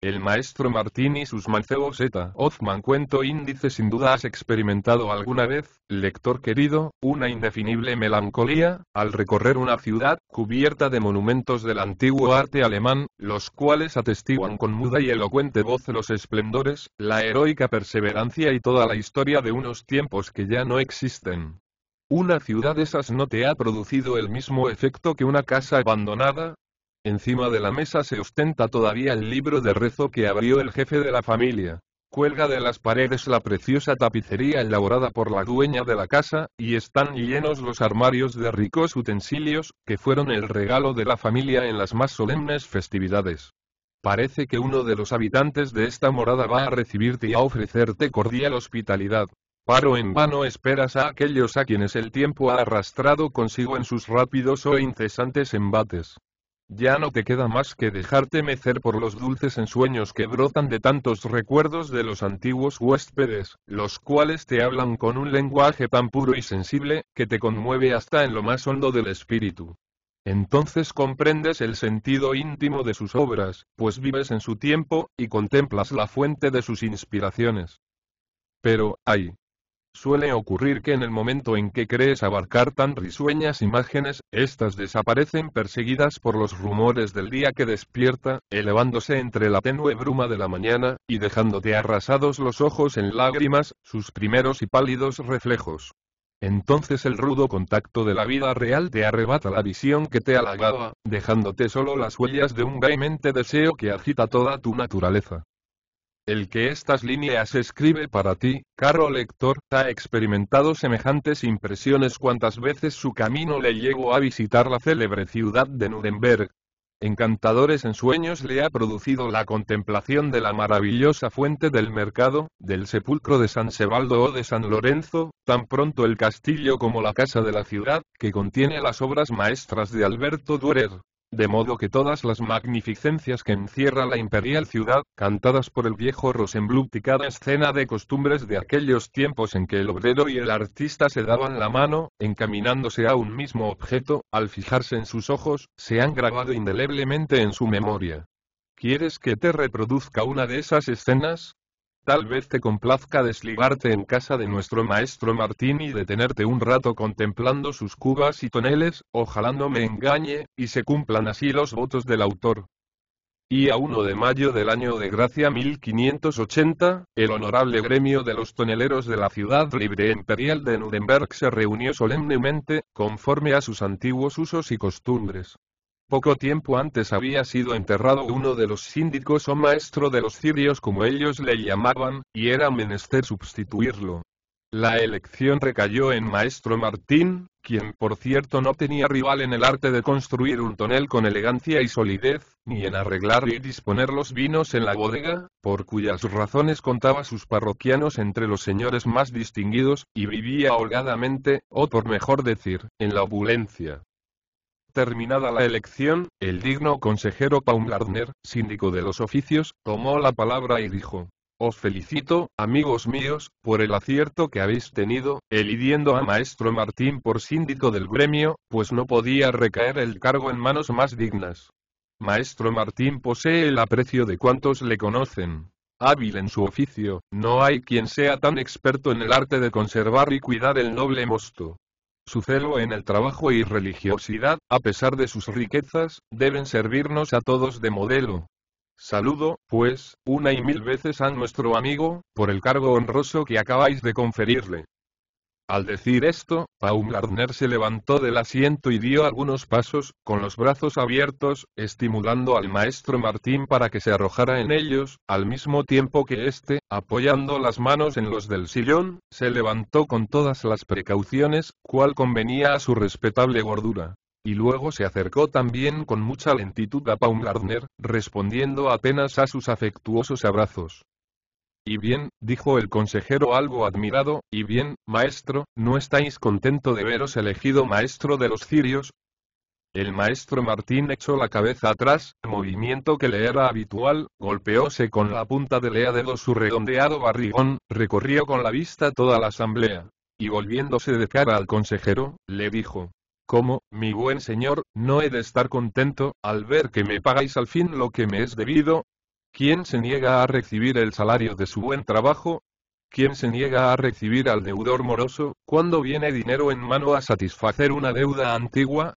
El maestro Martín y sus mancebos Eta Othman cuento índice sin duda has experimentado alguna vez, lector querido, una indefinible melancolía, al recorrer una ciudad, cubierta de monumentos del antiguo arte alemán, los cuales atestiguan con muda y elocuente voz los esplendores, la heroica perseverancia y toda la historia de unos tiempos que ya no existen. Una ciudad de esas no te ha producido el mismo efecto que una casa abandonada, Encima de la mesa se ostenta todavía el libro de rezo que abrió el jefe de la familia. Cuelga de las paredes la preciosa tapicería elaborada por la dueña de la casa, y están llenos los armarios de ricos utensilios, que fueron el regalo de la familia en las más solemnes festividades. Parece que uno de los habitantes de esta morada va a recibirte y a ofrecerte cordial hospitalidad. Paro en vano esperas a aquellos a quienes el tiempo ha arrastrado consigo en sus rápidos o incesantes embates. Ya no te queda más que dejarte mecer por los dulces ensueños que brotan de tantos recuerdos de los antiguos huéspedes, los cuales te hablan con un lenguaje tan puro y sensible, que te conmueve hasta en lo más hondo del espíritu. Entonces comprendes el sentido íntimo de sus obras, pues vives en su tiempo, y contemplas la fuente de sus inspiraciones. Pero, ay, Suele ocurrir que en el momento en que crees abarcar tan risueñas imágenes, éstas desaparecen perseguidas por los rumores del día que despierta, elevándose entre la tenue bruma de la mañana, y dejándote arrasados los ojos en lágrimas, sus primeros y pálidos reflejos. Entonces el rudo contacto de la vida real te arrebata la visión que te halagaba, dejándote solo las huellas de un vehemente deseo que agita toda tu naturaleza. El que estas líneas escribe para ti, caro lector, ha experimentado semejantes impresiones cuantas veces su camino le llegó a visitar la célebre ciudad de Nuremberg. Encantadores ensueños le ha producido la contemplación de la maravillosa fuente del mercado, del sepulcro de San Sebaldo o de San Lorenzo, tan pronto el castillo como la casa de la ciudad, que contiene las obras maestras de Alberto Durer de modo que todas las magnificencias que encierra la imperial ciudad, cantadas por el viejo Rosenbluth y cada escena de costumbres de aquellos tiempos en que el obrero y el artista se daban la mano, encaminándose a un mismo objeto, al fijarse en sus ojos, se han grabado indeleblemente en su memoria. ¿Quieres que te reproduzca una de esas escenas? Tal vez te complazca desligarte en casa de nuestro maestro Martín y detenerte un rato contemplando sus cubas y toneles, ojalá no me engañe, y se cumplan así los votos del autor. Y a 1 de mayo del año de gracia 1580, el honorable gremio de los toneleros de la ciudad libre imperial de Nuremberg se reunió solemnemente, conforme a sus antiguos usos y costumbres. Poco tiempo antes había sido enterrado uno de los síndicos o maestro de los cirios como ellos le llamaban, y era menester sustituirlo. La elección recayó en maestro Martín, quien por cierto no tenía rival en el arte de construir un tonel con elegancia y solidez, ni en arreglar y disponer los vinos en la bodega, por cuyas razones contaba sus parroquianos entre los señores más distinguidos, y vivía holgadamente, o por mejor decir, en la opulencia. Terminada la elección, el digno consejero Gardner, síndico de los oficios, tomó la palabra y dijo, os felicito, amigos míos, por el acierto que habéis tenido, elidiendo a Maestro Martín por síndico del gremio, pues no podía recaer el cargo en manos más dignas. Maestro Martín posee el aprecio de cuantos le conocen. Hábil en su oficio, no hay quien sea tan experto en el arte de conservar y cuidar el noble mosto, su celo en el trabajo y religiosidad, a pesar de sus riquezas, deben servirnos a todos de modelo. Saludo, pues, una y mil veces a nuestro amigo, por el cargo honroso que acabáis de conferirle. Al decir esto, Baumgartner se levantó del asiento y dio algunos pasos, con los brazos abiertos, estimulando al maestro Martín para que se arrojara en ellos, al mismo tiempo que éste, apoyando las manos en los del sillón, se levantó con todas las precauciones, cual convenía a su respetable gordura. Y luego se acercó también con mucha lentitud a Baumgartner, respondiendo apenas a sus afectuosos abrazos. Y bien, dijo el consejero algo admirado, y bien, maestro, ¿no estáis contento de veros elegido maestro de los cirios? El maestro Martín echó la cabeza atrás, movimiento que le era habitual, golpeóse con la punta de lea dedo su redondeado barrigón, recorrió con la vista toda la asamblea. Y volviéndose de cara al consejero, le dijo, ¿Cómo, mi buen señor, no he de estar contento, al ver que me pagáis al fin lo que me es debido? ¿Quién se niega a recibir el salario de su buen trabajo? ¿Quién se niega a recibir al deudor moroso, cuando viene dinero en mano a satisfacer una deuda antigua?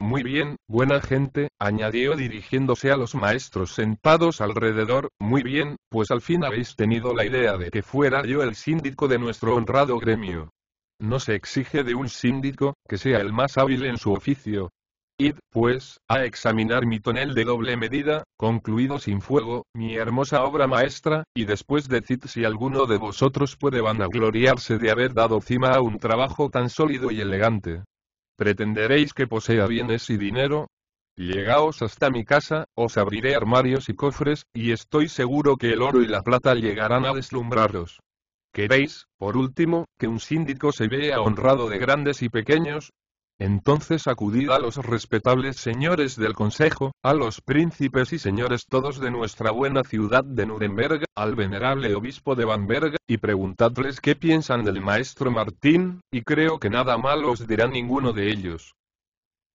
Muy bien, buena gente, añadió dirigiéndose a los maestros sentados alrededor, muy bien, pues al fin habéis tenido la idea de que fuera yo el síndico de nuestro honrado gremio. No se exige de un síndico, que sea el más hábil en su oficio, Id, pues, a examinar mi tonel de doble medida, concluido sin fuego, mi hermosa obra maestra, y después decid si alguno de vosotros puede vanagloriarse de haber dado cima a un trabajo tan sólido y elegante. ¿Pretenderéis que posea bienes y dinero? Llegaos hasta mi casa, os abriré armarios y cofres, y estoy seguro que el oro y la plata llegarán a deslumbraros. ¿Queréis, por último, que un síndico se vea honrado de grandes y pequeños? Entonces acudid a los respetables señores del Consejo, a los príncipes y señores todos de nuestra buena ciudad de Nuremberg, al venerable obispo de Bamberg, y preguntadles qué piensan del maestro Martín, y creo que nada malo os dirá ninguno de ellos.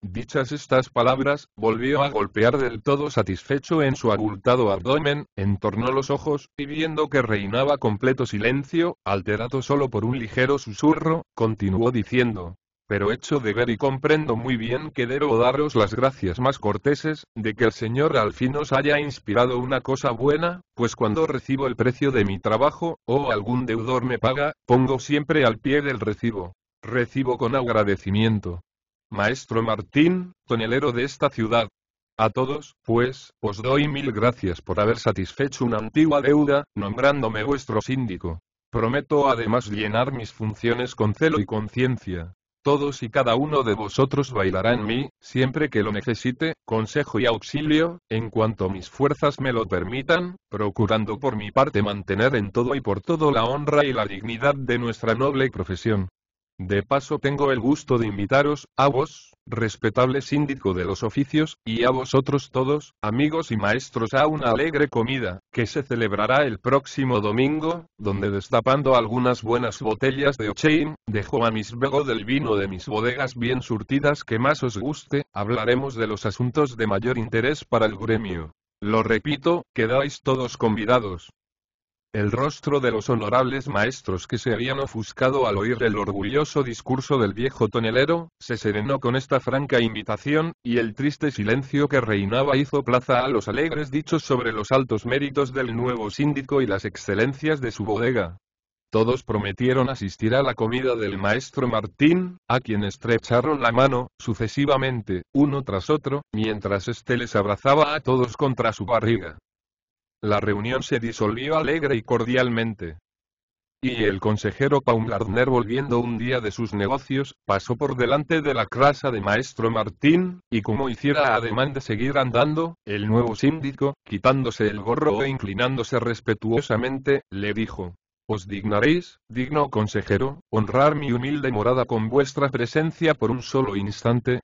Dichas estas palabras, volvió a golpear del todo satisfecho en su abultado abdomen, entornó los ojos, y viendo que reinaba completo silencio, alterado solo por un ligero susurro, continuó diciendo, pero hecho de ver y comprendo muy bien que debo daros las gracias más corteses, de que el Señor al fin os haya inspirado una cosa buena, pues cuando recibo el precio de mi trabajo, o algún deudor me paga, pongo siempre al pie del recibo. Recibo con agradecimiento. Maestro Martín, tonelero de esta ciudad. A todos, pues, os doy mil gracias por haber satisfecho una antigua deuda, nombrándome vuestro síndico. Prometo además llenar mis funciones con celo y conciencia, todos y cada uno de vosotros bailará en mí, siempre que lo necesite, consejo y auxilio, en cuanto mis fuerzas me lo permitan, procurando por mi parte mantener en todo y por todo la honra y la dignidad de nuestra noble profesión. De paso tengo el gusto de invitaros, a vos, respetable síndico de los oficios, y a vosotros todos, amigos y maestros, a una alegre comida, que se celebrará el próximo domingo, donde destapando algunas buenas botellas de Ochein, dejo a mis bego del vino de mis bodegas bien surtidas que más os guste, hablaremos de los asuntos de mayor interés para el gremio. Lo repito, quedáis todos convidados. El rostro de los honorables maestros que se habían ofuscado al oír el orgulloso discurso del viejo tonelero, se serenó con esta franca invitación, y el triste silencio que reinaba hizo plaza a los alegres dichos sobre los altos méritos del nuevo síndico y las excelencias de su bodega. Todos prometieron asistir a la comida del maestro Martín, a quien estrecharon la mano, sucesivamente, uno tras otro, mientras éste les abrazaba a todos contra su barriga. La reunión se disolvió alegre y cordialmente. Y el consejero Gardner volviendo un día de sus negocios, pasó por delante de la casa de maestro Martín, y como hiciera ademán de seguir andando, el nuevo síndico, quitándose el gorro e inclinándose respetuosamente, le dijo, ¿Os dignaréis, digno consejero, honrar mi humilde morada con vuestra presencia por un solo instante?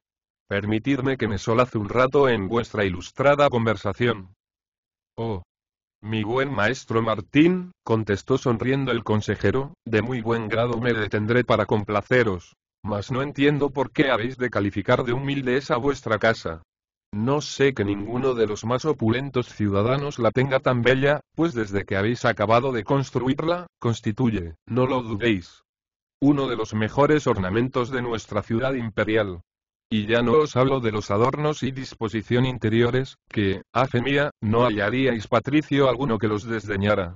Permitidme que me solace un rato en vuestra ilustrada conversación. Oh, mi buen maestro Martín, contestó sonriendo el consejero, de muy buen grado me detendré para complaceros. Mas no entiendo por qué habéis de calificar de humilde esa vuestra casa. No sé que ninguno de los más opulentos ciudadanos la tenga tan bella, pues desde que habéis acabado de construirla, constituye, no lo dudéis, uno de los mejores ornamentos de nuestra ciudad imperial. Y ya no os hablo de los adornos y disposición interiores, que, a fe mía, no hallaríais patricio alguno que los desdeñara.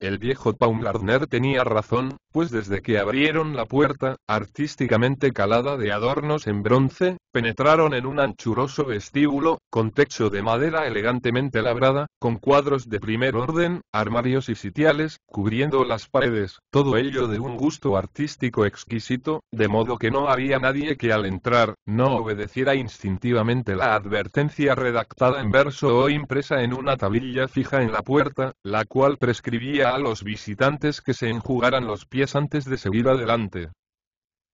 El viejo Gardner tenía razón, pues desde que abrieron la puerta, artísticamente calada de adornos en bronce, penetraron en un anchuroso vestíbulo, con techo de madera elegantemente labrada, con cuadros de primer orden, armarios y sitiales, cubriendo las paredes, todo ello de un gusto artístico exquisito, de modo que no había nadie que al entrar, no obedeciera instintivamente la advertencia redactada en verso o impresa en una tablilla fija en la puerta, la cual prescribía a los visitantes que se enjugaran los pies antes de seguir adelante.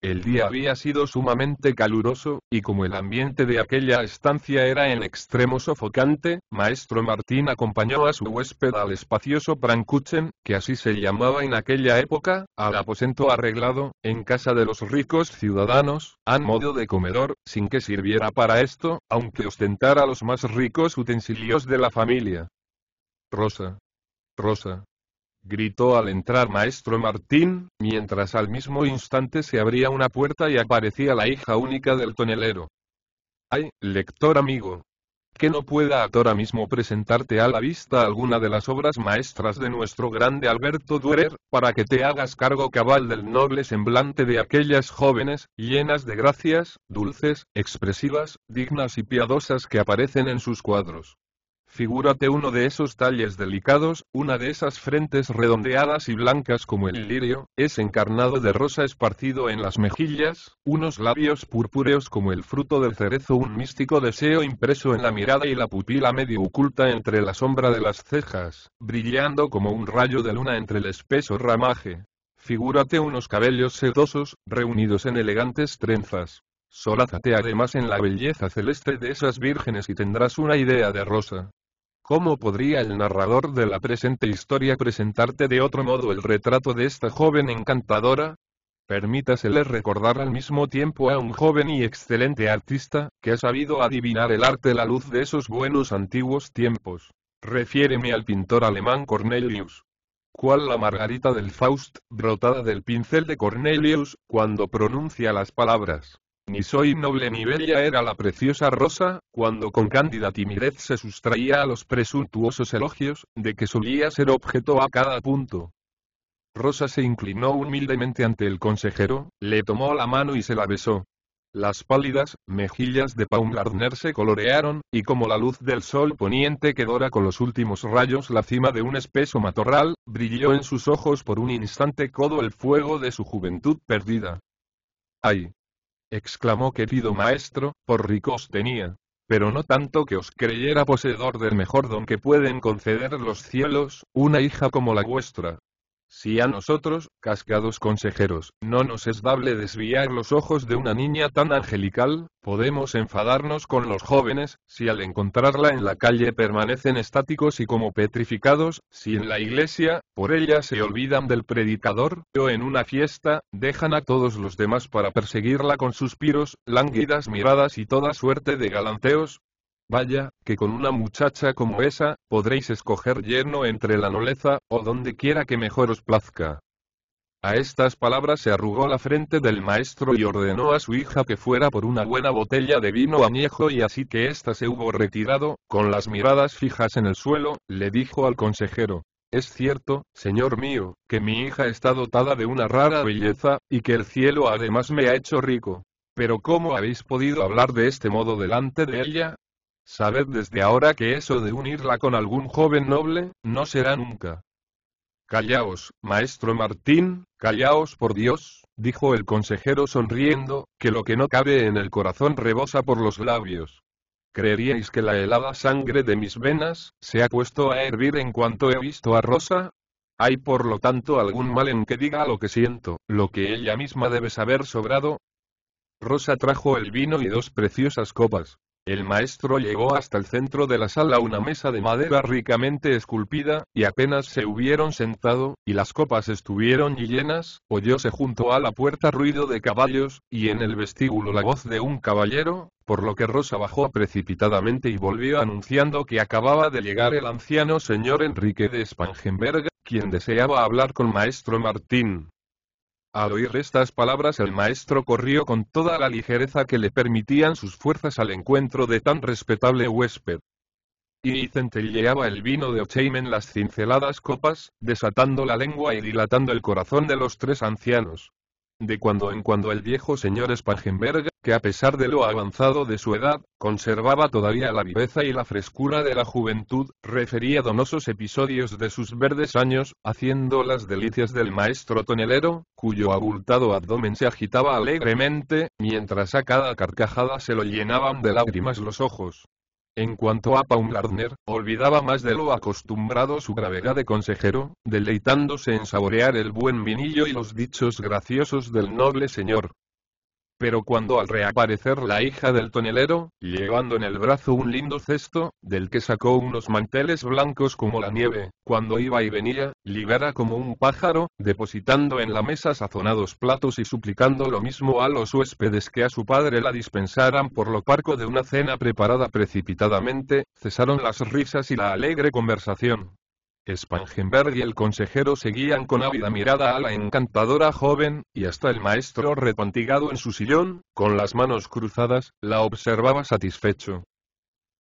El día había sido sumamente caluroso, y como el ambiente de aquella estancia era en extremo sofocante, maestro Martín acompañó a su huésped al espacioso Prankuchen, que así se llamaba en aquella época, al aposento arreglado, en casa de los ricos ciudadanos, a modo de comedor, sin que sirviera para esto, aunque ostentara los más ricos utensilios de la familia. Rosa. Rosa gritó al entrar maestro Martín, mientras al mismo instante se abría una puerta y aparecía la hija única del tonelero. ¡Ay, lector amigo! Que no pueda ahora mismo presentarte a la vista alguna de las obras maestras de nuestro grande Alberto Duerer, para que te hagas cargo cabal del noble semblante de aquellas jóvenes, llenas de gracias, dulces, expresivas, dignas y piadosas que aparecen en sus cuadros. Figúrate uno de esos talles delicados, una de esas frentes redondeadas y blancas como el lirio, ese encarnado de rosa esparcido en las mejillas, unos labios purpúreos como el fruto del cerezo, un místico deseo impreso en la mirada y la pupila medio oculta entre la sombra de las cejas, brillando como un rayo de luna entre el espeso ramaje. Figúrate unos cabellos sedosos, reunidos en elegantes trenzas. Solázate además en la belleza celeste de esas vírgenes y tendrás una idea de rosa. ¿Cómo podría el narrador de la presente historia presentarte de otro modo el retrato de esta joven encantadora? Permítasele recordar al mismo tiempo a un joven y excelente artista, que ha sabido adivinar el arte la luz de esos buenos antiguos tiempos. Refiéreme al pintor alemán Cornelius. ¿Cuál la margarita del Faust, brotada del pincel de Cornelius, cuando pronuncia las palabras ni soy noble ni bella era la preciosa Rosa, cuando con cándida timidez se sustraía a los presuntuosos elogios, de que solía ser objeto a cada punto. Rosa se inclinó humildemente ante el consejero, le tomó la mano y se la besó. Las pálidas mejillas de Gardner se colorearon, y como la luz del sol poniente que dora con los últimos rayos la cima de un espeso matorral, brilló en sus ojos por un instante todo el fuego de su juventud perdida. ¡Ay! exclamó querido maestro, por ricos tenía, pero no tanto que os creyera poseedor del mejor don que pueden conceder los cielos, una hija como la vuestra, si a nosotros, cascados consejeros, no nos es dable desviar los ojos de una niña tan angelical, podemos enfadarnos con los jóvenes, si al encontrarla en la calle permanecen estáticos y como petrificados, si en la iglesia, por ella se olvidan del predicador, o en una fiesta, dejan a todos los demás para perseguirla con suspiros, lánguidas miradas y toda suerte de galanteos, Vaya, que con una muchacha como esa, podréis escoger yerno entre la noleza, o donde quiera que mejor os plazca. A estas palabras se arrugó la frente del maestro y ordenó a su hija que fuera por una buena botella de vino añejo y así que ésta se hubo retirado, con las miradas fijas en el suelo, le dijo al consejero. Es cierto, señor mío, que mi hija está dotada de una rara belleza, y que el cielo además me ha hecho rico. Pero ¿cómo habéis podido hablar de este modo delante de ella? Sabed desde ahora que eso de unirla con algún joven noble, no será nunca. Callaos, maestro Martín, callaos por Dios, dijo el consejero sonriendo, que lo que no cabe en el corazón rebosa por los labios. ¿Creeríais que la helada sangre de mis venas se ha puesto a hervir en cuanto he visto a Rosa? ¿Hay por lo tanto algún mal en que diga lo que siento, lo que ella misma debe saber sobrado? Rosa trajo el vino y dos preciosas copas. El maestro llegó hasta el centro de la sala una mesa de madera ricamente esculpida, y apenas se hubieron sentado, y las copas estuvieron llenas, oyóse junto a la puerta ruido de caballos, y en el vestíbulo la voz de un caballero, por lo que Rosa bajó precipitadamente y volvió anunciando que acababa de llegar el anciano señor Enrique de Spangenberg, quien deseaba hablar con maestro Martín, al oír estas palabras el maestro corrió con toda la ligereza que le permitían sus fuerzas al encuentro de tan respetable huésped. Y centelleaba el vino de Ocheim en las cinceladas copas, desatando la lengua y dilatando el corazón de los tres ancianos. De cuando en cuando el viejo señor Spangenberg, que a pesar de lo avanzado de su edad, conservaba todavía la viveza y la frescura de la juventud, refería donosos episodios de sus verdes años, haciendo las delicias del maestro tonelero, cuyo abultado abdomen se agitaba alegremente, mientras a cada carcajada se lo llenaban de lágrimas los ojos. En cuanto a Gardner, olvidaba más de lo acostumbrado su gravedad de consejero, deleitándose en saborear el buen vinillo y los dichos graciosos del noble señor pero cuando al reaparecer la hija del tonelero, llevando en el brazo un lindo cesto, del que sacó unos manteles blancos como la nieve, cuando iba y venía, libera como un pájaro, depositando en la mesa sazonados platos y suplicando lo mismo a los huéspedes que a su padre la dispensaran por lo parco de una cena preparada precipitadamente, cesaron las risas y la alegre conversación, Spangenberg y el consejero seguían con ávida mirada a la encantadora joven, y hasta el maestro repantigado en su sillón, con las manos cruzadas, la observaba satisfecho.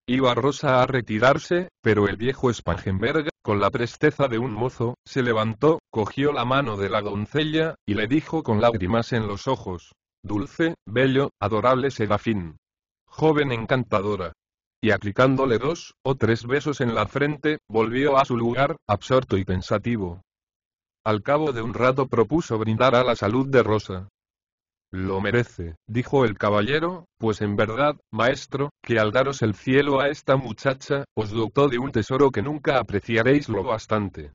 Iba Rosa a retirarse, pero el viejo Spangenberg, con la presteza de un mozo, se levantó, cogió la mano de la doncella, y le dijo con lágrimas en los ojos, Dulce, bello, adorable Serafín. Joven encantadora, y aplicándole dos o tres besos en la frente, volvió a su lugar, absorto y pensativo. Al cabo de un rato propuso brindar a la salud de Rosa. Lo merece, dijo el caballero, pues en verdad, maestro, que al daros el cielo a esta muchacha, os dotó de un tesoro que nunca apreciaréis lo bastante.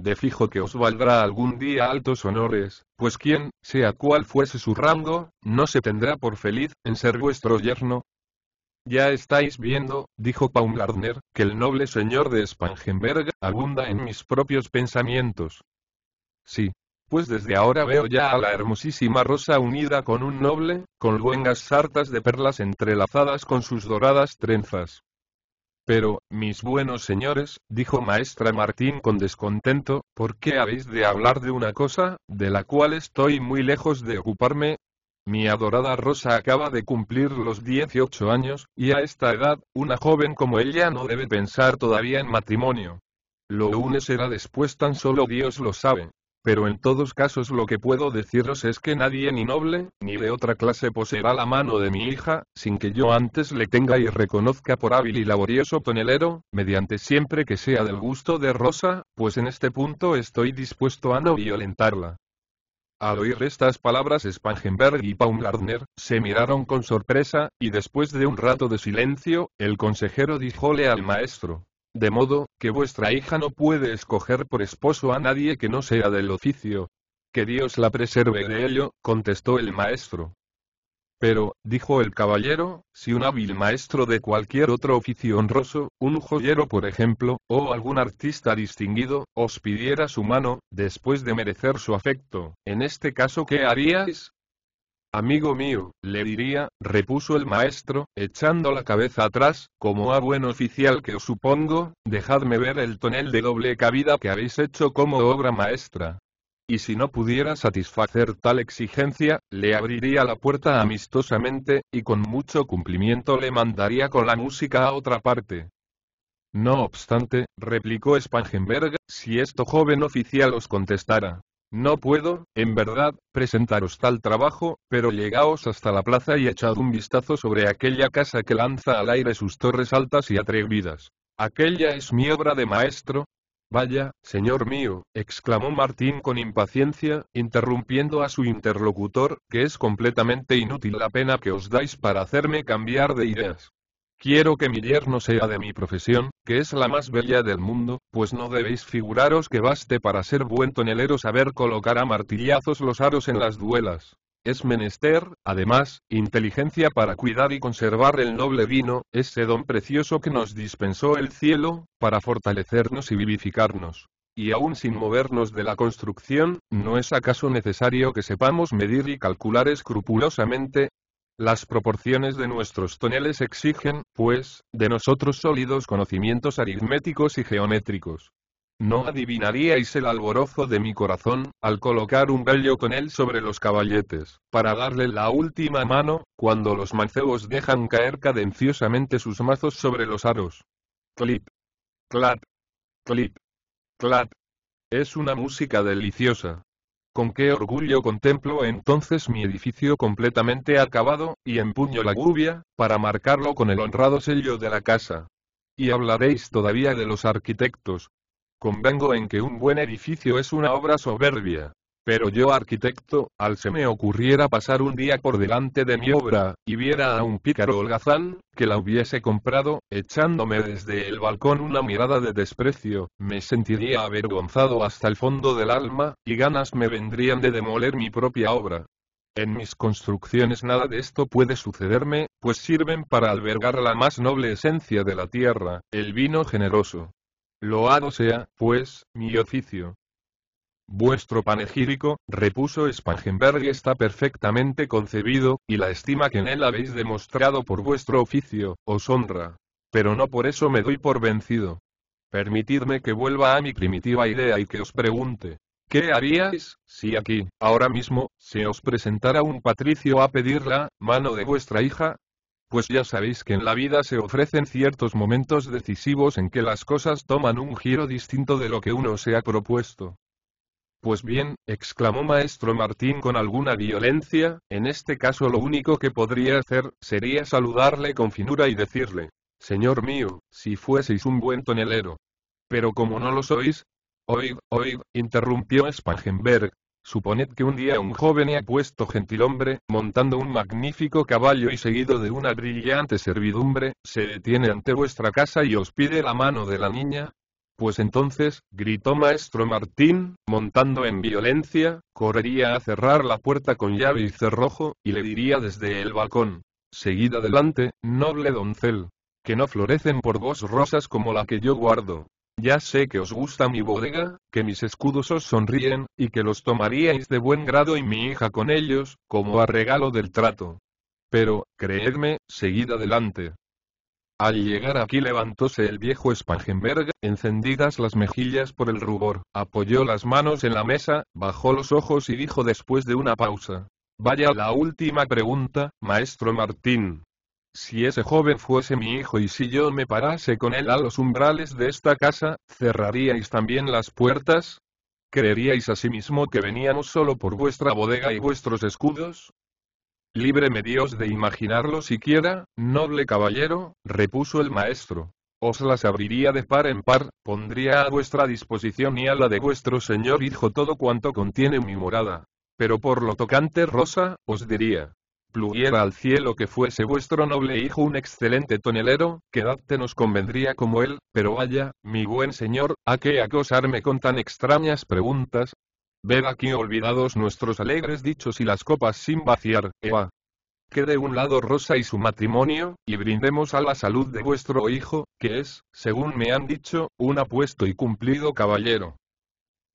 De fijo que os valdrá algún día altos honores, pues quien, sea cual fuese su rango, no se tendrá por feliz en ser vuestro yerno, ya estáis viendo, dijo Baumgartner, que el noble señor de Spangenberg abunda en mis propios pensamientos. Sí. Pues desde ahora veo ya a la hermosísima rosa unida con un noble, con luengas sartas de perlas entrelazadas con sus doradas trenzas. Pero, mis buenos señores, dijo maestra Martín con descontento, ¿por qué habéis de hablar de una cosa, de la cual estoy muy lejos de ocuparme, mi adorada Rosa acaba de cumplir los 18 años, y a esta edad, una joven como ella no debe pensar todavía en matrimonio. Lo une será después tan solo Dios lo sabe. Pero en todos casos lo que puedo deciros es que nadie ni noble, ni de otra clase poseerá la mano de mi hija, sin que yo antes le tenga y reconozca por hábil y laborioso tonelero, mediante siempre que sea del gusto de Rosa, pues en este punto estoy dispuesto a no violentarla. Al oír estas palabras Spangenberg y Baumgartner, se miraron con sorpresa, y después de un rato de silencio, el consejero díjole al maestro. De modo, que vuestra hija no puede escoger por esposo a nadie que no sea del oficio. Que Dios la preserve de ello, contestó el maestro. Pero, dijo el caballero, si un hábil maestro de cualquier otro oficio honroso, un joyero por ejemplo, o algún artista distinguido, os pidiera su mano, después de merecer su afecto, en este caso ¿qué haríais? Amigo mío, le diría, repuso el maestro, echando la cabeza atrás, como a buen oficial que os supongo, dejadme ver el tonel de doble cabida que habéis hecho como obra maestra y si no pudiera satisfacer tal exigencia, le abriría la puerta amistosamente, y con mucho cumplimiento le mandaría con la música a otra parte. No obstante, replicó Spangenberg, si esto joven oficial os contestara. No puedo, en verdad, presentaros tal trabajo, pero llegaos hasta la plaza y echad un vistazo sobre aquella casa que lanza al aire sus torres altas y atrevidas. Aquella es mi obra de maestro, Vaya, señor mío, exclamó Martín con impaciencia, interrumpiendo a su interlocutor, que es completamente inútil la pena que os dais para hacerme cambiar de ideas. Quiero que mi yerno sea de mi profesión, que es la más bella del mundo, pues no debéis figuraros que baste para ser buen tonelero saber colocar a martillazos los aros en las duelas. Es menester, además, inteligencia para cuidar y conservar el noble vino, ese don precioso que nos dispensó el cielo, para fortalecernos y vivificarnos. Y aún sin movernos de la construcción, ¿no es acaso necesario que sepamos medir y calcular escrupulosamente? Las proporciones de nuestros toneles exigen, pues, de nosotros sólidos conocimientos aritméticos y geométricos. No adivinaríais el alborozo de mi corazón, al colocar un bello con él sobre los caballetes, para darle la última mano, cuando los mancebos dejan caer cadenciosamente sus mazos sobre los aros. Clip. Clap. Clip. Clap. Es una música deliciosa. Con qué orgullo contemplo entonces mi edificio completamente acabado, y empuño la gubia, para marcarlo con el honrado sello de la casa. Y hablaréis todavía de los arquitectos, Convengo en que un buen edificio es una obra soberbia. Pero yo arquitecto, al se me ocurriera pasar un día por delante de mi obra, y viera a un pícaro holgazán, que la hubiese comprado, echándome desde el balcón una mirada de desprecio, me sentiría avergonzado hasta el fondo del alma, y ganas me vendrían de demoler mi propia obra. En mis construcciones nada de esto puede sucederme, pues sirven para albergar la más noble esencia de la tierra, el vino generoso. Loado sea, pues, mi oficio. Vuestro panegírico, repuso Spangenberg, está perfectamente concebido, y la estima que en él habéis demostrado por vuestro oficio, os honra. Pero no por eso me doy por vencido. Permitidme que vuelva a mi primitiva idea y que os pregunte, ¿qué haríais, si aquí, ahora mismo, se os presentara un patricio a pedir la mano de vuestra hija? Pues ya sabéis que en la vida se ofrecen ciertos momentos decisivos en que las cosas toman un giro distinto de lo que uno se ha propuesto. Pues bien, exclamó maestro Martín con alguna violencia, en este caso lo único que podría hacer sería saludarle con finura y decirle, Señor mío, si fueseis un buen tonelero. Pero como no lo sois, oid, oig, interrumpió Spangenberg, Suponed que un día un joven y apuesto gentilhombre, montando un magnífico caballo y seguido de una brillante servidumbre, se detiene ante vuestra casa y os pide la mano de la niña. Pues entonces, gritó maestro Martín, montando en violencia, correría a cerrar la puerta con llave y cerrojo, y le diría desde el balcón, Seguid adelante, noble doncel, que no florecen por vos rosas como la que yo guardo, ya sé que os gusta mi bodega, que mis escudos os sonríen, y que los tomaríais de buen grado y mi hija con ellos, como a regalo del trato. Pero, creedme, seguid adelante. Al llegar aquí levantóse el viejo Spangenberg, encendidas las mejillas por el rubor, apoyó las manos en la mesa, bajó los ojos y dijo después de una pausa. Vaya la última pregunta, maestro Martín. Si ese joven fuese mi hijo y si yo me parase con él a los umbrales de esta casa, ¿cerraríais también las puertas? ¿Creeríais asimismo que veníamos solo por vuestra bodega y vuestros escudos? Líbreme Dios de imaginarlo siquiera, noble caballero, repuso el maestro. Os las abriría de par en par, pondría a vuestra disposición y a la de vuestro señor hijo todo cuanto contiene mi morada. Pero por lo tocante rosa, os diría, pluguiera al cielo que fuese vuestro noble hijo un excelente tonelero, que darte nos convendría como él, pero vaya, mi buen señor, ¿a qué acosarme con tan extrañas preguntas? Ved aquí olvidados nuestros alegres dichos y las copas sin vaciar, Eva. de un lado Rosa y su matrimonio, y brindemos a la salud de vuestro hijo, que es, según me han dicho, un apuesto y cumplido caballero.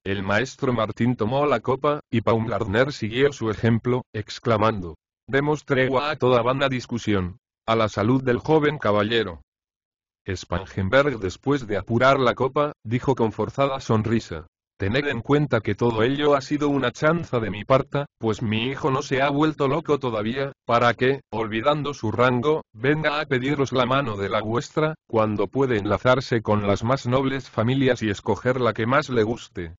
El maestro Martín tomó la copa, y Gardner siguió su ejemplo, exclamando, Demos tregua a toda vana discusión. A la salud del joven caballero. Spangenberg después de apurar la copa, dijo con forzada sonrisa. Tened en cuenta que todo ello ha sido una chanza de mi parta, pues mi hijo no se ha vuelto loco todavía, para que, olvidando su rango, venga a pediros la mano de la vuestra, cuando puede enlazarse con las más nobles familias y escoger la que más le guste.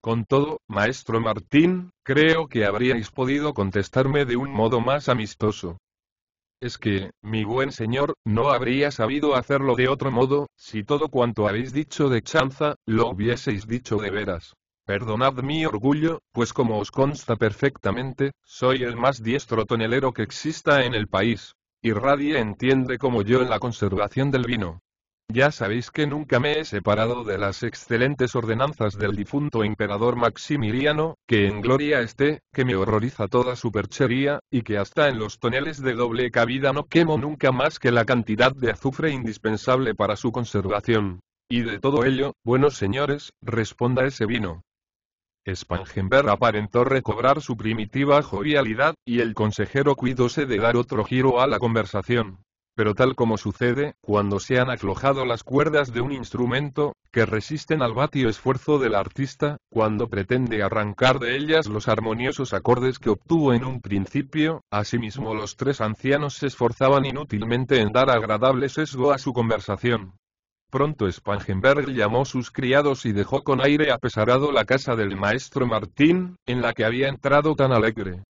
Con todo, maestro Martín, creo que habríais podido contestarme de un modo más amistoso. Es que, mi buen señor, no habría sabido hacerlo de otro modo, si todo cuanto habéis dicho de chanza, lo hubieseis dicho de veras. Perdonad mi orgullo, pues como os consta perfectamente, soy el más diestro tonelero que exista en el país. Y Radie entiende como yo en la conservación del vino. Ya sabéis que nunca me he separado de las excelentes ordenanzas del difunto emperador Maximiliano, que en gloria esté, que me horroriza toda superchería, y que hasta en los toneles de doble cabida no quemo nunca más que la cantidad de azufre indispensable para su conservación. Y de todo ello, buenos señores, responda ese vino. Spangenberg aparentó recobrar su primitiva jovialidad, y el consejero cuidóse de dar otro giro a la conversación pero tal como sucede, cuando se han aflojado las cuerdas de un instrumento, que resisten al vatio esfuerzo del artista, cuando pretende arrancar de ellas los armoniosos acordes que obtuvo en un principio, asimismo los tres ancianos se esforzaban inútilmente en dar agradable sesgo a su conversación. Pronto Spangenberg llamó sus criados y dejó con aire apesarado la casa del maestro Martín, en la que había entrado tan alegre.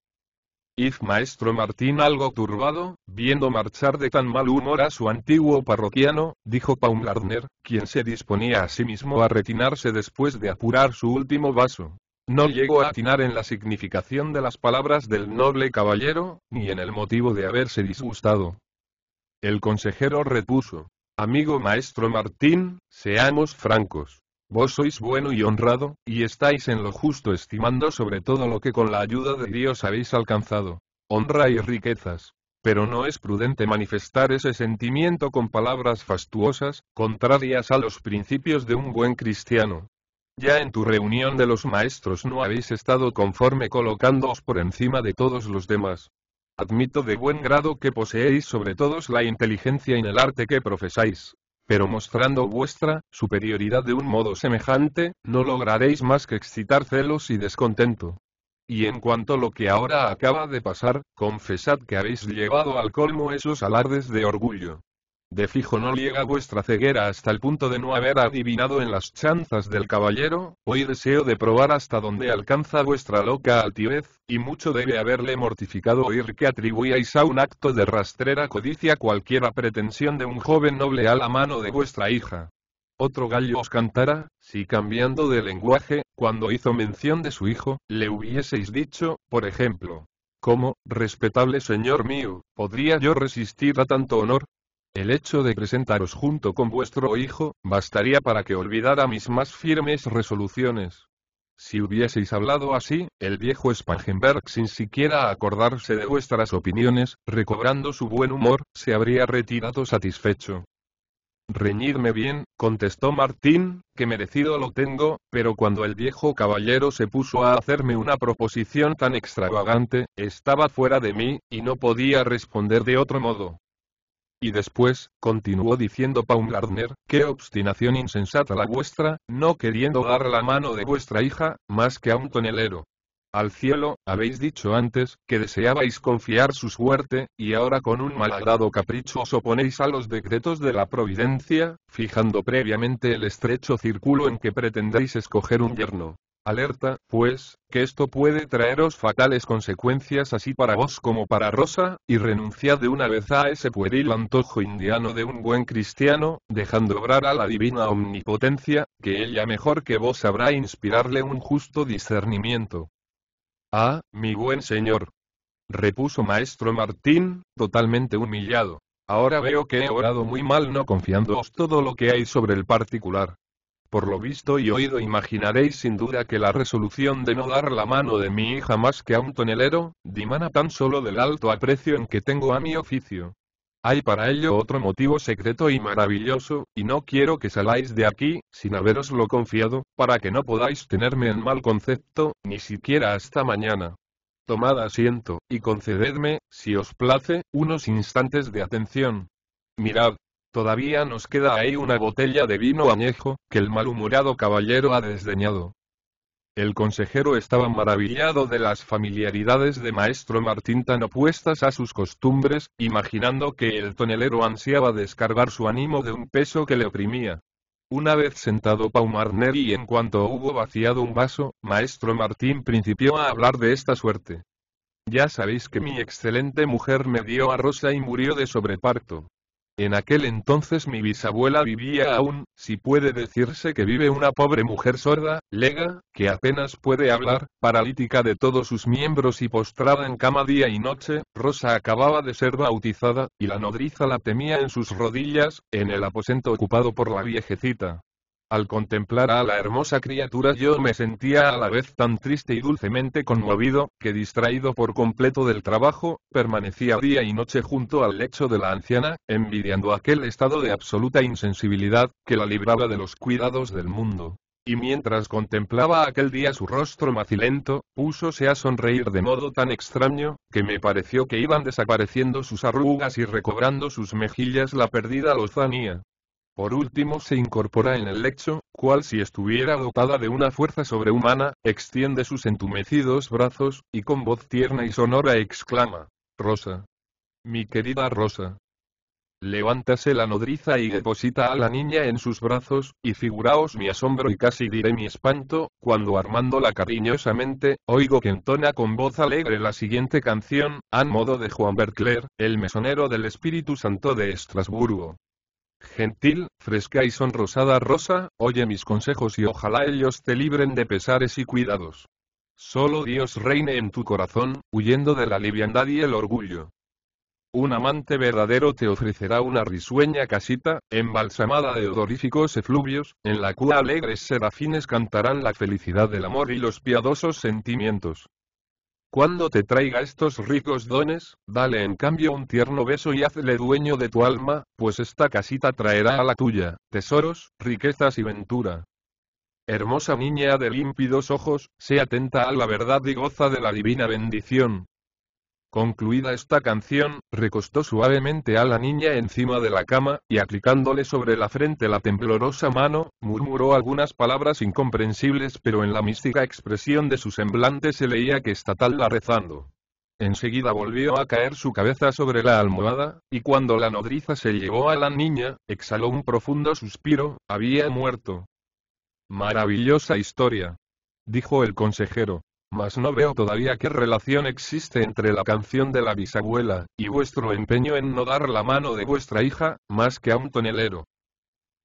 If maestro Martín algo turbado, viendo marchar de tan mal humor a su antiguo parroquiano, dijo Gardner, quien se disponía a sí mismo a retinarse después de apurar su último vaso. No llegó a atinar en la significación de las palabras del noble caballero, ni en el motivo de haberse disgustado. El consejero repuso, Amigo maestro Martín, seamos francos. Vos sois bueno y honrado, y estáis en lo justo estimando sobre todo lo que con la ayuda de Dios habéis alcanzado. Honra y riquezas. Pero no es prudente manifestar ese sentimiento con palabras fastuosas, contrarias a los principios de un buen cristiano. Ya en tu reunión de los maestros no habéis estado conforme colocándoos por encima de todos los demás. Admito de buen grado que poseéis sobre todos la inteligencia en el arte que profesáis, pero mostrando vuestra superioridad de un modo semejante, no lograréis más que excitar celos y descontento. Y en cuanto a lo que ahora acaba de pasar, confesad que habéis llevado al colmo esos alardes de orgullo. De fijo no llega vuestra ceguera hasta el punto de no haber adivinado en las chanzas del caballero, hoy deseo de probar hasta dónde alcanza vuestra loca altivez, y mucho debe haberle mortificado oír que atribuíais a un acto de rastrera codicia cualquiera pretensión de un joven noble a la mano de vuestra hija. Otro gallo os cantara, si cambiando de lenguaje, cuando hizo mención de su hijo, le hubieseis dicho, por ejemplo, ¿Cómo, respetable señor mío, podría yo resistir a tanto honor? El hecho de presentaros junto con vuestro hijo, bastaría para que olvidara mis más firmes resoluciones. Si hubieseis hablado así, el viejo Spangenberg sin siquiera acordarse de vuestras opiniones, recobrando su buen humor, se habría retirado satisfecho. Reñidme bien, contestó Martín, que merecido lo tengo, pero cuando el viejo caballero se puso a hacerme una proposición tan extravagante, estaba fuera de mí, y no podía responder de otro modo. Y después, continuó diciendo Paumgartner, qué obstinación insensata la vuestra, no queriendo dar la mano de vuestra hija, más que a un tonelero. Al cielo, habéis dicho antes, que deseabais confiar su suerte, y ahora con un malagrado capricho os oponéis a los decretos de la providencia, fijando previamente el estrecho círculo en que pretendéis escoger un yerno. Alerta, pues, que esto puede traeros fatales consecuencias así para vos como para Rosa, y renunciad de una vez a ese pueril antojo indiano de un buen cristiano, dejando obrar a la divina omnipotencia, que ella mejor que vos sabrá inspirarle un justo discernimiento. Ah, mi buen señor. Repuso maestro Martín, totalmente humillado. Ahora veo que he orado muy mal no confiandoos todo lo que hay sobre el particular. Por lo visto y oído imaginaréis sin duda que la resolución de no dar la mano de mi hija más que a un tonelero, dimana tan solo del alto aprecio en que tengo a mi oficio. Hay para ello otro motivo secreto y maravilloso, y no quiero que saláis de aquí, sin haberoslo confiado, para que no podáis tenerme en mal concepto, ni siquiera hasta mañana. Tomad asiento, y concededme, si os place, unos instantes de atención. Mirad, Todavía nos queda ahí una botella de vino añejo, que el malhumorado caballero ha desdeñado. El consejero estaba maravillado de las familiaridades de maestro Martín tan opuestas a sus costumbres, imaginando que el tonelero ansiaba descargar su ánimo de un peso que le oprimía. Una vez sentado Paumarner y en cuanto hubo vaciado un vaso, maestro Martín principió a hablar de esta suerte. Ya sabéis que mi excelente mujer me dio a Rosa y murió de sobreparto. En aquel entonces mi bisabuela vivía aún, si puede decirse que vive una pobre mujer sorda, lega, que apenas puede hablar, paralítica de todos sus miembros y postrada en cama día y noche, Rosa acababa de ser bautizada, y la nodriza la temía en sus rodillas, en el aposento ocupado por la viejecita. Al contemplar a la hermosa criatura yo me sentía a la vez tan triste y dulcemente conmovido, que distraído por completo del trabajo, permanecía día y noche junto al lecho de la anciana, envidiando aquel estado de absoluta insensibilidad, que la libraba de los cuidados del mundo. Y mientras contemplaba aquel día su rostro macilento, púsose a sonreír de modo tan extraño, que me pareció que iban desapareciendo sus arrugas y recobrando sus mejillas la perdida lozanía. Por último se incorpora en el lecho, cual si estuviera dotada de una fuerza sobrehumana, extiende sus entumecidos brazos, y con voz tierna y sonora exclama, Rosa. Mi querida Rosa. Levántase la nodriza y deposita a la niña en sus brazos, y figuraos mi asombro y casi diré mi espanto, cuando armándola cariñosamente, oigo que entona con voz alegre la siguiente canción, a modo de Juan Bercler, el mesonero del Espíritu Santo de Estrasburgo gentil, fresca y sonrosada Rosa, oye mis consejos y ojalá ellos te libren de pesares y cuidados. Solo Dios reine en tu corazón, huyendo de la liviandad y el orgullo. Un amante verdadero te ofrecerá una risueña casita, embalsamada de odoríficos efluvios, en la cual alegres serafines cantarán la felicidad del amor y los piadosos sentimientos. Cuando te traiga estos ricos dones, dale en cambio un tierno beso y hazle dueño de tu alma, pues esta casita traerá a la tuya, tesoros, riquezas y ventura. Hermosa niña de límpidos ojos, sé atenta a la verdad y goza de la divina bendición, Concluida esta canción, recostó suavemente a la niña encima de la cama, y aplicándole sobre la frente la temblorosa mano, murmuró algunas palabras incomprensibles pero en la mística expresión de su semblante se leía que está tal la rezando. Enseguida volvió a caer su cabeza sobre la almohada, y cuando la nodriza se llevó a la niña, exhaló un profundo suspiro, había muerto. Maravillosa historia. Dijo el consejero mas no veo todavía qué relación existe entre la canción de la bisabuela, y vuestro empeño en no dar la mano de vuestra hija, más que a un tonelero.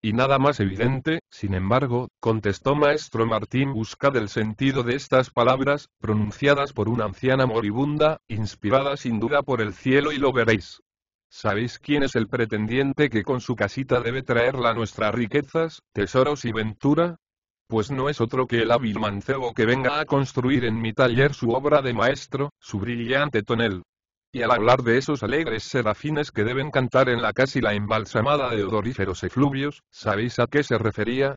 Y nada más evidente, sin embargo, contestó maestro Martín busca del sentido de estas palabras, pronunciadas por una anciana moribunda, inspirada sin duda por el cielo y lo veréis. ¿Sabéis quién es el pretendiente que con su casita debe traerla nuestras riquezas, tesoros y ventura? pues no es otro que el hábil mancebo que venga a construir en mi taller su obra de maestro, su brillante tonel. Y al hablar de esos alegres serafines que deben cantar en la casi la embalsamada de odoríferos efluvios, ¿sabéis a qué se refería?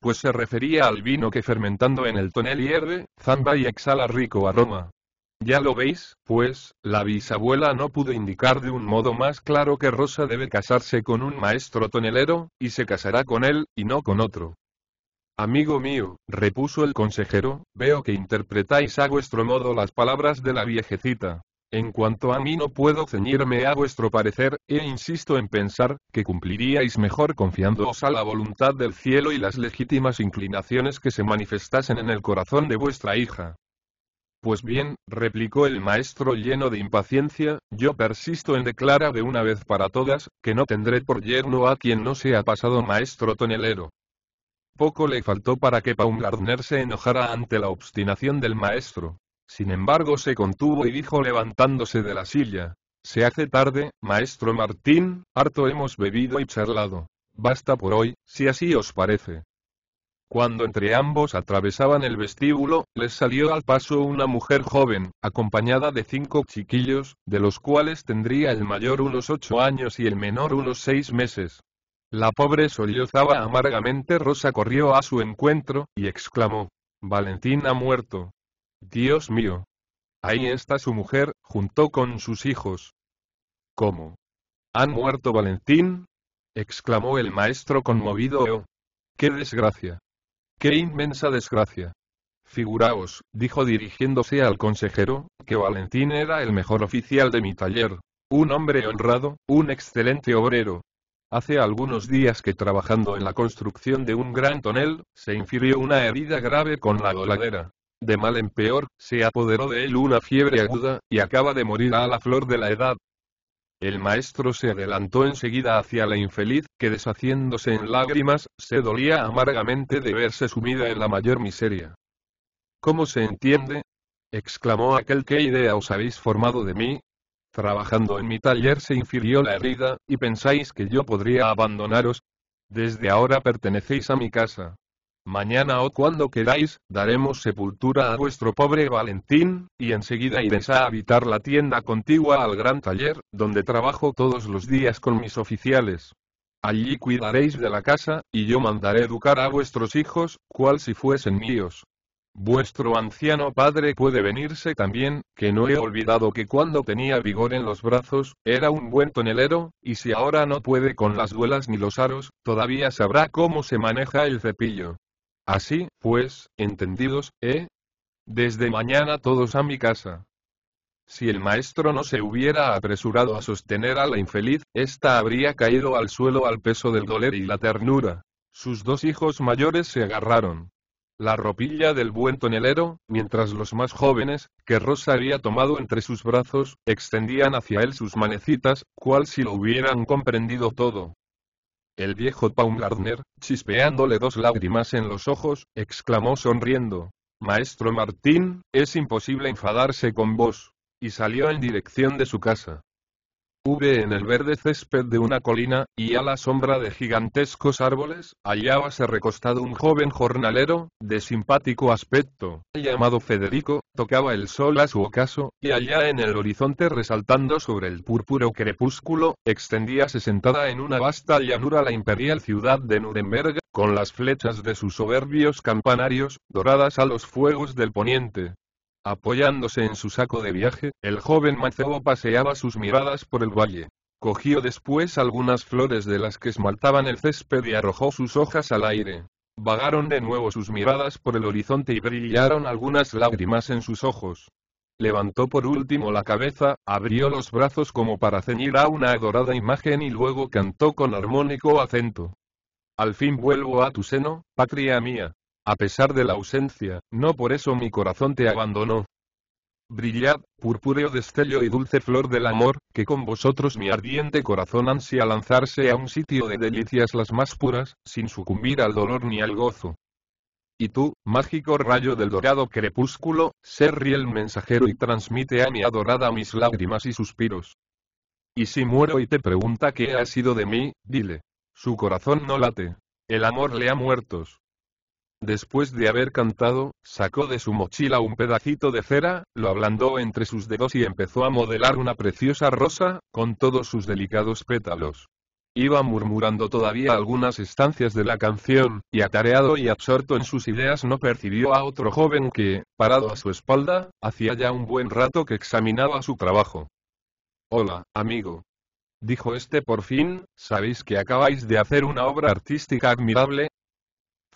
Pues se refería al vino que fermentando en el tonel hierve, zamba y exhala rico aroma. Ya lo veis, pues, la bisabuela no pudo indicar de un modo más claro que Rosa debe casarse con un maestro tonelero, y se casará con él, y no con otro. Amigo mío, repuso el consejero, veo que interpretáis a vuestro modo las palabras de la viejecita. En cuanto a mí no puedo ceñirme a vuestro parecer, e insisto en pensar, que cumpliríais mejor confiándoos a la voluntad del cielo y las legítimas inclinaciones que se manifestasen en el corazón de vuestra hija. Pues bien, replicó el maestro lleno de impaciencia, yo persisto en declarar de una vez para todas, que no tendré por yerno a quien no sea pasado maestro tonelero. Poco le faltó para que Gardner se enojara ante la obstinación del maestro. Sin embargo, se contuvo y dijo levantándose de la silla. Se hace tarde, maestro Martín, harto hemos bebido y charlado. Basta por hoy, si así os parece. Cuando entre ambos atravesaban el vestíbulo, les salió al paso una mujer joven, acompañada de cinco chiquillos, de los cuales tendría el mayor unos ocho años y el menor unos seis meses. La pobre sollozaba amargamente. Rosa corrió a su encuentro, y exclamó. Valentín ha muerto. Dios mío. Ahí está su mujer, junto con sus hijos. ¿Cómo? ¿Han muerto Valentín? exclamó el maestro conmovido. Oh, ¡Qué desgracia! ¡Qué inmensa desgracia! Figuraos, dijo dirigiéndose al consejero, que Valentín era el mejor oficial de mi taller. Un hombre honrado, un excelente obrero, Hace algunos días que trabajando en la construcción de un gran tonel, se infirió una herida grave con la doladera. De mal en peor, se apoderó de él una fiebre aguda, y acaba de morir a la flor de la edad. El maestro se adelantó enseguida hacia la infeliz, que deshaciéndose en lágrimas, se dolía amargamente de verse sumida en la mayor miseria. ¿Cómo se entiende? exclamó aquel qué idea os habéis formado de mí, Trabajando en mi taller se infirió la herida, y pensáis que yo podría abandonaros. Desde ahora pertenecéis a mi casa. Mañana o cuando queráis, daremos sepultura a vuestro pobre Valentín, y enseguida iréis a habitar la tienda contigua al gran taller, donde trabajo todos los días con mis oficiales. Allí cuidaréis de la casa, y yo mandaré educar a vuestros hijos, cual si fuesen míos. Vuestro anciano padre puede venirse también, que no he olvidado que cuando tenía vigor en los brazos, era un buen tonelero, y si ahora no puede con las duelas ni los aros, todavía sabrá cómo se maneja el cepillo. Así, pues, entendidos, ¿eh? Desde mañana todos a mi casa. Si el maestro no se hubiera apresurado a sostener a la infeliz, ésta habría caído al suelo al peso del dolor y la ternura. Sus dos hijos mayores se agarraron, la ropilla del buen tonelero, mientras los más jóvenes, que Rosa había tomado entre sus brazos, extendían hacia él sus manecitas, cual si lo hubieran comprendido todo. El viejo Baumgartner, chispeándole dos lágrimas en los ojos, exclamó sonriendo, Maestro Martín, es imposible enfadarse con vos. Y salió en dirección de su casa. V en el verde césped de una colina, y a la sombra de gigantescos árboles, hallábase recostado un joven jornalero, de simpático aspecto, llamado Federico, tocaba el sol a su ocaso, y allá en el horizonte resaltando sobre el púrpuro crepúsculo, extendíase sentada en una vasta llanura la imperial ciudad de Nuremberg, con las flechas de sus soberbios campanarios, doradas a los fuegos del poniente, Apoyándose en su saco de viaje, el joven mancebo paseaba sus miradas por el valle. Cogió después algunas flores de las que esmaltaban el césped y arrojó sus hojas al aire. Vagaron de nuevo sus miradas por el horizonte y brillaron algunas lágrimas en sus ojos. Levantó por último la cabeza, abrió los brazos como para ceñir a una adorada imagen y luego cantó con armónico acento. Al fin vuelvo a tu seno, patria mía. A pesar de la ausencia, no por eso mi corazón te abandonó. Brillad, purpúreo destello y dulce flor del amor, que con vosotros mi ardiente corazón ansia lanzarse a un sitio de delicias las más puras, sin sucumbir al dolor ni al gozo. Y tú, mágico rayo del dorado crepúsculo, sé riel mensajero y transmite a mi adorada mis lágrimas y suspiros. Y si muero y te pregunta qué ha sido de mí, dile. Su corazón no late. El amor le ha muertos. Después de haber cantado, sacó de su mochila un pedacito de cera, lo ablandó entre sus dedos y empezó a modelar una preciosa rosa, con todos sus delicados pétalos. Iba murmurando todavía algunas estancias de la canción, y atareado y absorto en sus ideas no percibió a otro joven que, parado a su espalda, hacía ya un buen rato que examinaba su trabajo. Hola, amigo, dijo este por fin, sabéis que acabáis de hacer una obra artística admirable,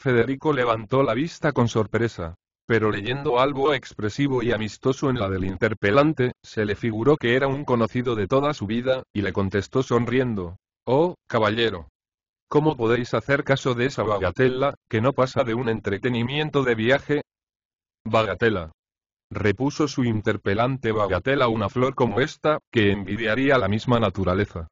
Federico levantó la vista con sorpresa. Pero leyendo algo expresivo y amistoso en la del interpelante, se le figuró que era un conocido de toda su vida, y le contestó sonriendo. Oh, caballero. ¿Cómo podéis hacer caso de esa bagatela, que no pasa de un entretenimiento de viaje? Bagatela. Repuso su interpelante bagatela una flor como esta, que envidiaría la misma naturaleza.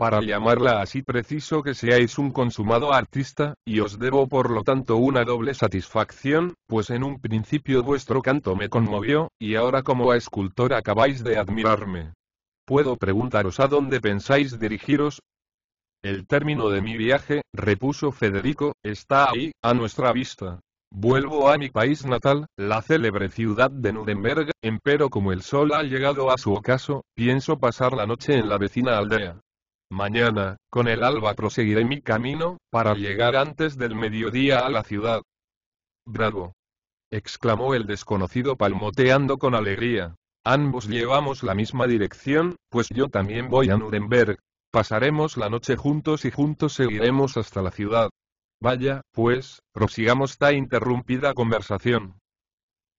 Para llamarla así preciso que seáis un consumado artista, y os debo por lo tanto una doble satisfacción, pues en un principio vuestro canto me conmovió, y ahora como escultor acabáis de admirarme. ¿Puedo preguntaros a dónde pensáis dirigiros? El término de mi viaje, repuso Federico, está ahí, a nuestra vista. Vuelvo a mi país natal, la célebre ciudad de Nuremberg, empero como el sol ha llegado a su ocaso, pienso pasar la noche en la vecina aldea. Mañana, con el alba proseguiré mi camino, para llegar antes del mediodía a la ciudad. Bravo. exclamó el desconocido palmoteando con alegría. Ambos llevamos la misma dirección, pues yo también voy a Nuremberg. Pasaremos la noche juntos y juntos seguiremos hasta la ciudad. Vaya, pues, prosigamos esta interrumpida conversación.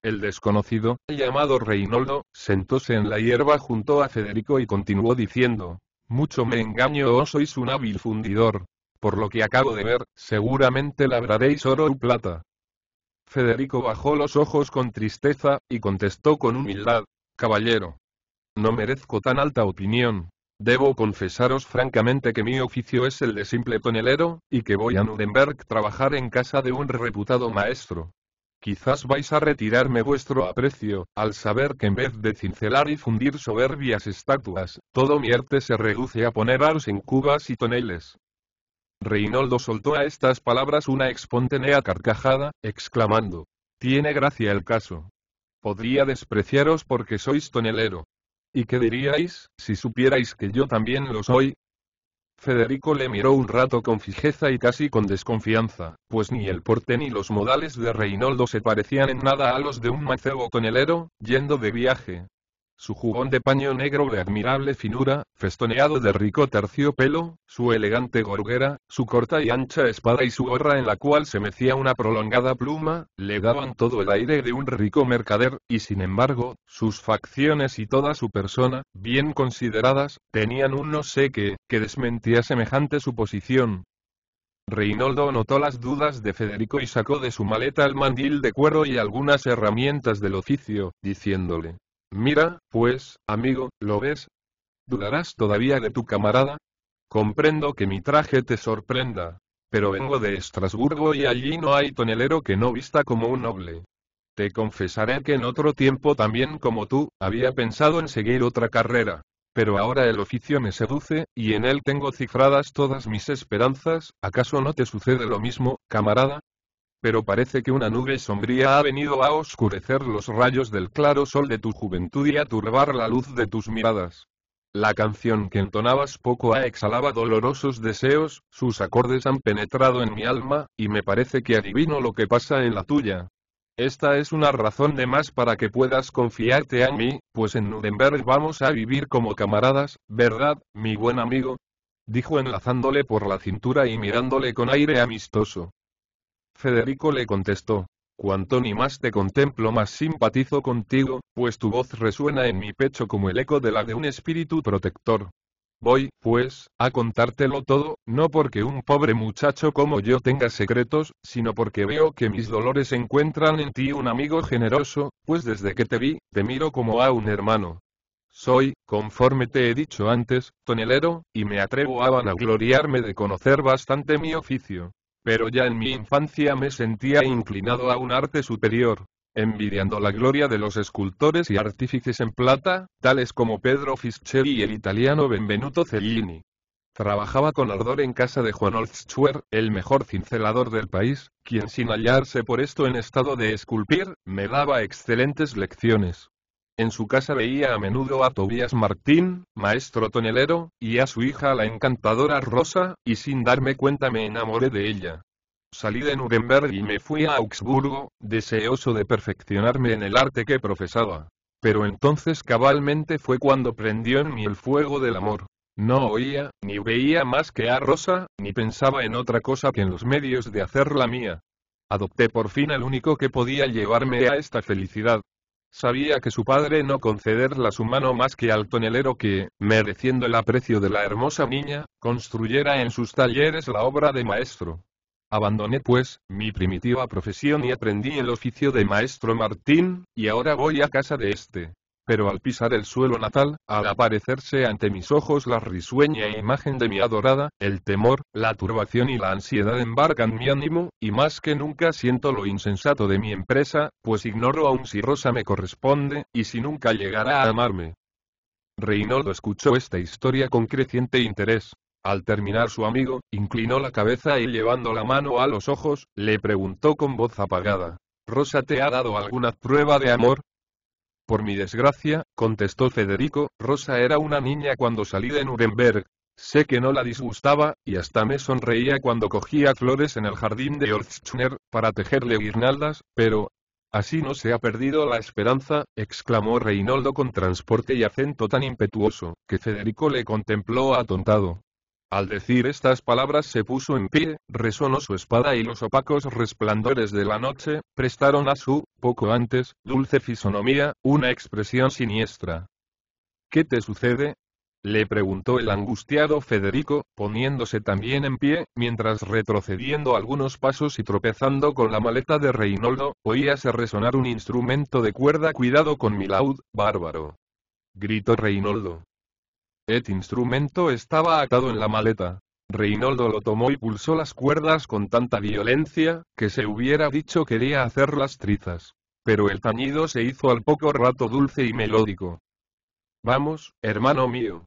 El desconocido, llamado Reinoldo, sentóse en la hierba junto a Federico y continuó diciendo, mucho me engaño o oh, sois un hábil fundidor. Por lo que acabo de ver, seguramente labraréis oro u plata. Federico bajó los ojos con tristeza, y contestó con humildad, Caballero. No merezco tan alta opinión. Debo confesaros francamente que mi oficio es el de simple tonelero, y que voy a Nuremberg trabajar en casa de un reputado maestro. Quizás vais a retirarme vuestro aprecio, al saber que en vez de cincelar y fundir soberbias estatuas, todo mi arte se reduce a poner aros en cubas y toneles. Reinoldo soltó a estas palabras una espontánea carcajada, exclamando, Tiene gracia el caso. Podría despreciaros porque sois tonelero. ¿Y qué diríais, si supierais que yo también lo soy? Federico le miró un rato con fijeza y casi con desconfianza, pues ni el porte ni los modales de Reinoldo se parecían en nada a los de un mancebo tonelero, yendo de viaje, su jubón de paño negro de admirable finura, festoneado de rico terciopelo, su elegante gorguera, su corta y ancha espada y su gorra en la cual se mecía una prolongada pluma, le daban todo el aire de un rico mercader, y sin embargo, sus facciones y toda su persona, bien consideradas, tenían un no sé qué, que desmentía semejante suposición, Reinoldo notó las dudas de Federico y sacó de su maleta el mandil de cuero y algunas herramientas del oficio, diciéndole, Mira, pues, amigo, ¿lo ves? ¿Dudarás todavía de tu camarada? Comprendo que mi traje te sorprenda, pero vengo de Estrasburgo y allí no hay tonelero que no vista como un noble. Te confesaré que en otro tiempo también como tú, había pensado en seguir otra carrera. Pero ahora el oficio me seduce, y en él tengo cifradas todas mis esperanzas, ¿acaso no te sucede lo mismo, camarada? pero parece que una nube sombría ha venido a oscurecer los rayos del claro sol de tu juventud y a turbar la luz de tus miradas. La canción que entonabas poco ha exhalaba dolorosos deseos, sus acordes han penetrado en mi alma, y me parece que adivino lo que pasa en la tuya. Esta es una razón de más para que puedas confiarte a mí, pues en Nuremberg vamos a vivir como camaradas, ¿verdad, mi buen amigo? Dijo enlazándole por la cintura y mirándole con aire amistoso. Federico le contestó, cuanto ni más te contemplo más simpatizo contigo, pues tu voz resuena en mi pecho como el eco de la de un espíritu protector. Voy, pues, a contártelo todo, no porque un pobre muchacho como yo tenga secretos, sino porque veo que mis dolores encuentran en ti un amigo generoso, pues desde que te vi, te miro como a un hermano. Soy, conforme te he dicho antes, tonelero, y me atrevo a vanagloriarme de conocer bastante mi oficio. Pero ya en mi infancia me sentía inclinado a un arte superior, envidiando la gloria de los escultores y artífices en plata, tales como Pedro Fischeri y el italiano Benvenuto Cellini. Trabajaba con ardor en casa de Juan Olschuer, el mejor cincelador del país, quien sin hallarse por esto en estado de esculpir, me daba excelentes lecciones. En su casa veía a menudo a Tobías Martín, maestro tonelero, y a su hija la encantadora Rosa, y sin darme cuenta me enamoré de ella. Salí de Nuremberg y me fui a Augsburgo, deseoso de perfeccionarme en el arte que profesaba. Pero entonces cabalmente fue cuando prendió en mí el fuego del amor. No oía, ni veía más que a Rosa, ni pensaba en otra cosa que en los medios de hacerla mía. Adopté por fin al único que podía llevarme a esta felicidad, Sabía que su padre no concederla su mano más que al tonelero que, mereciendo el aprecio de la hermosa niña, construyera en sus talleres la obra de maestro. Abandoné, pues, mi primitiva profesión y aprendí el oficio de maestro Martín, y ahora voy a casa de este pero al pisar el suelo natal, al aparecerse ante mis ojos la risueña imagen de mi adorada, el temor, la turbación y la ansiedad embarcan mi ánimo, y más que nunca siento lo insensato de mi empresa, pues ignoro aún si Rosa me corresponde, y si nunca llegará a amarme. Reinoldo escuchó esta historia con creciente interés. Al terminar su amigo, inclinó la cabeza y llevando la mano a los ojos, le preguntó con voz apagada. ¿Rosa te ha dado alguna prueba de amor? Por mi desgracia, contestó Federico, Rosa era una niña cuando salí de Nuremberg. Sé que no la disgustaba, y hasta me sonreía cuando cogía flores en el jardín de Orchner, para tejerle guirnaldas, pero... Así no se ha perdido la esperanza, exclamó Reinoldo con transporte y acento tan impetuoso, que Federico le contempló atontado. Al decir estas palabras se puso en pie, resonó su espada y los opacos resplandores de la noche, prestaron a su, poco antes, dulce fisonomía, una expresión siniestra. ¿Qué te sucede? Le preguntó el angustiado Federico, poniéndose también en pie, mientras retrocediendo algunos pasos y tropezando con la maleta de Reinoldo, oíase resonar un instrumento de cuerda cuidado con mi laud, bárbaro. Gritó Reinoldo. Et instrumento estaba atado en la maleta. Reinoldo lo tomó y pulsó las cuerdas con tanta violencia, que se hubiera dicho quería hacer las trizas. Pero el tañido se hizo al poco rato dulce y melódico. Vamos, hermano mío.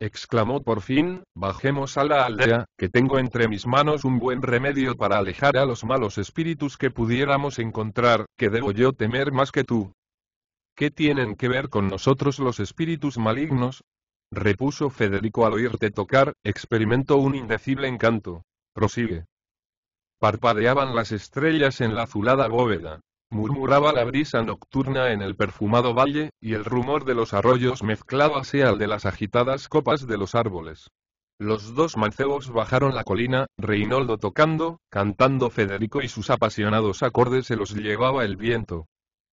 exclamó por fin, bajemos a la aldea, que tengo entre mis manos un buen remedio para alejar a los malos espíritus que pudiéramos encontrar, que debo yo temer más que tú. ¿Qué tienen que ver con nosotros los espíritus malignos? repuso Federico al oírte tocar, experimentó un indecible encanto. Prosigue. Parpadeaban las estrellas en la azulada bóveda. Murmuraba la brisa nocturna en el perfumado valle, y el rumor de los arroyos mezclábase al de las agitadas copas de los árboles. Los dos mancebos bajaron la colina, Reinoldo tocando, cantando Federico y sus apasionados acordes se los llevaba el viento.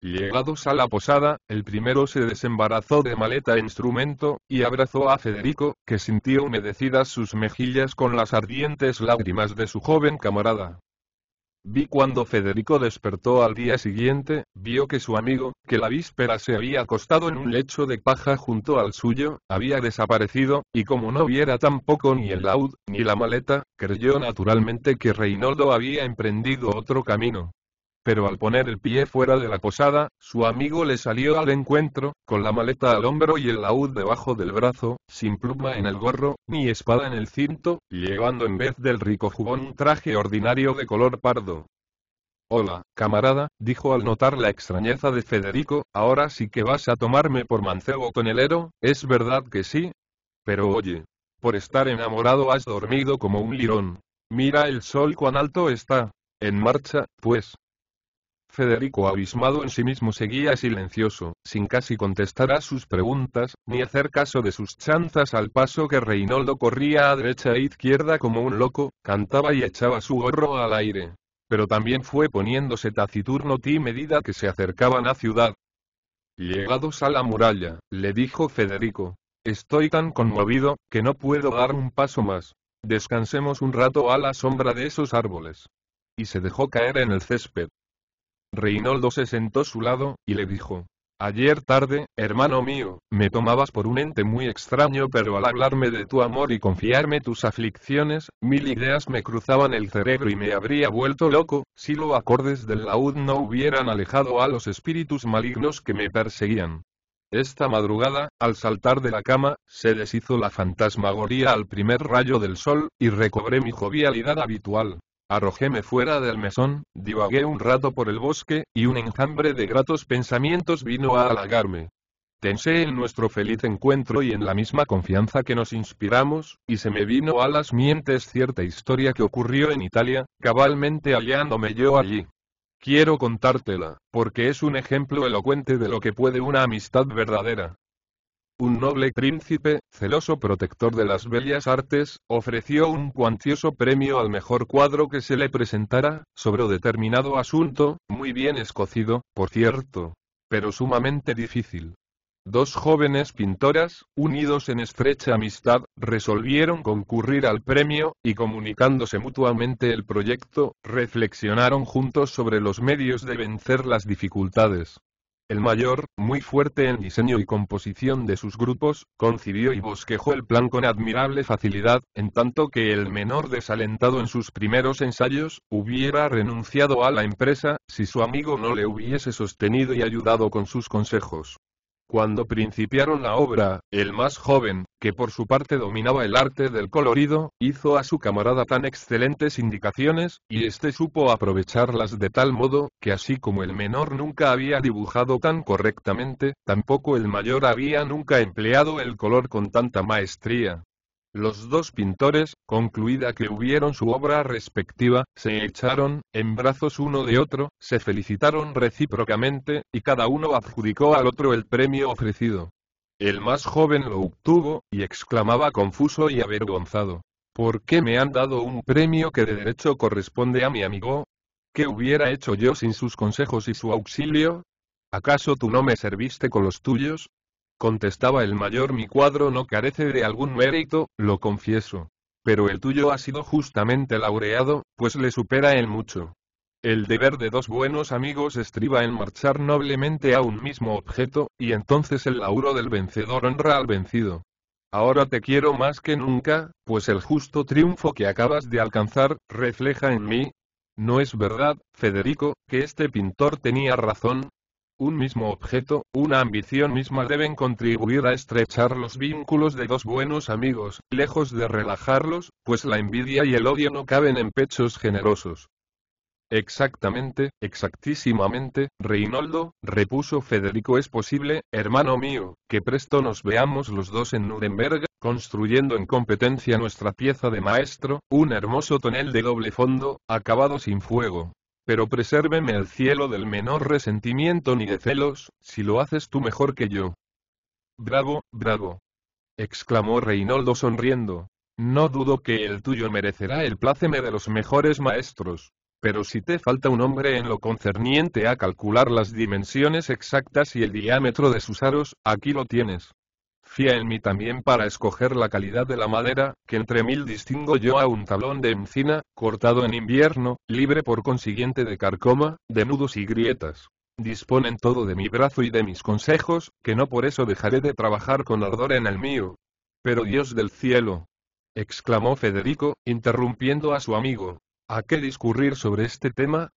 Llegados a la posada, el primero se desembarazó de maleta e instrumento, y abrazó a Federico, que sintió humedecidas sus mejillas con las ardientes lágrimas de su joven camarada. Vi cuando Federico despertó al día siguiente, vio que su amigo, que la víspera se había acostado en un lecho de paja junto al suyo, había desaparecido, y como no viera tampoco ni el laud, ni la maleta, creyó naturalmente que Reinoldo había emprendido otro camino pero al poner el pie fuera de la posada, su amigo le salió al encuentro, con la maleta al hombro y el laúd debajo del brazo, sin pluma en el gorro, ni espada en el cinto, llevando en vez del rico jubón un traje ordinario de color pardo. Hola, camarada, dijo al notar la extrañeza de Federico, ahora sí que vas a tomarme por mancebo con el héroe, ¿es verdad que sí? Pero oye, por estar enamorado has dormido como un lirón. Mira el sol cuán alto está. En marcha, pues. Federico abismado en sí mismo seguía silencioso, sin casi contestar a sus preguntas, ni hacer caso de sus chanzas al paso que Reinoldo corría a derecha e izquierda como un loco, cantaba y echaba su gorro al aire. Pero también fue poniéndose taciturno ti medida que se acercaban a ciudad. Llegados a la muralla, le dijo Federico. Estoy tan conmovido, que no puedo dar un paso más. Descansemos un rato a la sombra de esos árboles. Y se dejó caer en el césped. Reinoldo se sentó a su lado, y le dijo. Ayer tarde, hermano mío, me tomabas por un ente muy extraño pero al hablarme de tu amor y confiarme tus aflicciones, mil ideas me cruzaban el cerebro y me habría vuelto loco, si los acordes del laúd no hubieran alejado a los espíritus malignos que me perseguían. Esta madrugada, al saltar de la cama, se deshizo la fantasmagoría al primer rayo del sol, y recobré mi jovialidad habitual. Arrojéme fuera del mesón, divagué un rato por el bosque, y un enjambre de gratos pensamientos vino a halagarme. Tensé en nuestro feliz encuentro y en la misma confianza que nos inspiramos, y se me vino a las mientes cierta historia que ocurrió en Italia, cabalmente hallándome yo allí. Quiero contártela, porque es un ejemplo elocuente de lo que puede una amistad verdadera un noble príncipe, celoso protector de las bellas artes, ofreció un cuantioso premio al mejor cuadro que se le presentara, sobre determinado asunto, muy bien escocido, por cierto, pero sumamente difícil. Dos jóvenes pintoras, unidos en estrecha amistad, resolvieron concurrir al premio, y comunicándose mutuamente el proyecto, reflexionaron juntos sobre los medios de vencer las dificultades. El mayor, muy fuerte en diseño y composición de sus grupos, concibió y bosquejó el plan con admirable facilidad, en tanto que el menor desalentado en sus primeros ensayos, hubiera renunciado a la empresa, si su amigo no le hubiese sostenido y ayudado con sus consejos. Cuando principiaron la obra, el más joven, que por su parte dominaba el arte del colorido, hizo a su camarada tan excelentes indicaciones, y éste supo aprovecharlas de tal modo, que así como el menor nunca había dibujado tan correctamente, tampoco el mayor había nunca empleado el color con tanta maestría, los dos pintores, concluida que hubieron su obra respectiva, se echaron, en brazos uno de otro, se felicitaron recíprocamente, y cada uno adjudicó al otro el premio ofrecido. El más joven lo obtuvo, y exclamaba confuso y avergonzado. ¿Por qué me han dado un premio que de derecho corresponde a mi amigo? ¿Qué hubiera hecho yo sin sus consejos y su auxilio? ¿Acaso tú no me serviste con los tuyos? contestaba el mayor mi cuadro no carece de algún mérito, lo confieso. Pero el tuyo ha sido justamente laureado, pues le supera en mucho. El deber de dos buenos amigos estriba en marchar noblemente a un mismo objeto, y entonces el lauro del vencedor honra al vencido. Ahora te quiero más que nunca, pues el justo triunfo que acabas de alcanzar, refleja en mí. No es verdad, Federico, que este pintor tenía razón, un mismo objeto, una ambición misma deben contribuir a estrechar los vínculos de dos buenos amigos, lejos de relajarlos, pues la envidia y el odio no caben en pechos generosos. Exactamente, exactísimamente, Reinoldo, repuso Federico, es posible, hermano mío, que presto nos veamos los dos en Nuremberg, construyendo en competencia nuestra pieza de maestro, un hermoso tonel de doble fondo, acabado sin fuego, pero presérveme el cielo del menor resentimiento ni de celos, si lo haces tú mejor que yo. Bravo, bravo. exclamó Reinoldo sonriendo. No dudo que el tuyo merecerá el pláceme de los mejores maestros. Pero si te falta un hombre en lo concerniente a calcular las dimensiones exactas y el diámetro de sus aros, aquí lo tienes. Fía en mí también para escoger la calidad de la madera, que entre mil distingo yo a un tablón de encina, cortado en invierno, libre por consiguiente de carcoma, de nudos y grietas. Disponen todo de mi brazo y de mis consejos, que no por eso dejaré de trabajar con ardor en el mío. Pero Dios del cielo, exclamó Federico, interrumpiendo a su amigo, ¿a qué discurrir sobre este tema?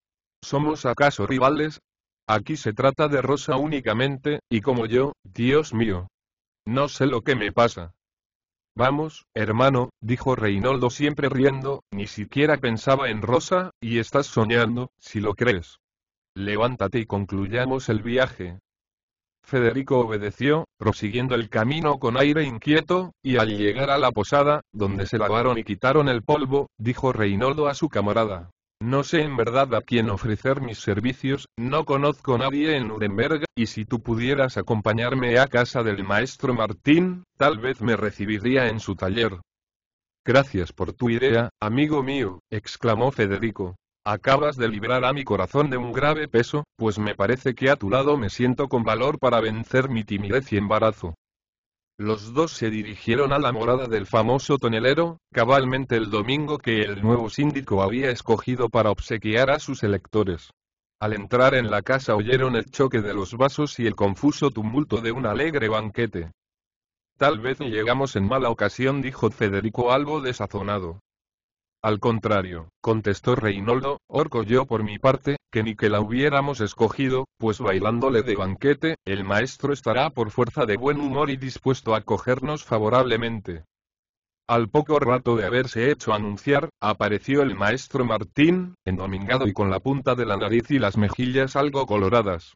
¿Somos acaso rivales? Aquí se trata de Rosa únicamente, y como yo, Dios mío, no sé lo que me pasa. Vamos, hermano, dijo Reinoldo siempre riendo, ni siquiera pensaba en Rosa, y estás soñando, si lo crees. Levántate y concluyamos el viaje. Federico obedeció, prosiguiendo el camino con aire inquieto, y al llegar a la posada, donde se lavaron y quitaron el polvo, dijo Reinoldo a su camarada, no sé en verdad a quién ofrecer mis servicios, no conozco a nadie en Nuremberg, y si tú pudieras acompañarme a casa del maestro Martín, tal vez me recibiría en su taller. Gracias por tu idea, amigo mío, exclamó Federico. Acabas de librar a mi corazón de un grave peso, pues me parece que a tu lado me siento con valor para vencer mi timidez y embarazo los dos se dirigieron a la morada del famoso tonelero, cabalmente el domingo que el nuevo síndico había escogido para obsequiar a sus electores. Al entrar en la casa oyeron el choque de los vasos y el confuso tumulto de un alegre banquete. Tal vez llegamos en mala ocasión, dijo Federico algo desazonado. Al contrario, contestó Reinoldo, Orco yo por mi parte, que ni que la hubiéramos escogido, pues bailándole de banquete, el maestro estará por fuerza de buen humor y dispuesto a acogernos favorablemente. Al poco rato de haberse hecho anunciar, apareció el maestro Martín, endomingado y con la punta de la nariz y las mejillas algo coloradas.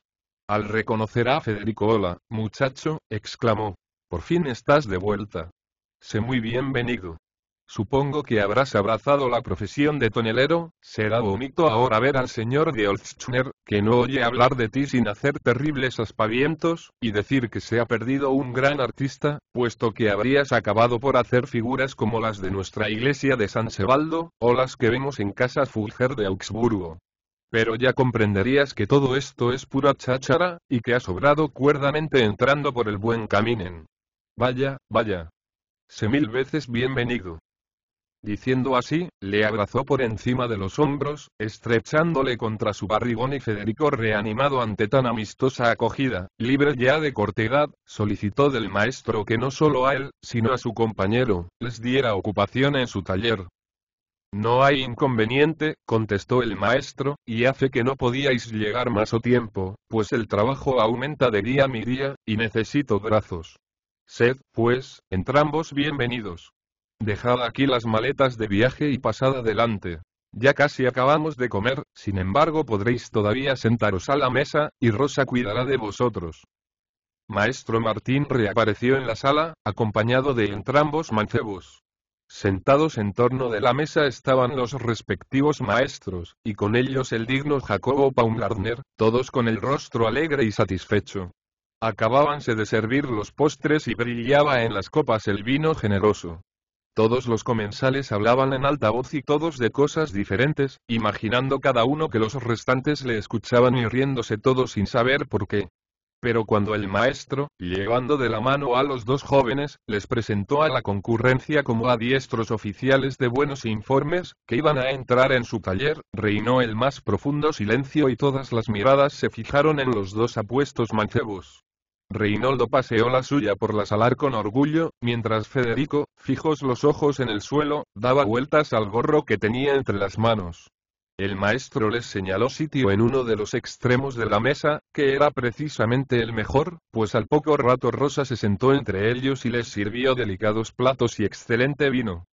Al reconocer a Federico Hola, muchacho, exclamó, por fin estás de vuelta. Sé muy bienvenido. Supongo que habrás abrazado la profesión de tonelero, será bonito ahora ver al señor de Olschner, que no oye hablar de ti sin hacer terribles aspavientos, y decir que se ha perdido un gran artista, puesto que habrías acabado por hacer figuras como las de nuestra iglesia de San Sebaldo, o las que vemos en Casa Fulger de Augsburgo. Pero ya comprenderías que todo esto es pura cháchara, y que has obrado cuerdamente entrando por el buen caminen. Vaya, vaya. Sé mil veces bienvenido. Diciendo así, le abrazó por encima de los hombros, estrechándole contra su barrigón y Federico reanimado ante tan amistosa acogida, libre ya de cortedad, solicitó del maestro que no solo a él, sino a su compañero, les diera ocupación en su taller. No hay inconveniente, contestó el maestro, y hace que no podíais llegar más o tiempo, pues el trabajo aumenta de día a mi día, y necesito brazos. Sed, pues, entrambos bienvenidos. Dejad aquí las maletas de viaje y pasad adelante. Ya casi acabamos de comer, sin embargo podréis todavía sentaros a la mesa, y Rosa cuidará de vosotros. Maestro Martín reapareció en la sala, acompañado de entrambos mancebos. Sentados en torno de la mesa estaban los respectivos maestros, y con ellos el digno Jacobo Paumlarner, todos con el rostro alegre y satisfecho. Acabábanse de servir los postres y brillaba en las copas el vino generoso. Todos los comensales hablaban en alta voz y todos de cosas diferentes, imaginando cada uno que los restantes le escuchaban y riéndose todos sin saber por qué. Pero cuando el maestro, llevando de la mano a los dos jóvenes, les presentó a la concurrencia como a diestros oficiales de buenos informes, que iban a entrar en su taller, reinó el más profundo silencio y todas las miradas se fijaron en los dos apuestos mancebos. Reinoldo paseó la suya por la salar con orgullo, mientras Federico, fijos los ojos en el suelo, daba vueltas al gorro que tenía entre las manos. El maestro les señaló sitio en uno de los extremos de la mesa, que era precisamente el mejor, pues al poco rato Rosa se sentó entre ellos y les sirvió delicados platos y excelente vino.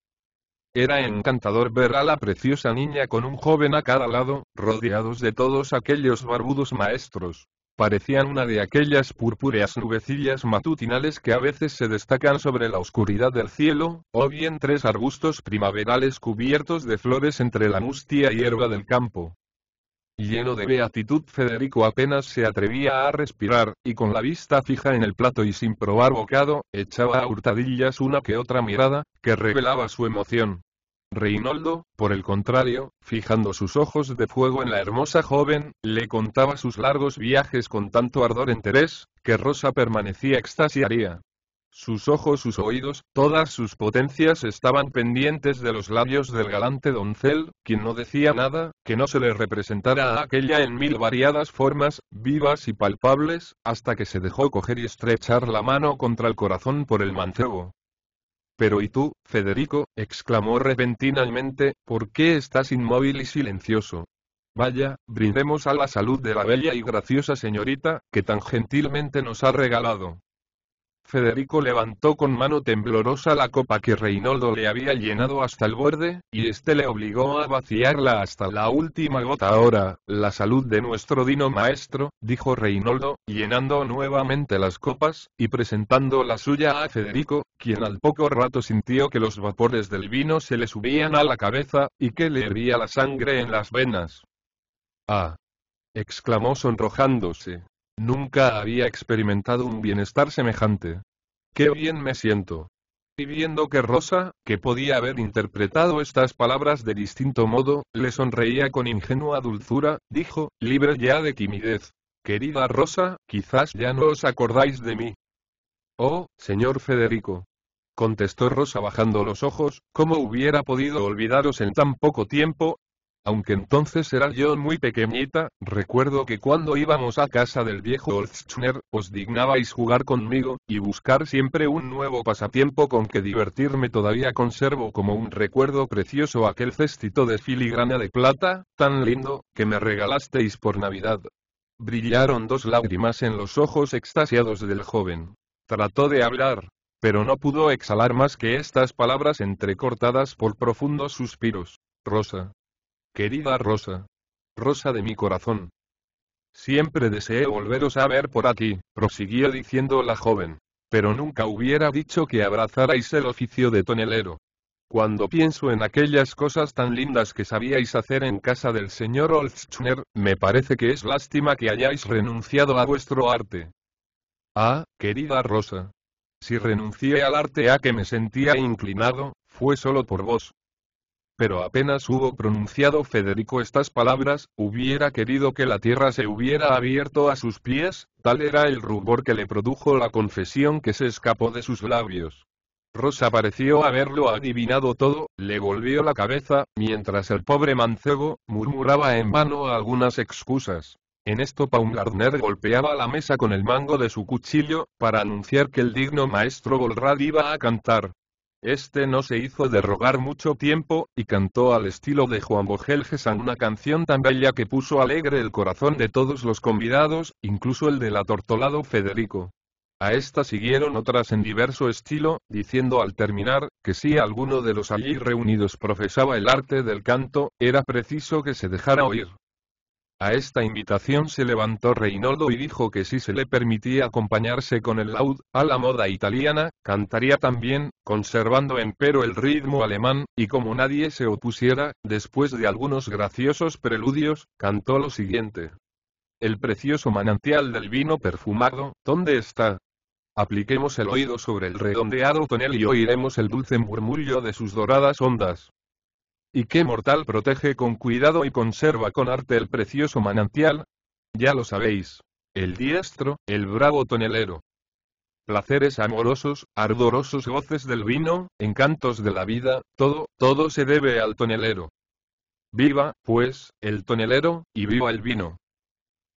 Era encantador ver a la preciosa niña con un joven a cada lado, rodeados de todos aquellos barbudos maestros parecían una de aquellas purpúreas nubecillas matutinales que a veces se destacan sobre la oscuridad del cielo, o bien tres arbustos primaverales cubiertos de flores entre la mustia hierba del campo. Lleno de beatitud Federico apenas se atrevía a respirar, y con la vista fija en el plato y sin probar bocado, echaba a hurtadillas una que otra mirada, que revelaba su emoción. Reinaldo, por el contrario, fijando sus ojos de fuego en la hermosa joven, le contaba sus largos viajes con tanto ardor e interés, que Rosa permanecía extasiaría. Sus ojos, sus oídos, todas sus potencias estaban pendientes de los labios del galante doncel, quien no decía nada, que no se le representara a aquella en mil variadas formas, vivas y palpables, hasta que se dejó coger y estrechar la mano contra el corazón por el mancebo. Pero ¿y tú, Federico? exclamó repentinamente, ¿por qué estás inmóvil y silencioso? Vaya, brindemos a la salud de la bella y graciosa señorita, que tan gentilmente nos ha regalado. Federico levantó con mano temblorosa la copa que Reinoldo le había llenado hasta el borde, y éste le obligó a vaciarla hasta la última gota. Ahora, la salud de nuestro dino maestro, dijo Reinoldo, llenando nuevamente las copas, y presentando la suya a Federico, quien al poco rato sintió que los vapores del vino se le subían a la cabeza, y que le hervía la sangre en las venas. Ah, exclamó sonrojándose. Nunca había experimentado un bienestar semejante. Qué bien me siento. Y viendo que Rosa, que podía haber interpretado estas palabras de distinto modo, le sonreía con ingenua dulzura, dijo, libre ya de timidez. Querida Rosa, quizás ya no os acordáis de mí. Oh, señor Federico. Contestó Rosa bajando los ojos, ¿cómo hubiera podido olvidaros en tan poco tiempo? Aunque entonces era yo muy pequeñita, recuerdo que cuando íbamos a casa del viejo Olzchner, os dignabais jugar conmigo, y buscar siempre un nuevo pasatiempo con que divertirme todavía conservo como un recuerdo precioso aquel cestito de filigrana de plata, tan lindo, que me regalasteis por Navidad. Brillaron dos lágrimas en los ojos extasiados del joven. Trató de hablar, pero no pudo exhalar más que estas palabras entrecortadas por profundos suspiros. Rosa, Querida Rosa. Rosa de mi corazón. Siempre deseé volveros a ver por aquí, prosiguió diciendo la joven. Pero nunca hubiera dicho que abrazarais el oficio de tonelero. Cuando pienso en aquellas cosas tan lindas que sabíais hacer en casa del señor Olfschner, me parece que es lástima que hayáis renunciado a vuestro arte. Ah, querida Rosa. Si renuncié al arte a que me sentía inclinado, fue solo por vos, pero apenas hubo pronunciado Federico estas palabras, hubiera querido que la tierra se hubiera abierto a sus pies, tal era el rubor que le produjo la confesión que se escapó de sus labios. Rosa pareció haberlo adivinado todo, le volvió la cabeza, mientras el pobre mancebo, murmuraba en vano algunas excusas. En esto Gardner golpeaba la mesa con el mango de su cuchillo, para anunciar que el digno maestro Volrad iba a cantar. Este no se hizo derrogar mucho tiempo, y cantó al estilo de Juan Bogel una canción tan bella que puso alegre el corazón de todos los convidados, incluso el del atortolado Federico. A esta siguieron otras en diverso estilo, diciendo al terminar, que si alguno de los allí reunidos profesaba el arte del canto, era preciso que se dejara oír. A esta invitación se levantó Reinoldo y dijo que si se le permitía acompañarse con el laud, a la moda italiana, cantaría también, conservando empero el ritmo alemán, y como nadie se opusiera, después de algunos graciosos preludios, cantó lo siguiente. El precioso manantial del vino perfumado, ¿dónde está? Apliquemos el oído sobre el redondeado tonel y oiremos el dulce murmullo de sus doradas ondas y qué mortal protege con cuidado y conserva con arte el precioso manantial. Ya lo sabéis. El diestro, el bravo tonelero. Placeres amorosos, ardorosos goces del vino, encantos de la vida, todo, todo se debe al tonelero. Viva, pues, el tonelero, y viva el vino.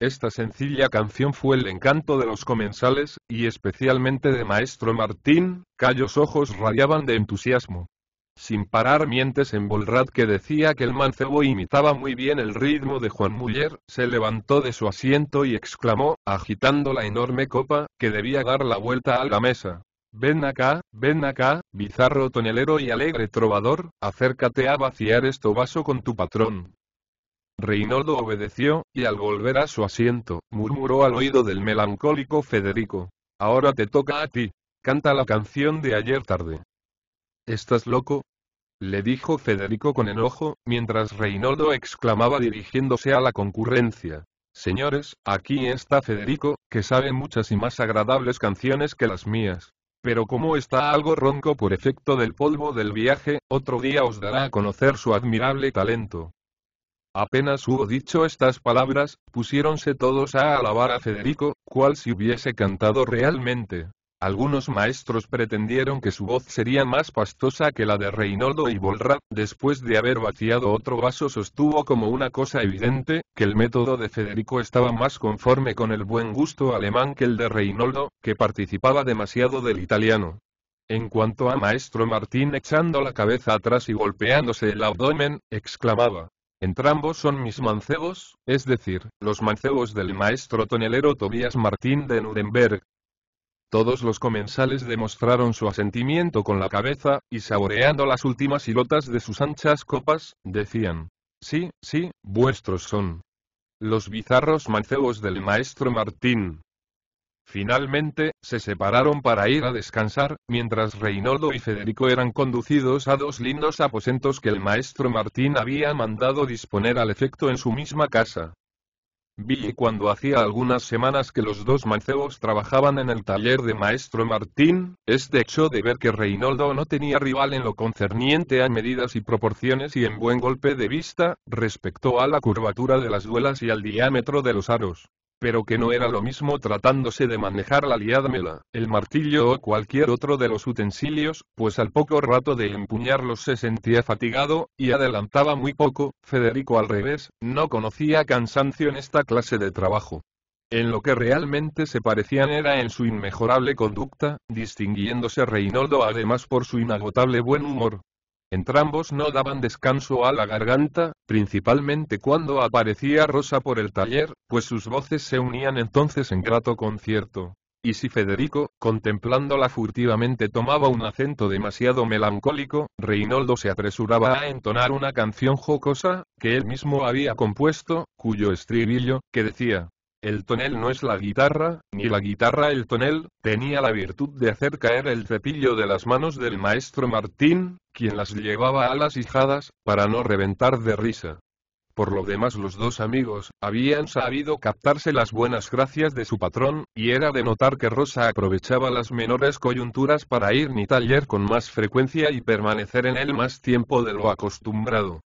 Esta sencilla canción fue el encanto de los comensales, y especialmente de Maestro Martín, callos ojos radiaban de entusiasmo. Sin parar mientes en Bolrat que decía que el mancebo imitaba muy bien el ritmo de Juan Muller, se levantó de su asiento y exclamó, agitando la enorme copa, que debía dar la vuelta a la mesa. Ven acá, ven acá, bizarro tonelero y alegre trovador, acércate a vaciar esto vaso con tu patrón. Reinoldo obedeció, y al volver a su asiento, murmuró al oído del melancólico Federico. Ahora te toca a ti. Canta la canción de ayer tarde. ¿Estás loco? le dijo Federico con enojo, mientras Reinoldo exclamaba dirigiéndose a la concurrencia. Señores, aquí está Federico, que sabe muchas y más agradables canciones que las mías. Pero como está algo ronco por efecto del polvo del viaje, otro día os dará a conocer su admirable talento. Apenas hubo dicho estas palabras, pusiéronse todos a alabar a Federico, cual si hubiese cantado realmente. Algunos maestros pretendieron que su voz sería más pastosa que la de Reinoldo y Volrad, después de haber vaciado otro vaso sostuvo como una cosa evidente, que el método de Federico estaba más conforme con el buen gusto alemán que el de Reinoldo, que participaba demasiado del italiano. En cuanto a maestro Martín echando la cabeza atrás y golpeándose el abdomen, exclamaba, Entrambos son mis mancebos, es decir, los mancebos del maestro tonelero Tobías Martín de Nuremberg, todos los comensales demostraron su asentimiento con la cabeza, y saboreando las últimas hilotas de sus anchas copas, decían, Sí, sí, vuestros son. Los bizarros mancebos del maestro Martín. Finalmente, se separaron para ir a descansar, mientras Reinoldo y Federico eran conducidos a dos lindos aposentos que el maestro Martín había mandado disponer al efecto en su misma casa. Vi cuando hacía algunas semanas que los dos mancebos trabajaban en el taller de maestro Martín, este hecho de ver que Reinaldo no tenía rival en lo concerniente a medidas y proporciones y en buen golpe de vista, respecto a la curvatura de las duelas y al diámetro de los aros pero que no era lo mismo tratándose de manejar la liadmela, el martillo o cualquier otro de los utensilios, pues al poco rato de empuñarlos se sentía fatigado, y adelantaba muy poco, Federico al revés, no conocía cansancio en esta clase de trabajo. En lo que realmente se parecían era en su inmejorable conducta, distinguiéndose Reinoldo además por su inagotable buen humor, Entrambos no daban descanso a la garganta, principalmente cuando aparecía Rosa por el taller, pues sus voces se unían entonces en grato concierto. Y si Federico, contemplándola furtivamente, tomaba un acento demasiado melancólico, Reinoldo se apresuraba a entonar una canción jocosa, que él mismo había compuesto, cuyo estribillo, que decía, el tonel no es la guitarra, ni la guitarra el tonel, tenía la virtud de hacer caer el cepillo de las manos del maestro Martín, quien las llevaba a las hijadas, para no reventar de risa. Por lo demás los dos amigos, habían sabido captarse las buenas gracias de su patrón, y era de notar que Rosa aprovechaba las menores coyunturas para ir ni taller con más frecuencia y permanecer en él más tiempo de lo acostumbrado.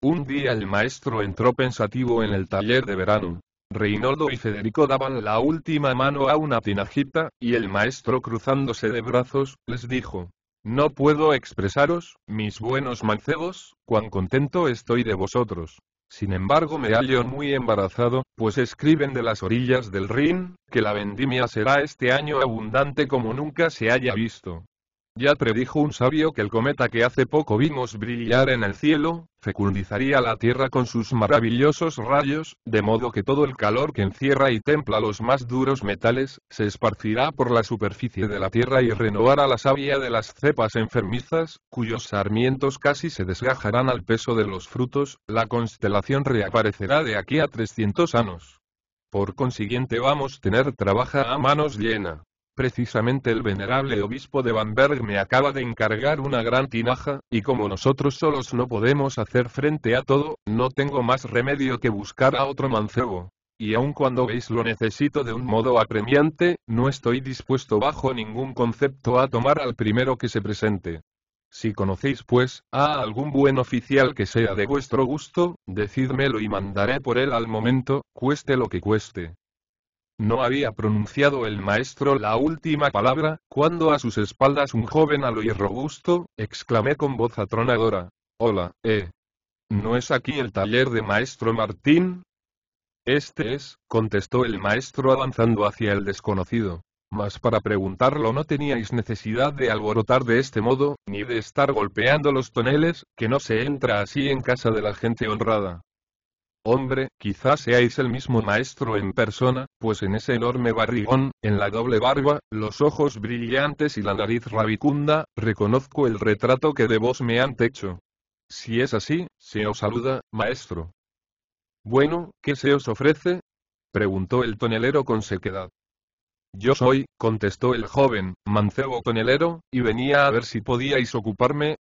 Un día el maestro entró pensativo en el taller de verano, Reinoldo y Federico daban la última mano a una tinajita, y el maestro cruzándose de brazos, les dijo, no puedo expresaros, mis buenos mancebos, cuán contento estoy de vosotros. Sin embargo me hallo muy embarazado, pues escriben de las orillas del Rin, que la vendimia será este año abundante como nunca se haya visto. Ya predijo un sabio que el cometa que hace poco vimos brillar en el cielo, fecundizaría la tierra con sus maravillosos rayos, de modo que todo el calor que encierra y templa los más duros metales, se esparcirá por la superficie de la tierra y renovará la savia de las cepas enfermizas, cuyos sarmientos casi se desgajarán al peso de los frutos, la constelación reaparecerá de aquí a 300 años. Por consiguiente vamos a tener trabaja a manos llena. Precisamente el venerable obispo de Bamberg me acaba de encargar una gran tinaja, y como nosotros solos no podemos hacer frente a todo, no tengo más remedio que buscar a otro mancebo. Y aun cuando veis lo necesito de un modo apremiante, no estoy dispuesto bajo ningún concepto a tomar al primero que se presente. Si conocéis pues, a algún buen oficial que sea de vuestro gusto, decídmelo y mandaré por él al momento, cueste lo que cueste. No había pronunciado el maestro la última palabra, cuando a sus espaldas un joven y robusto, exclamé con voz atronadora. Hola, eh. ¿No es aquí el taller de maestro Martín? Este es, contestó el maestro avanzando hacia el desconocido. Mas para preguntarlo no teníais necesidad de alborotar de este modo, ni de estar golpeando los toneles, que no se entra así en casa de la gente honrada. Hombre, quizás seáis el mismo maestro en persona, pues en ese enorme barrigón, en la doble barba, los ojos brillantes y la nariz rabicunda, reconozco el retrato que de vos me han hecho. Si es así, se os saluda, maestro. Bueno, ¿qué se os ofrece? preguntó el tonelero con sequedad. Yo soy, contestó el joven, mancebo tonelero, y venía a ver si podíais ocuparme,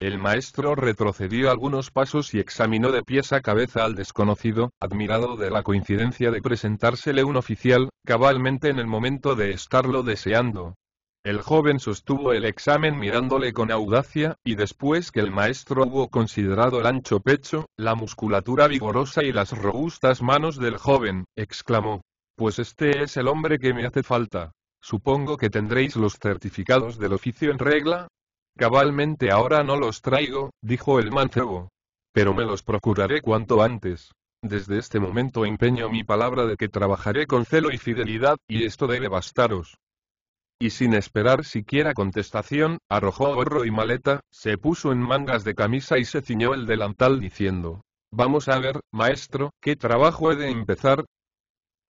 el maestro retrocedió algunos pasos y examinó de pies a cabeza al desconocido, admirado de la coincidencia de presentársele un oficial, cabalmente en el momento de estarlo deseando. El joven sostuvo el examen mirándole con audacia, y después que el maestro hubo considerado el ancho pecho, la musculatura vigorosa y las robustas manos del joven, exclamó. Pues este es el hombre que me hace falta. Supongo que tendréis los certificados del oficio en regla, Cabalmente ahora no los traigo, dijo el mancebo. Pero me los procuraré cuanto antes. Desde este momento empeño mi palabra de que trabajaré con celo y fidelidad, y esto debe bastaros. Y sin esperar siquiera contestación, arrojó gorro y maleta, se puso en mangas de camisa y se ciñó el delantal diciendo, Vamos a ver, maestro, qué trabajo he de empezar,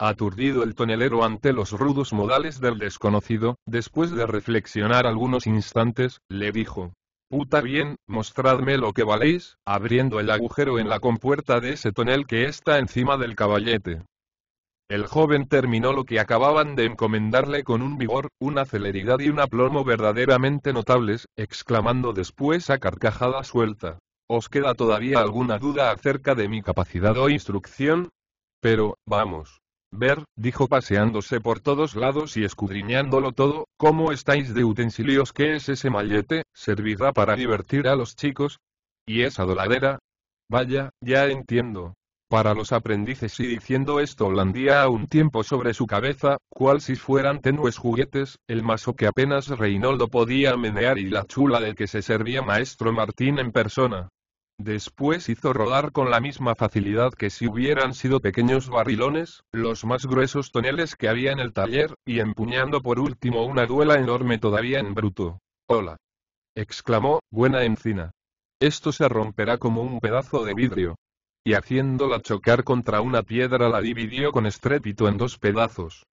Aturdido el tonelero ante los rudos modales del desconocido, después de reflexionar algunos instantes, le dijo, Puta bien, mostradme lo que valéis, abriendo el agujero en la compuerta de ese tonel que está encima del caballete. El joven terminó lo que acababan de encomendarle con un vigor, una celeridad y un aplomo verdaderamente notables, exclamando después a carcajada suelta. ¿Os queda todavía alguna duda acerca de mi capacidad o instrucción? Pero, vamos, Ver, dijo paseándose por todos lados y escudriñándolo todo, ¿cómo estáis de utensilios? ¿Qué es ese mallete? ¿Servirá para divertir a los chicos? ¿Y esa doladera? Vaya, ya entiendo. Para los aprendices y diciendo esto a un tiempo sobre su cabeza, cual si fueran tenues juguetes, el mazo que apenas Reinoldo podía menear y la chula de que se servía maestro Martín en persona. Después hizo rodar con la misma facilidad que si hubieran sido pequeños barrilones, los más gruesos toneles que había en el taller, y empuñando por último una duela enorme todavía en bruto. Hola. exclamó, buena encina. Esto se romperá como un pedazo de vidrio. Y haciéndola chocar contra una piedra la dividió con estrépito en dos pedazos.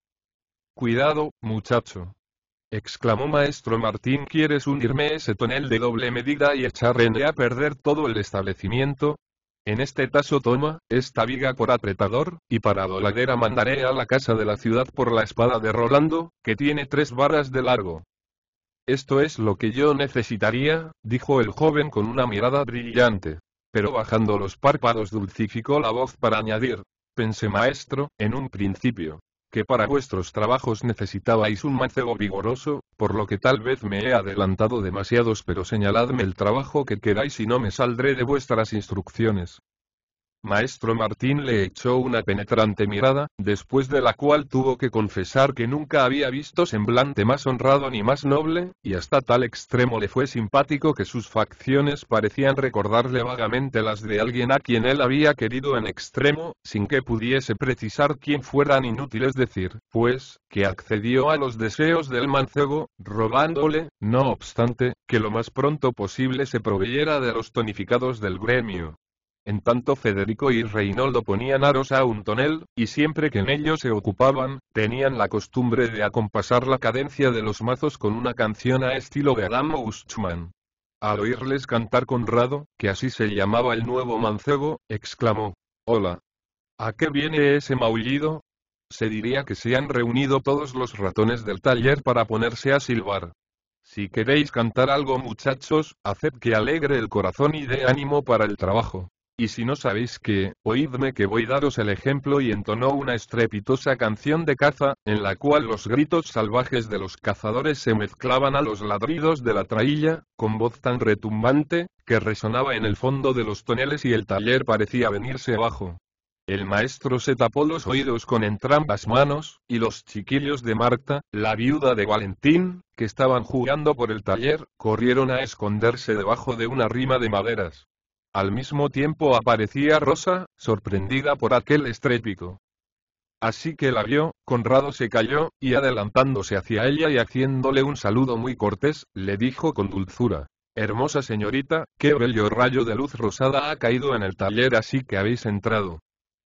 Cuidado, muchacho exclamó maestro Martín, ¿quieres unirme ese tonel de doble medida y echarle a perder todo el establecimiento? En este caso toma, esta viga por apretador, y para doladera mandaré a la casa de la ciudad por la espada de Rolando, que tiene tres barras de largo. Esto es lo que yo necesitaría, dijo el joven con una mirada brillante. Pero bajando los párpados dulcificó la voz para añadir, pensé maestro, en un principio, que para vuestros trabajos necesitabais un mancebo vigoroso, por lo que tal vez me he adelantado demasiados pero señaladme el trabajo que queráis y no me saldré de vuestras instrucciones. Maestro Martín le echó una penetrante mirada, después de la cual tuvo que confesar que nunca había visto semblante más honrado ni más noble, y hasta tal extremo le fue simpático que sus facciones parecían recordarle vagamente las de alguien a quien él había querido en extremo, sin que pudiese precisar quién fueran inútiles decir, pues, que accedió a los deseos del mancebo, robándole, no obstante, que lo más pronto posible se proveyera de los tonificados del gremio. En tanto Federico y Reinoldo ponían aros a un tonel, y siempre que en ello se ocupaban, tenían la costumbre de acompasar la cadencia de los mazos con una canción a estilo de Adam Uschman. Al oírles cantar Conrado, que así se llamaba el nuevo mancebo, exclamó, Hola. ¿A qué viene ese maullido? Se diría que se han reunido todos los ratones del taller para ponerse a silbar. Si queréis cantar algo muchachos, haced que alegre el corazón y dé ánimo para el trabajo. Y si no sabéis qué, oídme que voy daros el ejemplo y entonó una estrepitosa canción de caza, en la cual los gritos salvajes de los cazadores se mezclaban a los ladridos de la trailla, con voz tan retumbante, que resonaba en el fondo de los toneles y el taller parecía venirse abajo. El maestro se tapó los oídos con entrambas manos, y los chiquillos de Marta, la viuda de Valentín, que estaban jugando por el taller, corrieron a esconderse debajo de una rima de maderas. Al mismo tiempo aparecía Rosa, sorprendida por aquel estrépito. Así que la vio, Conrado se cayó, y adelantándose hacia ella y haciéndole un saludo muy cortés, le dijo con dulzura. Hermosa señorita, qué bello rayo de luz rosada ha caído en el taller así que habéis entrado.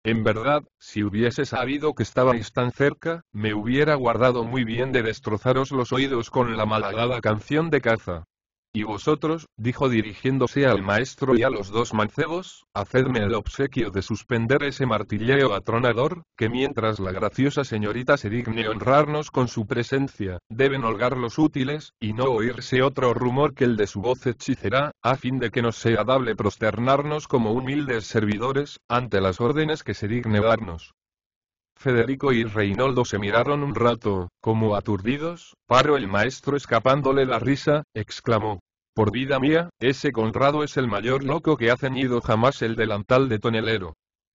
En verdad, si hubiese sabido que estabais tan cerca, me hubiera guardado muy bien de destrozaros los oídos con la malhadada canción de caza. Y vosotros, dijo dirigiéndose al maestro y a los dos mancebos, hacedme el obsequio de suspender ese martilleo atronador, que mientras la graciosa señorita se digne honrarnos con su presencia, deben holgar los útiles, y no oírse otro rumor que el de su voz hechicera, a fin de que nos sea dable prosternarnos como humildes servidores, ante las órdenes que se digne darnos. Federico y Reinoldo se miraron un rato, como aturdidos, paró el maestro escapándole la risa, exclamó, por vida mía, ese Conrado es el mayor loco que ha ceñido jamás el delantal de tonelero.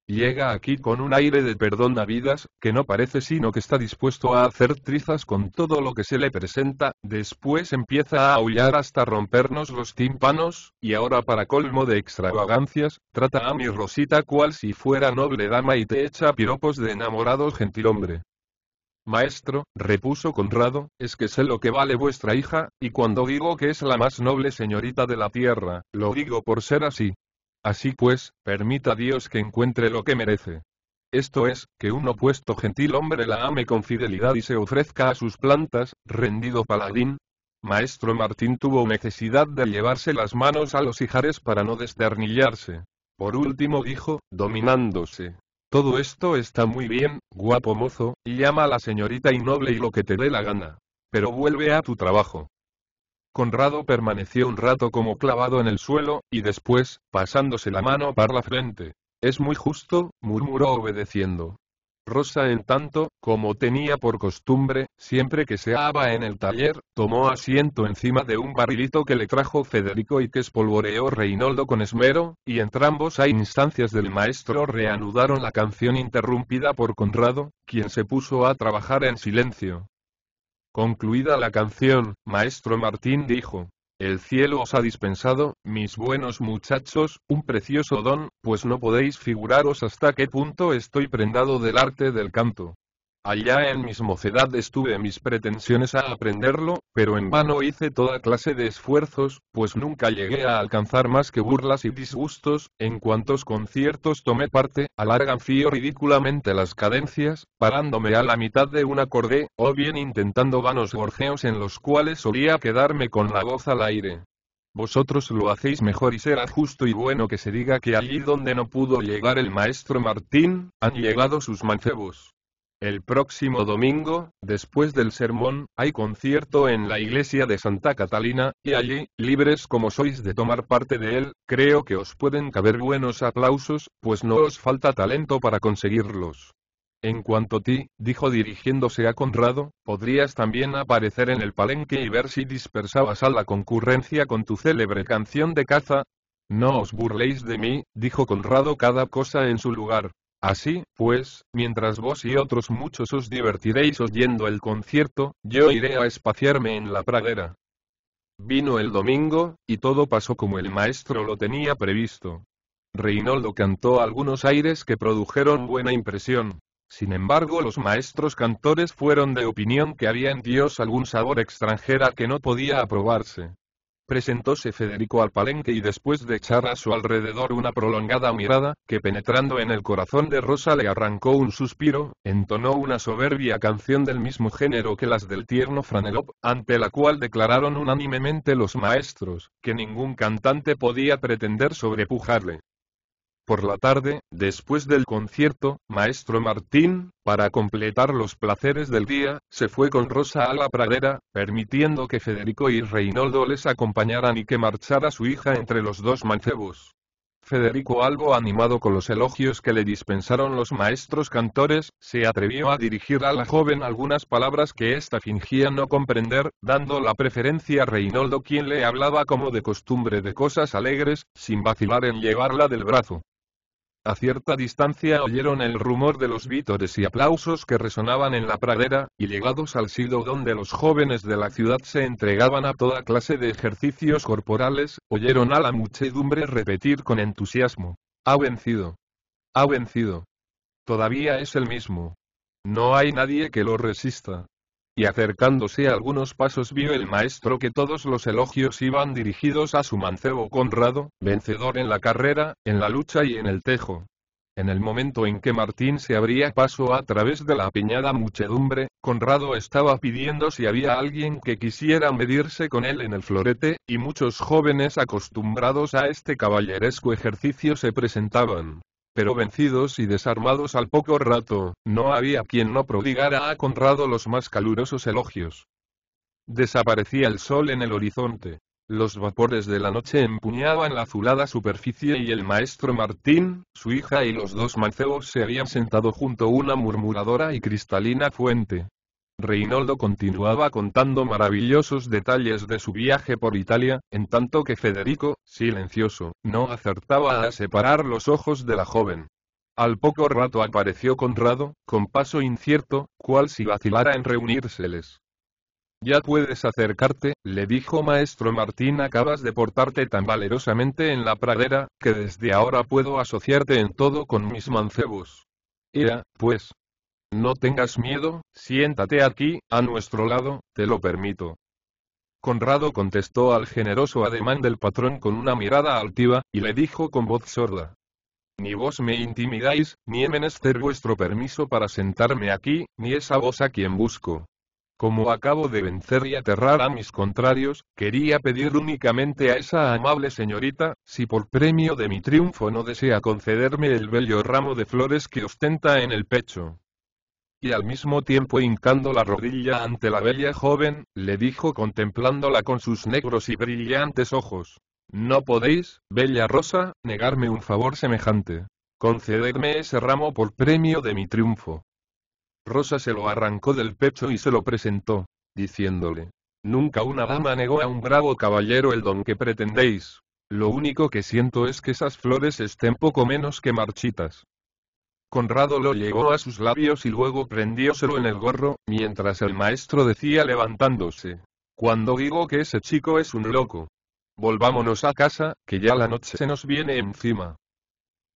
Llega aquí con un aire de perdón a vidas, que no parece sino que está dispuesto a hacer trizas con todo lo que se le presenta, después empieza a aullar hasta rompernos los tímpanos, y ahora para colmo de extravagancias, trata a mi Rosita cual si fuera noble dama y te echa piropos de enamorado gentilhombre. Maestro, repuso Conrado, es que sé lo que vale vuestra hija, y cuando digo que es la más noble señorita de la tierra, lo digo por ser así. Así pues, permita Dios que encuentre lo que merece. Esto es, que un opuesto gentil hombre la ame con fidelidad y se ofrezca a sus plantas, rendido paladín. Maestro Martín tuvo necesidad de llevarse las manos a los hijares para no desternillarse. Por último dijo, dominándose, todo esto está muy bien, guapo mozo, llama a la señorita noble y lo que te dé la gana. Pero vuelve a tu trabajo. Conrado permaneció un rato como clavado en el suelo, y después, pasándose la mano para la frente. Es muy justo, murmuró obedeciendo. Rosa en tanto, como tenía por costumbre, siempre que se en el taller, tomó asiento encima de un barrilito que le trajo Federico y que espolvoreó Reinoldo con esmero, y entrambos a instancias del maestro reanudaron la canción interrumpida por Conrado, quien se puso a trabajar en silencio. Concluida la canción, maestro Martín dijo, el cielo os ha dispensado, mis buenos muchachos, un precioso don, pues no podéis figuraros hasta qué punto estoy prendado del arte del canto. Allá en mis mocedades tuve mis pretensiones a aprenderlo, pero en vano hice toda clase de esfuerzos, pues nunca llegué a alcanzar más que burlas y disgustos, en cuantos conciertos tomé parte, alargan fío ridículamente las cadencias, parándome a la mitad de un acorde, o bien intentando vanos gorjeos en los cuales solía quedarme con la voz al aire. Vosotros lo hacéis mejor y será justo y bueno que se diga que allí donde no pudo llegar el maestro Martín, han llegado sus mancebos. El próximo domingo, después del sermón, hay concierto en la iglesia de Santa Catalina, y allí, libres como sois de tomar parte de él, creo que os pueden caber buenos aplausos, pues no os falta talento para conseguirlos. En cuanto a ti, dijo dirigiéndose a Conrado, podrías también aparecer en el palenque y ver si dispersabas a la concurrencia con tu célebre canción de caza. No os burléis de mí, dijo Conrado cada cosa en su lugar, Así, pues, mientras vos y otros muchos os divertiréis oyendo el concierto, yo iré a espaciarme en la pradera. Vino el domingo, y todo pasó como el maestro lo tenía previsto. Reinoldo cantó algunos aires que produjeron buena impresión. Sin embargo, los maestros cantores fueron de opinión que había en Dios algún sabor extranjera que no podía aprobarse presentóse Federico al palenque y después de echar a su alrededor una prolongada mirada, que penetrando en el corazón de Rosa le arrancó un suspiro, entonó una soberbia canción del mismo género que las del tierno Franelop, ante la cual declararon unánimemente los maestros, que ningún cantante podía pretender sobrepujarle por la tarde, después del concierto, maestro Martín, para completar los placeres del día, se fue con Rosa a la pradera, permitiendo que Federico y Reinoldo les acompañaran y que marchara su hija entre los dos mancebos. Federico, algo animado con los elogios que le dispensaron los maestros cantores, se atrevió a dirigir a la joven algunas palabras que ésta fingía no comprender, dando la preferencia a Reinoldo quien le hablaba como de costumbre de cosas alegres, sin vacilar en llevarla del brazo. A cierta distancia oyeron el rumor de los vítores y aplausos que resonaban en la pradera, y llegados al silo donde los jóvenes de la ciudad se entregaban a toda clase de ejercicios corporales, oyeron a la muchedumbre repetir con entusiasmo. Ha vencido. Ha vencido. Todavía es el mismo. No hay nadie que lo resista y acercándose a algunos pasos vio el maestro que todos los elogios iban dirigidos a su mancebo Conrado, vencedor en la carrera, en la lucha y en el tejo. En el momento en que Martín se abría paso a través de la apiñada muchedumbre, Conrado estaba pidiendo si había alguien que quisiera medirse con él en el florete, y muchos jóvenes acostumbrados a este caballeresco ejercicio se presentaban pero vencidos y desarmados al poco rato, no había quien no prodigara a Conrado los más calurosos elogios. Desaparecía el sol en el horizonte. Los vapores de la noche empuñaban la azulada superficie y el maestro Martín, su hija y los dos mancebos se habían sentado junto a una murmuradora y cristalina fuente, Reinoldo continuaba contando maravillosos detalles de su viaje por Italia, en tanto que Federico, silencioso, no acertaba a separar los ojos de la joven. Al poco rato apareció Conrado, con paso incierto, cual si vacilara en reunírseles. Ya puedes acercarte, le dijo maestro Martín, acabas de portarte tan valerosamente en la pradera, que desde ahora puedo asociarte en todo con mis mancebos. Era, pues, no tengas miedo, siéntate aquí, a nuestro lado, te lo permito. Conrado contestó al generoso ademán del patrón con una mirada altiva, y le dijo con voz sorda. Ni vos me intimidáis, ni he menester vuestro permiso para sentarme aquí, ni es a vos a quien busco. Como acabo de vencer y aterrar a mis contrarios, quería pedir únicamente a esa amable señorita, si por premio de mi triunfo no desea concederme el bello ramo de flores que ostenta en el pecho, y al mismo tiempo hincando la rodilla ante la bella joven, le dijo contemplándola con sus negros y brillantes ojos. No podéis, bella rosa, negarme un favor semejante. Concededme ese ramo por premio de mi triunfo. Rosa se lo arrancó del pecho y se lo presentó, diciéndole, Nunca una dama negó a un bravo caballero el don que pretendéis. Lo único que siento es que esas flores estén poco menos que marchitas. Conrado lo llevó a sus labios y luego prendióselo en el gorro, mientras el maestro decía levantándose. Cuando digo que ese chico es un loco. Volvámonos a casa, que ya la noche se nos viene encima.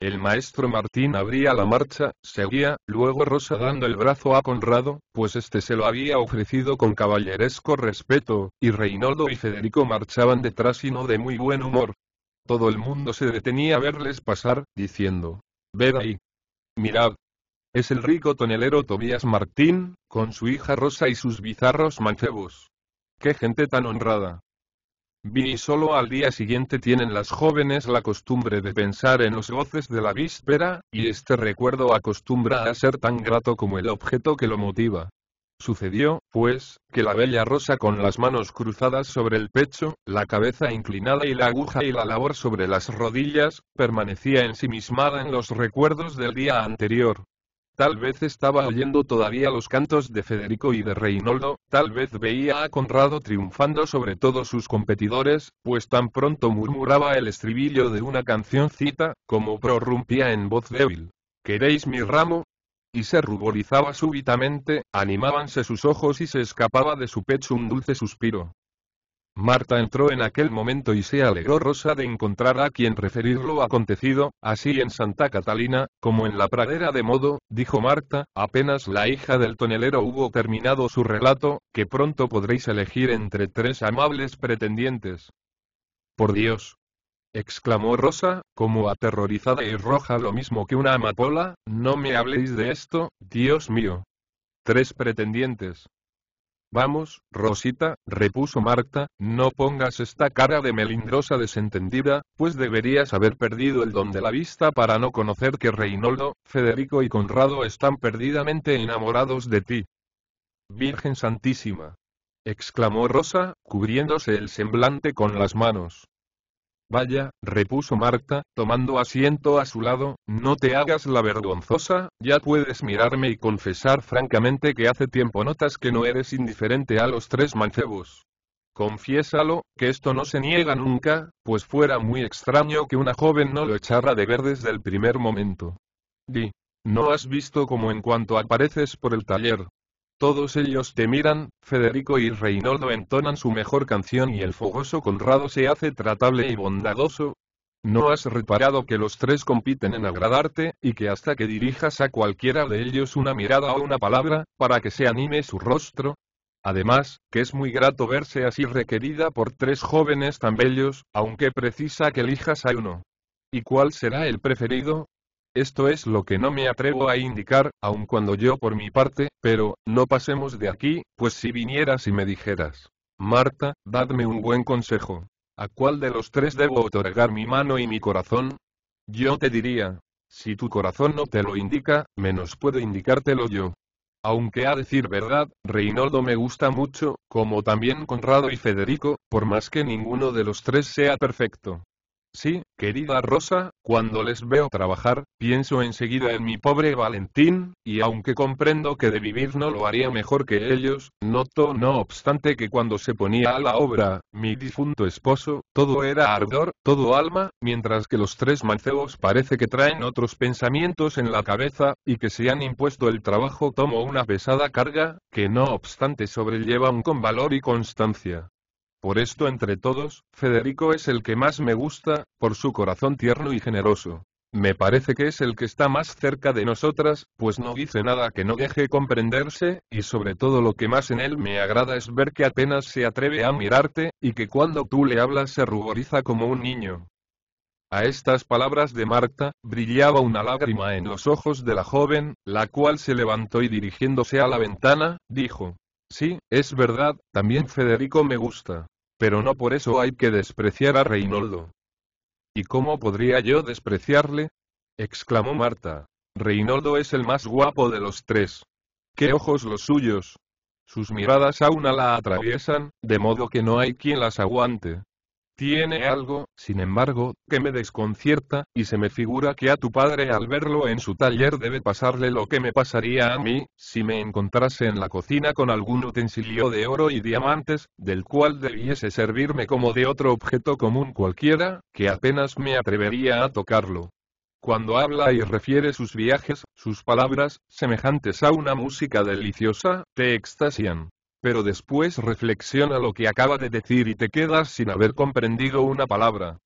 El maestro Martín abría la marcha, seguía, luego Rosa dando el brazo a Conrado, pues este se lo había ofrecido con caballeresco respeto, y Reinoldo y Federico marchaban detrás y no de muy buen humor. Todo el mundo se detenía a verles pasar, diciendo, Ved ahí, Mirad. Es el rico tonelero Tobías Martín, con su hija Rosa y sus bizarros mancebos. ¡Qué gente tan honrada! Vi solo al día siguiente tienen las jóvenes la costumbre de pensar en los goces de la víspera, y este recuerdo acostumbra a ser tan grato como el objeto que lo motiva. Sucedió, pues, que la bella rosa con las manos cruzadas sobre el pecho, la cabeza inclinada y la aguja y la labor sobre las rodillas, permanecía ensimismada en los recuerdos del día anterior. Tal vez estaba oyendo todavía los cantos de Federico y de Reinoldo, tal vez veía a Conrado triunfando sobre todos sus competidores, pues tan pronto murmuraba el estribillo de una cancioncita, como prorrumpía en voz débil. ¿Queréis mi ramo? y se ruborizaba súbitamente, animábanse sus ojos y se escapaba de su pecho un dulce suspiro. Marta entró en aquel momento y se alegró Rosa de encontrar a quien referir lo acontecido, así en Santa Catalina, como en la pradera de modo, dijo Marta, apenas la hija del tonelero hubo terminado su relato, que pronto podréis elegir entre tres amables pretendientes. Por Dios, exclamó Rosa, como aterrorizada y roja lo mismo que una amapola, no me habléis de esto, Dios mío. Tres pretendientes. Vamos, Rosita, repuso Marta, no pongas esta cara de melindrosa desentendida, pues deberías haber perdido el don de la vista para no conocer que Reinoldo, Federico y Conrado están perdidamente enamorados de ti. Virgen Santísima. exclamó Rosa, cubriéndose el semblante con las manos. Vaya, repuso Marta, tomando asiento a su lado, no te hagas la vergonzosa, ya puedes mirarme y confesar francamente que hace tiempo notas que no eres indiferente a los tres mancebos. Confiésalo, que esto no se niega nunca, pues fuera muy extraño que una joven no lo echara de ver desde el primer momento. Di, ¿no has visto cómo en cuanto apareces por el taller, todos ellos te miran, Federico y Reinoldo entonan su mejor canción y el fogoso Conrado se hace tratable y bondadoso. ¿No has reparado que los tres compiten en agradarte, y que hasta que dirijas a cualquiera de ellos una mirada o una palabra, para que se anime su rostro? Además, que es muy grato verse así requerida por tres jóvenes tan bellos, aunque precisa que elijas a uno. ¿Y cuál será el preferido? Esto es lo que no me atrevo a indicar, aun cuando yo por mi parte, pero, no pasemos de aquí, pues si vinieras y me dijeras, Marta, dadme un buen consejo. ¿A cuál de los tres debo otorgar mi mano y mi corazón? Yo te diría, si tu corazón no te lo indica, menos puedo indicártelo yo. Aunque a decir verdad, Reinoldo me gusta mucho, como también Conrado y Federico, por más que ninguno de los tres sea perfecto. Sí, querida Rosa, cuando les veo trabajar, pienso enseguida en mi pobre Valentín, y aunque comprendo que de vivir no lo haría mejor que ellos, noto no obstante que cuando se ponía a la obra, mi difunto esposo, todo era ardor, todo alma, mientras que los tres mancebos parece que traen otros pensamientos en la cabeza, y que se han impuesto el trabajo tomo una pesada carga, que no obstante sobrellevan con valor y constancia. Por esto entre todos, Federico es el que más me gusta, por su corazón tierno y generoso. Me parece que es el que está más cerca de nosotras, pues no dice nada que no deje comprenderse, y sobre todo lo que más en él me agrada es ver que apenas se atreve a mirarte, y que cuando tú le hablas se ruboriza como un niño. A estas palabras de Marta, brillaba una lágrima en los ojos de la joven, la cual se levantó y dirigiéndose a la ventana, dijo, Sí, es verdad, también Federico me gusta pero no por eso hay que despreciar a Reinoldo. ¿Y cómo podría yo despreciarle? exclamó Marta. Reinoldo es el más guapo de los tres. ¡Qué ojos los suyos! Sus miradas a la atraviesan, de modo que no hay quien las aguante. Tiene algo, sin embargo, que me desconcierta, y se me figura que a tu padre al verlo en su taller debe pasarle lo que me pasaría a mí, si me encontrase en la cocina con algún utensilio de oro y diamantes, del cual debiese servirme como de otro objeto común cualquiera, que apenas me atrevería a tocarlo. Cuando habla y refiere sus viajes, sus palabras, semejantes a una música deliciosa, te extasian pero después reflexiona lo que acaba de decir y te quedas sin haber comprendido una palabra.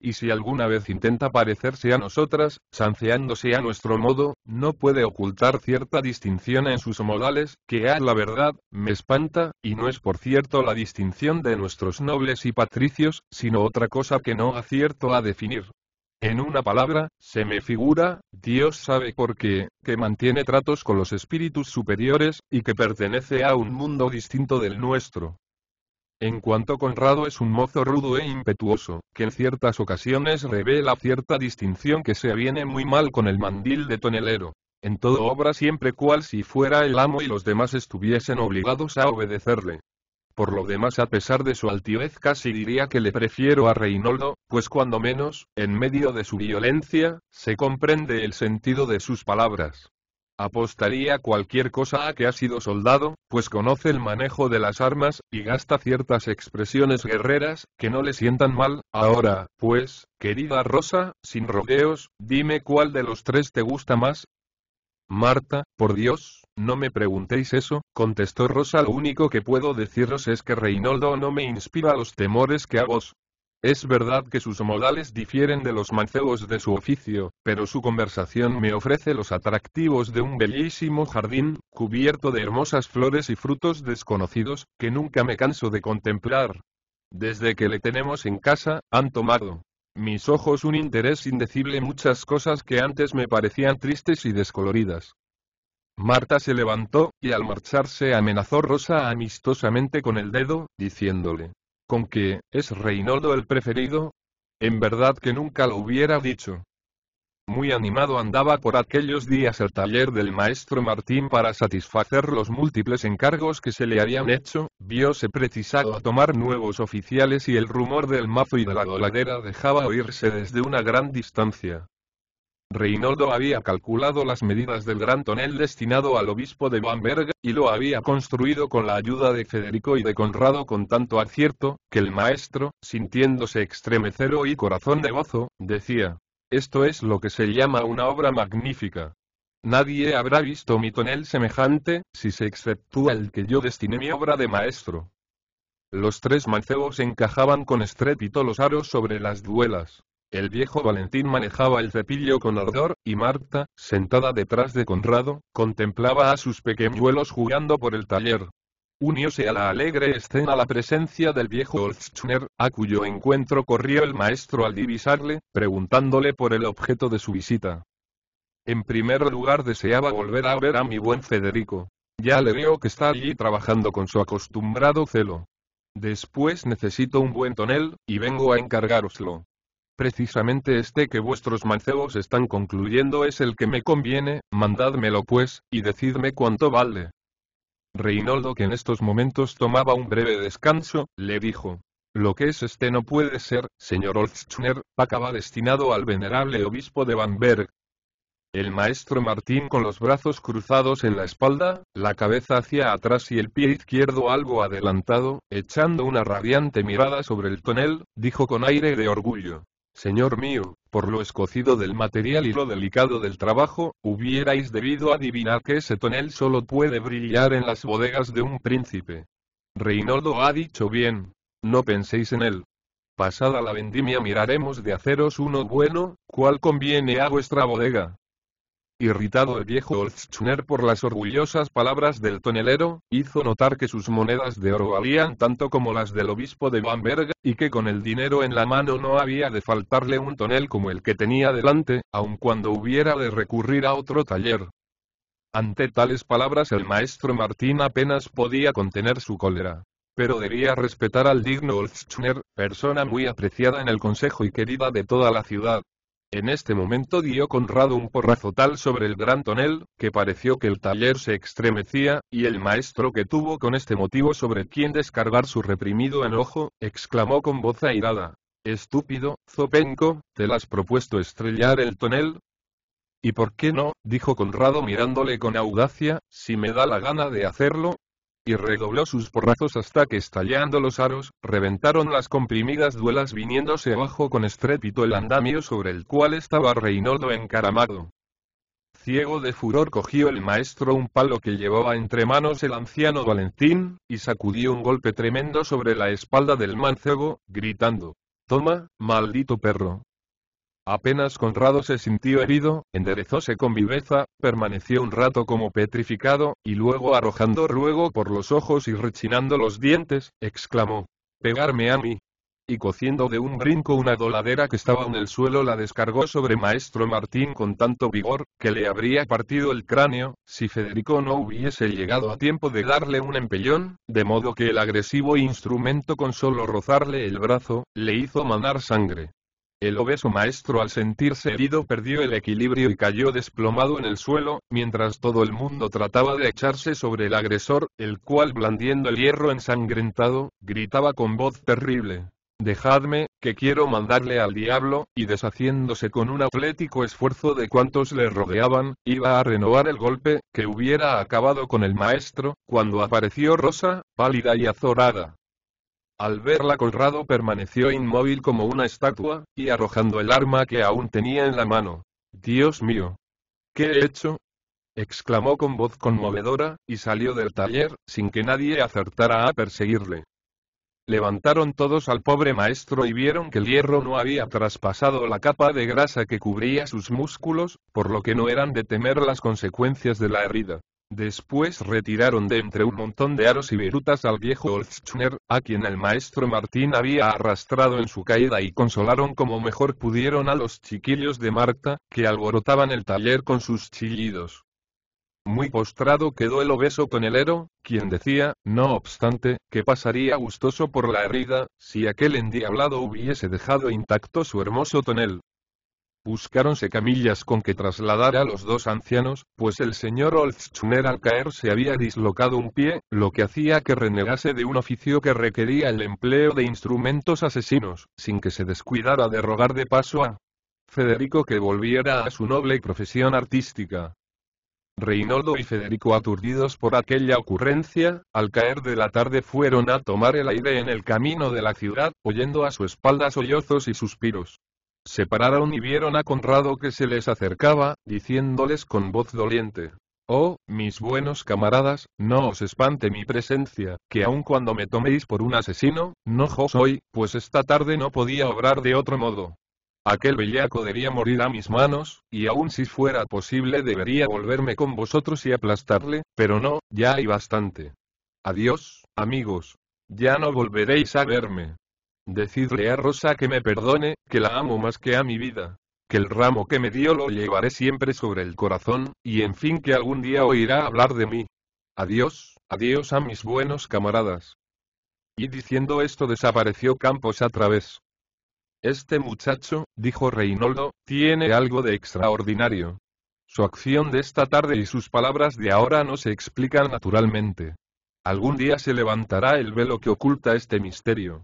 Y si alguna vez intenta parecerse a nosotras, sanceándose a nuestro modo, no puede ocultar cierta distinción en sus modales, que a la verdad, me espanta, y no es por cierto la distinción de nuestros nobles y patricios, sino otra cosa que no acierto a definir. En una palabra, se me figura, Dios sabe por qué, que mantiene tratos con los espíritus superiores, y que pertenece a un mundo distinto del nuestro. En cuanto Conrado es un mozo rudo e impetuoso, que en ciertas ocasiones revela cierta distinción que se viene muy mal con el mandil de tonelero. En todo obra siempre cual si fuera el amo y los demás estuviesen obligados a obedecerle. Por lo demás a pesar de su altivez casi diría que le prefiero a Reinoldo, pues cuando menos, en medio de su violencia, se comprende el sentido de sus palabras. Apostaría cualquier cosa a que ha sido soldado, pues conoce el manejo de las armas, y gasta ciertas expresiones guerreras, que no le sientan mal. Ahora, pues, querida Rosa, sin rodeos, dime cuál de los tres te gusta más. Marta, por Dios, no me preguntéis eso, contestó Rosa. Lo único que puedo deciros es que Reinoldo no me inspira los temores que a vos. Es verdad que sus modales difieren de los mancebos de su oficio, pero su conversación me ofrece los atractivos de un bellísimo jardín, cubierto de hermosas flores y frutos desconocidos, que nunca me canso de contemplar. Desde que le tenemos en casa, han tomado mis ojos un interés indecible muchas cosas que antes me parecían tristes y descoloridas. Marta se levantó, y al marcharse amenazó Rosa amistosamente con el dedo, diciéndole, ¿con qué, es Reinoldo el preferido? En verdad que nunca lo hubiera dicho. Muy animado andaba por aquellos días el taller del maestro Martín para satisfacer los múltiples encargos que se le habían hecho, viose precisado a tomar nuevos oficiales y el rumor del mazo y de la goladera dejaba oírse desde una gran distancia. Reinoldo había calculado las medidas del gran tonel destinado al obispo de Bamberg, y lo había construido con la ayuda de Federico y de Conrado con tanto acierto, que el maestro, sintiéndose extremecero y corazón de gozo, decía, esto es lo que se llama una obra magnífica. Nadie habrá visto mi tonel semejante, si se exceptúa el que yo destiné mi obra de maestro. Los tres mancebos encajaban con estrépito los aros sobre las duelas. El viejo Valentín manejaba el cepillo con ardor, y Marta, sentada detrás de Conrado, contemplaba a sus pequeñuelos jugando por el taller. Unióse a la alegre escena la presencia del viejo Olzchner, a cuyo encuentro corrió el maestro al divisarle, preguntándole por el objeto de su visita. En primer lugar deseaba volver a ver a mi buen Federico. Ya le veo que está allí trabajando con su acostumbrado celo. Después necesito un buen tonel, y vengo a encargároslo. Precisamente este que vuestros mancebos están concluyendo es el que me conviene, mandádmelo pues, y decidme cuánto vale. Reinoldo que en estos momentos tomaba un breve descanso, le dijo. Lo que es este no puede ser, señor Olfschner, acaba destinado al venerable obispo de Bamberg. El maestro Martín con los brazos cruzados en la espalda, la cabeza hacia atrás y el pie izquierdo algo adelantado, echando una radiante mirada sobre el tonel, dijo con aire de orgullo. Señor mío, por lo escocido del material y lo delicado del trabajo, hubierais debido adivinar que ese tonel solo puede brillar en las bodegas de un príncipe. Reinoldo ha dicho bien. No penséis en él. Pasada la vendimia miraremos de haceros uno bueno, cual conviene a vuestra bodega. Irritado el viejo Olzchner por las orgullosas palabras del tonelero, hizo notar que sus monedas de oro valían tanto como las del obispo de Bamberg, y que con el dinero en la mano no había de faltarle un tonel como el que tenía delante, aun cuando hubiera de recurrir a otro taller. Ante tales palabras el maestro Martín apenas podía contener su cólera pero debía respetar al digno Olzchner, persona muy apreciada en el consejo y querida de toda la ciudad, en este momento dio Conrado un porrazo tal sobre el gran tonel, que pareció que el taller se estremecía, y el maestro que tuvo con este motivo sobre quien descargar su reprimido enojo, exclamó con voz airada. Estúpido, Zopenco, ¿te las has propuesto estrellar el tonel? ¿Y por qué no? dijo Conrado mirándole con audacia, si me da la gana de hacerlo, y redobló sus porrazos hasta que estallando los aros, reventaron las comprimidas duelas viniéndose abajo con estrépito el andamio sobre el cual estaba Reinoldo encaramado. Ciego de furor cogió el maestro un palo que llevaba entre manos el anciano Valentín, y sacudió un golpe tremendo sobre la espalda del mancebo, gritando, Toma, maldito perro, Apenas Conrado se sintió herido, enderezóse con viveza, permaneció un rato como petrificado, y luego arrojando ruego por los ojos y rechinando los dientes, exclamó, «¡Pegarme a mí!» Y cociendo de un brinco una doladera que estaba en el suelo la descargó sobre Maestro Martín con tanto vigor, que le habría partido el cráneo, si Federico no hubiese llegado a tiempo de darle un empellón, de modo que el agresivo instrumento con solo rozarle el brazo, le hizo manar sangre. El obeso maestro al sentirse herido perdió el equilibrio y cayó desplomado en el suelo, mientras todo el mundo trataba de echarse sobre el agresor, el cual blandiendo el hierro ensangrentado, gritaba con voz terrible. Dejadme, que quiero mandarle al diablo, y deshaciéndose con un atlético esfuerzo de cuantos le rodeaban, iba a renovar el golpe, que hubiera acabado con el maestro, cuando apareció Rosa, pálida y azorada. Al verla Conrado permaneció inmóvil como una estatua, y arrojando el arma que aún tenía en la mano. Dios mío. ¿Qué he hecho? exclamó con voz conmovedora, y salió del taller, sin que nadie acertara a perseguirle. Levantaron todos al pobre maestro y vieron que el hierro no había traspasado la capa de grasa que cubría sus músculos, por lo que no eran de temer las consecuencias de la herida. Después retiraron de entre un montón de aros y virutas al viejo Olfschner, a quien el maestro Martín había arrastrado en su caída y consolaron como mejor pudieron a los chiquillos de Marta, que alborotaban el taller con sus chillidos. Muy postrado quedó el obeso tonelero, quien decía, no obstante, que pasaría gustoso por la herida, si aquel endiablado hubiese dejado intacto su hermoso tonel. Buscáronse camillas con que trasladar a los dos ancianos, pues el señor Olzchner al caer se había dislocado un pie, lo que hacía que renegase de un oficio que requería el empleo de instrumentos asesinos, sin que se descuidara de rogar de paso a Federico que volviera a su noble profesión artística. Reinoldo y Federico aturdidos por aquella ocurrencia, al caer de la tarde fueron a tomar el aire en el camino de la ciudad, oyendo a su espalda sollozos y suspiros. Se pararon y vieron a Conrado que se les acercaba, diciéndoles con voz doliente. Oh, mis buenos camaradas, no os espante mi presencia, que aun cuando me toméis por un asesino, no jo soy, pues esta tarde no podía obrar de otro modo. Aquel bellaco debía morir a mis manos, y aun si fuera posible debería volverme con vosotros y aplastarle, pero no, ya hay bastante. Adiós, amigos. Ya no volveréis a verme. Decidle a Rosa que me perdone, que la amo más que a mi vida. Que el ramo que me dio lo llevaré siempre sobre el corazón, y en fin que algún día oirá hablar de mí. Adiós, adiós a mis buenos camaradas. Y diciendo esto desapareció Campos a través. Este muchacho, dijo Reinoldo, tiene algo de extraordinario. Su acción de esta tarde y sus palabras de ahora no se explican naturalmente. Algún día se levantará el velo que oculta este misterio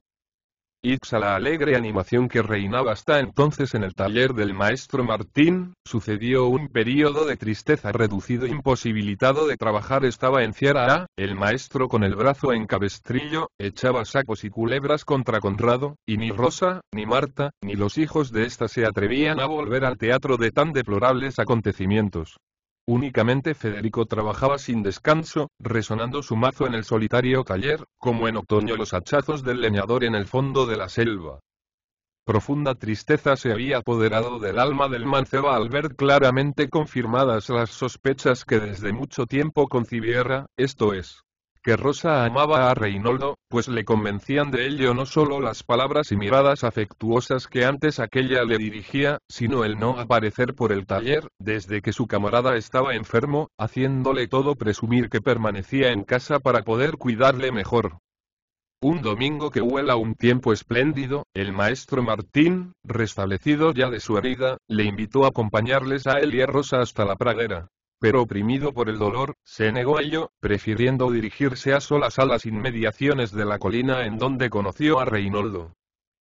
a la alegre animación que reinaba hasta entonces en el taller del maestro Martín, sucedió un periodo de tristeza reducido imposibilitado de trabajar estaba en Ciara el maestro con el brazo en cabestrillo, echaba sacos y culebras contra Conrado, y ni Rosa, ni Marta, ni los hijos de ésta se atrevían a volver al teatro de tan deplorables acontecimientos. Únicamente Federico trabajaba sin descanso, resonando su mazo en el solitario taller, como en otoño los hachazos del leñador en el fondo de la selva. Profunda tristeza se había apoderado del alma del mancebo al ver claramente confirmadas las sospechas que desde mucho tiempo concibiera, esto es, que Rosa amaba a Reinoldo, pues le convencían de ello no solo las palabras y miradas afectuosas que antes aquella le dirigía, sino el no aparecer por el taller, desde que su camarada estaba enfermo, haciéndole todo presumir que permanecía en casa para poder cuidarle mejor. Un domingo que huela un tiempo espléndido, el maestro Martín, restablecido ya de su herida, le invitó a acompañarles a él y a Rosa hasta la pradera pero oprimido por el dolor, se negó a ello, prefiriendo dirigirse a solas a las inmediaciones de la colina en donde conoció a Reinoldo.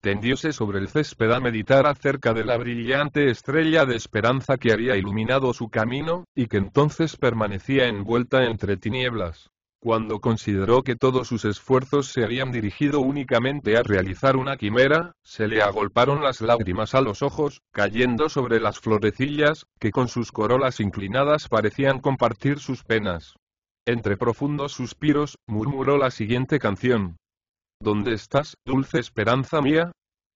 Tendióse sobre el césped a meditar acerca de la brillante estrella de esperanza que había iluminado su camino, y que entonces permanecía envuelta entre tinieblas. Cuando consideró que todos sus esfuerzos se habían dirigido únicamente a realizar una quimera, se le agolparon las lágrimas a los ojos, cayendo sobre las florecillas, que con sus corolas inclinadas parecían compartir sus penas. Entre profundos suspiros, murmuró la siguiente canción. ¿Dónde estás, dulce esperanza mía?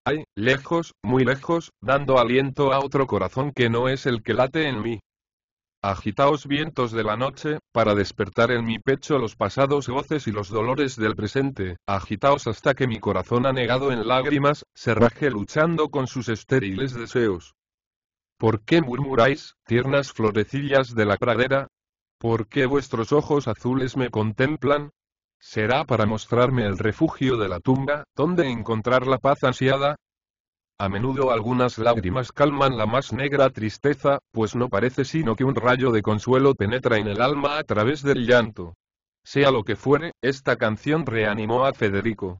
Ay, lejos, muy lejos, dando aliento a otro corazón que no es el que late en mí. Agitaos vientos de la noche, para despertar en mi pecho los pasados goces y los dolores del presente, agitaos hasta que mi corazón anegado en lágrimas, se raje luchando con sus estériles deseos. ¿Por qué murmuráis, tiernas florecillas de la pradera? ¿Por qué vuestros ojos azules me contemplan? ¿Será para mostrarme el refugio de la tumba, donde encontrar la paz ansiada? A menudo algunas lágrimas calman la más negra tristeza, pues no parece sino que un rayo de consuelo penetra en el alma a través del llanto. Sea lo que fuere, esta canción reanimó a Federico.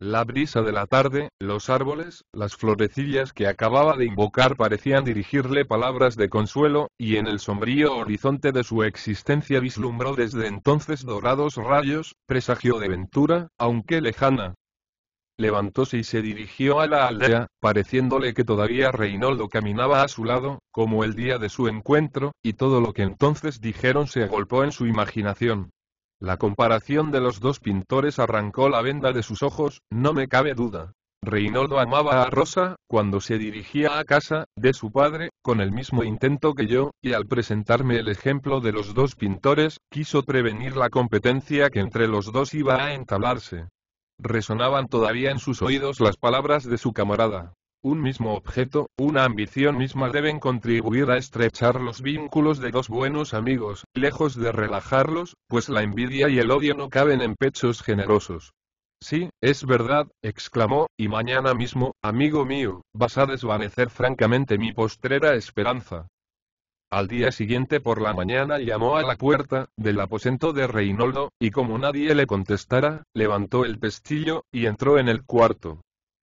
La brisa de la tarde, los árboles, las florecillas que acababa de invocar parecían dirigirle palabras de consuelo, y en el sombrío horizonte de su existencia vislumbró desde entonces dorados rayos, presagio de ventura, aunque lejana levantóse y se dirigió a la aldea, pareciéndole que todavía Reinoldo caminaba a su lado, como el día de su encuentro, y todo lo que entonces dijeron se agolpó en su imaginación. La comparación de los dos pintores arrancó la venda de sus ojos, no me cabe duda. Reinoldo amaba a Rosa, cuando se dirigía a casa, de su padre, con el mismo intento que yo, y al presentarme el ejemplo de los dos pintores, quiso prevenir la competencia que entre los dos iba a entablarse. Resonaban todavía en sus oídos las palabras de su camarada. Un mismo objeto, una ambición misma deben contribuir a estrechar los vínculos de dos buenos amigos, lejos de relajarlos, pues la envidia y el odio no caben en pechos generosos. Sí, es verdad, exclamó, y mañana mismo, amigo mío, vas a desvanecer francamente mi postrera esperanza. Al día siguiente por la mañana llamó a la puerta del aposento de Reinoldo, y como nadie le contestara, levantó el pestillo, y entró en el cuarto.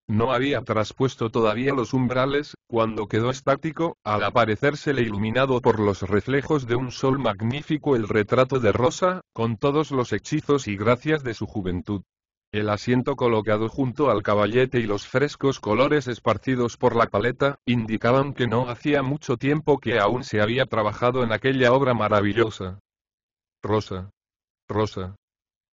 No había traspuesto todavía los umbrales, cuando quedó estático, al aparecérsele iluminado por los reflejos de un sol magnífico el retrato de Rosa, con todos los hechizos y gracias de su juventud. El asiento colocado junto al caballete y los frescos colores esparcidos por la paleta, indicaban que no hacía mucho tiempo que aún se había trabajado en aquella obra maravillosa. Rosa. Rosa.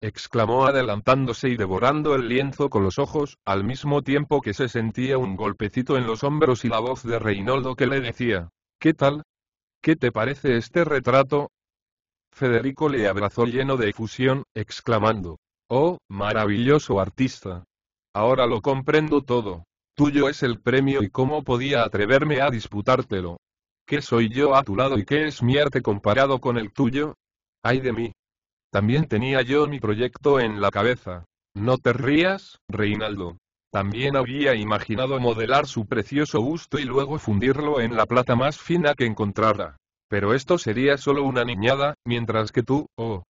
exclamó adelantándose y devorando el lienzo con los ojos, al mismo tiempo que se sentía un golpecito en los hombros y la voz de Reinoldo que le decía, ¿qué tal? ¿Qué te parece este retrato? Federico le abrazó lleno de efusión, exclamando, Oh, maravilloso artista. Ahora lo comprendo todo. Tuyo es el premio y cómo podía atreverme a disputártelo. ¿Qué soy yo a tu lado y qué es mi arte comparado con el tuyo? ¡Ay de mí! También tenía yo mi proyecto en la cabeza. No te rías, Reinaldo. También había imaginado modelar su precioso busto y luego fundirlo en la plata más fina que encontrara. Pero esto sería solo una niñada, mientras que tú, oh,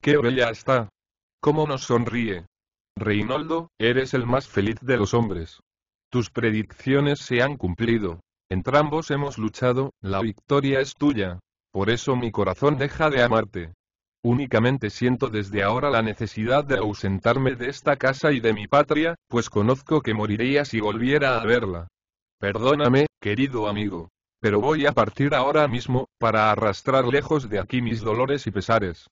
qué bella está, ¿Cómo nos sonríe? Reinaldo, eres el más feliz de los hombres. Tus predicciones se han cumplido. Entrambos hemos luchado, la victoria es tuya. Por eso mi corazón deja de amarte. Únicamente siento desde ahora la necesidad de ausentarme de esta casa y de mi patria, pues conozco que moriría si volviera a verla. Perdóname, querido amigo. Pero voy a partir ahora mismo, para arrastrar lejos de aquí mis dolores y pesares.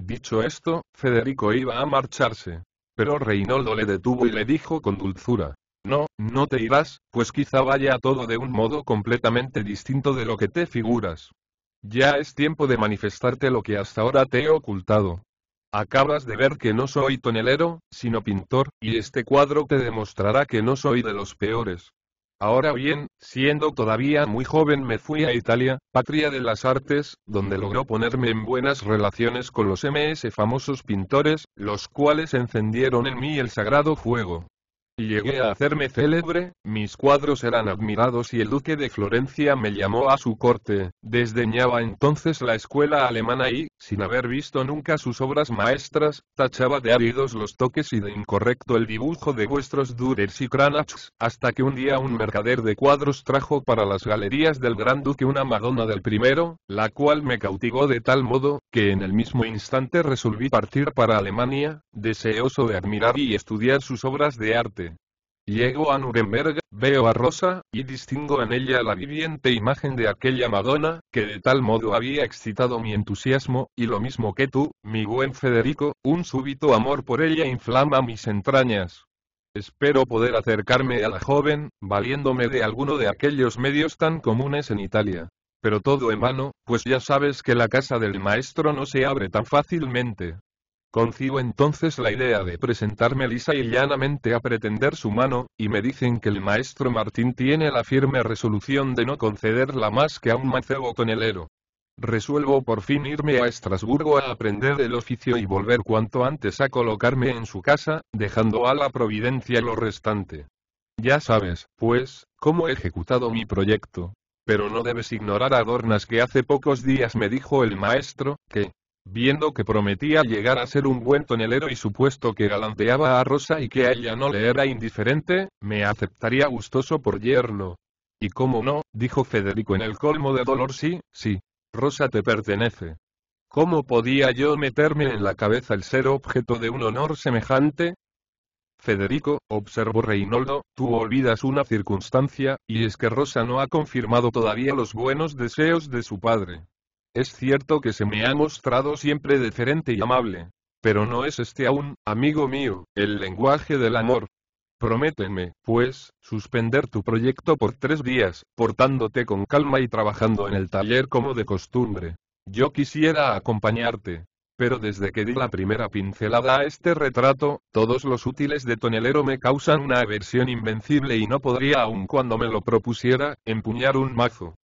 Dicho esto, Federico iba a marcharse. Pero Reinaldo le detuvo y le dijo con dulzura. No, no te irás, pues quizá vaya todo de un modo completamente distinto de lo que te figuras. Ya es tiempo de manifestarte lo que hasta ahora te he ocultado. Acabas de ver que no soy tonelero, sino pintor, y este cuadro te demostrará que no soy de los peores. Ahora bien, siendo todavía muy joven me fui a Italia, patria de las artes, donde logró ponerme en buenas relaciones con los MS famosos pintores, los cuales encendieron en mí el sagrado fuego. Llegué a hacerme célebre, mis cuadros eran admirados y el duque de Florencia me llamó a su corte, desdeñaba entonces la escuela alemana y, sin haber visto nunca sus obras maestras, tachaba de áridos los toques y de incorrecto el dibujo de vuestros Dürers y Cranachs, hasta que un día un mercader de cuadros trajo para las galerías del Gran Duque una Madonna del primero, la cual me cautivó de tal modo, que en el mismo instante resolví partir para Alemania, deseoso de admirar y estudiar sus obras de arte. Llego a Nuremberg, veo a Rosa, y distingo en ella la viviente imagen de aquella Madonna, que de tal modo había excitado mi entusiasmo, y lo mismo que tú, mi buen Federico, un súbito amor por ella inflama mis entrañas. Espero poder acercarme a la joven, valiéndome de alguno de aquellos medios tan comunes en Italia. Pero todo en vano, pues ya sabes que la casa del maestro no se abre tan fácilmente. Concibo entonces la idea de presentarme lisa y llanamente a pretender su mano, y me dicen que el maestro Martín tiene la firme resolución de no concederla más que a un mancebo elero. Resuelvo por fin irme a Estrasburgo a aprender el oficio y volver cuanto antes a colocarme en su casa, dejando a la providencia lo restante. Ya sabes, pues, cómo he ejecutado mi proyecto, pero no debes ignorar Adornas que hace pocos días me dijo el maestro, que, viendo que prometía llegar a ser un buen tonelero y supuesto que galanteaba a Rosa y que a ella no le era indiferente, me aceptaría gustoso por yerno. Y cómo no, dijo Federico en el colmo de dolor, sí, sí, Rosa te pertenece. ¿Cómo podía yo meterme en la cabeza el ser objeto de un honor semejante? Federico, observó Reinoldo, tú olvidas una circunstancia, y es que Rosa no ha confirmado todavía los buenos deseos de su padre. Es cierto que se me ha mostrado siempre deferente y amable. Pero no es este aún, amigo mío, el lenguaje del amor. Prométeme, pues, suspender tu proyecto por tres días, portándote con calma y trabajando en el taller como de costumbre. Yo quisiera acompañarte. Pero desde que di la primera pincelada a este retrato, todos los útiles de tonelero me causan una aversión invencible y no podría aun cuando me lo propusiera, empuñar un mazo.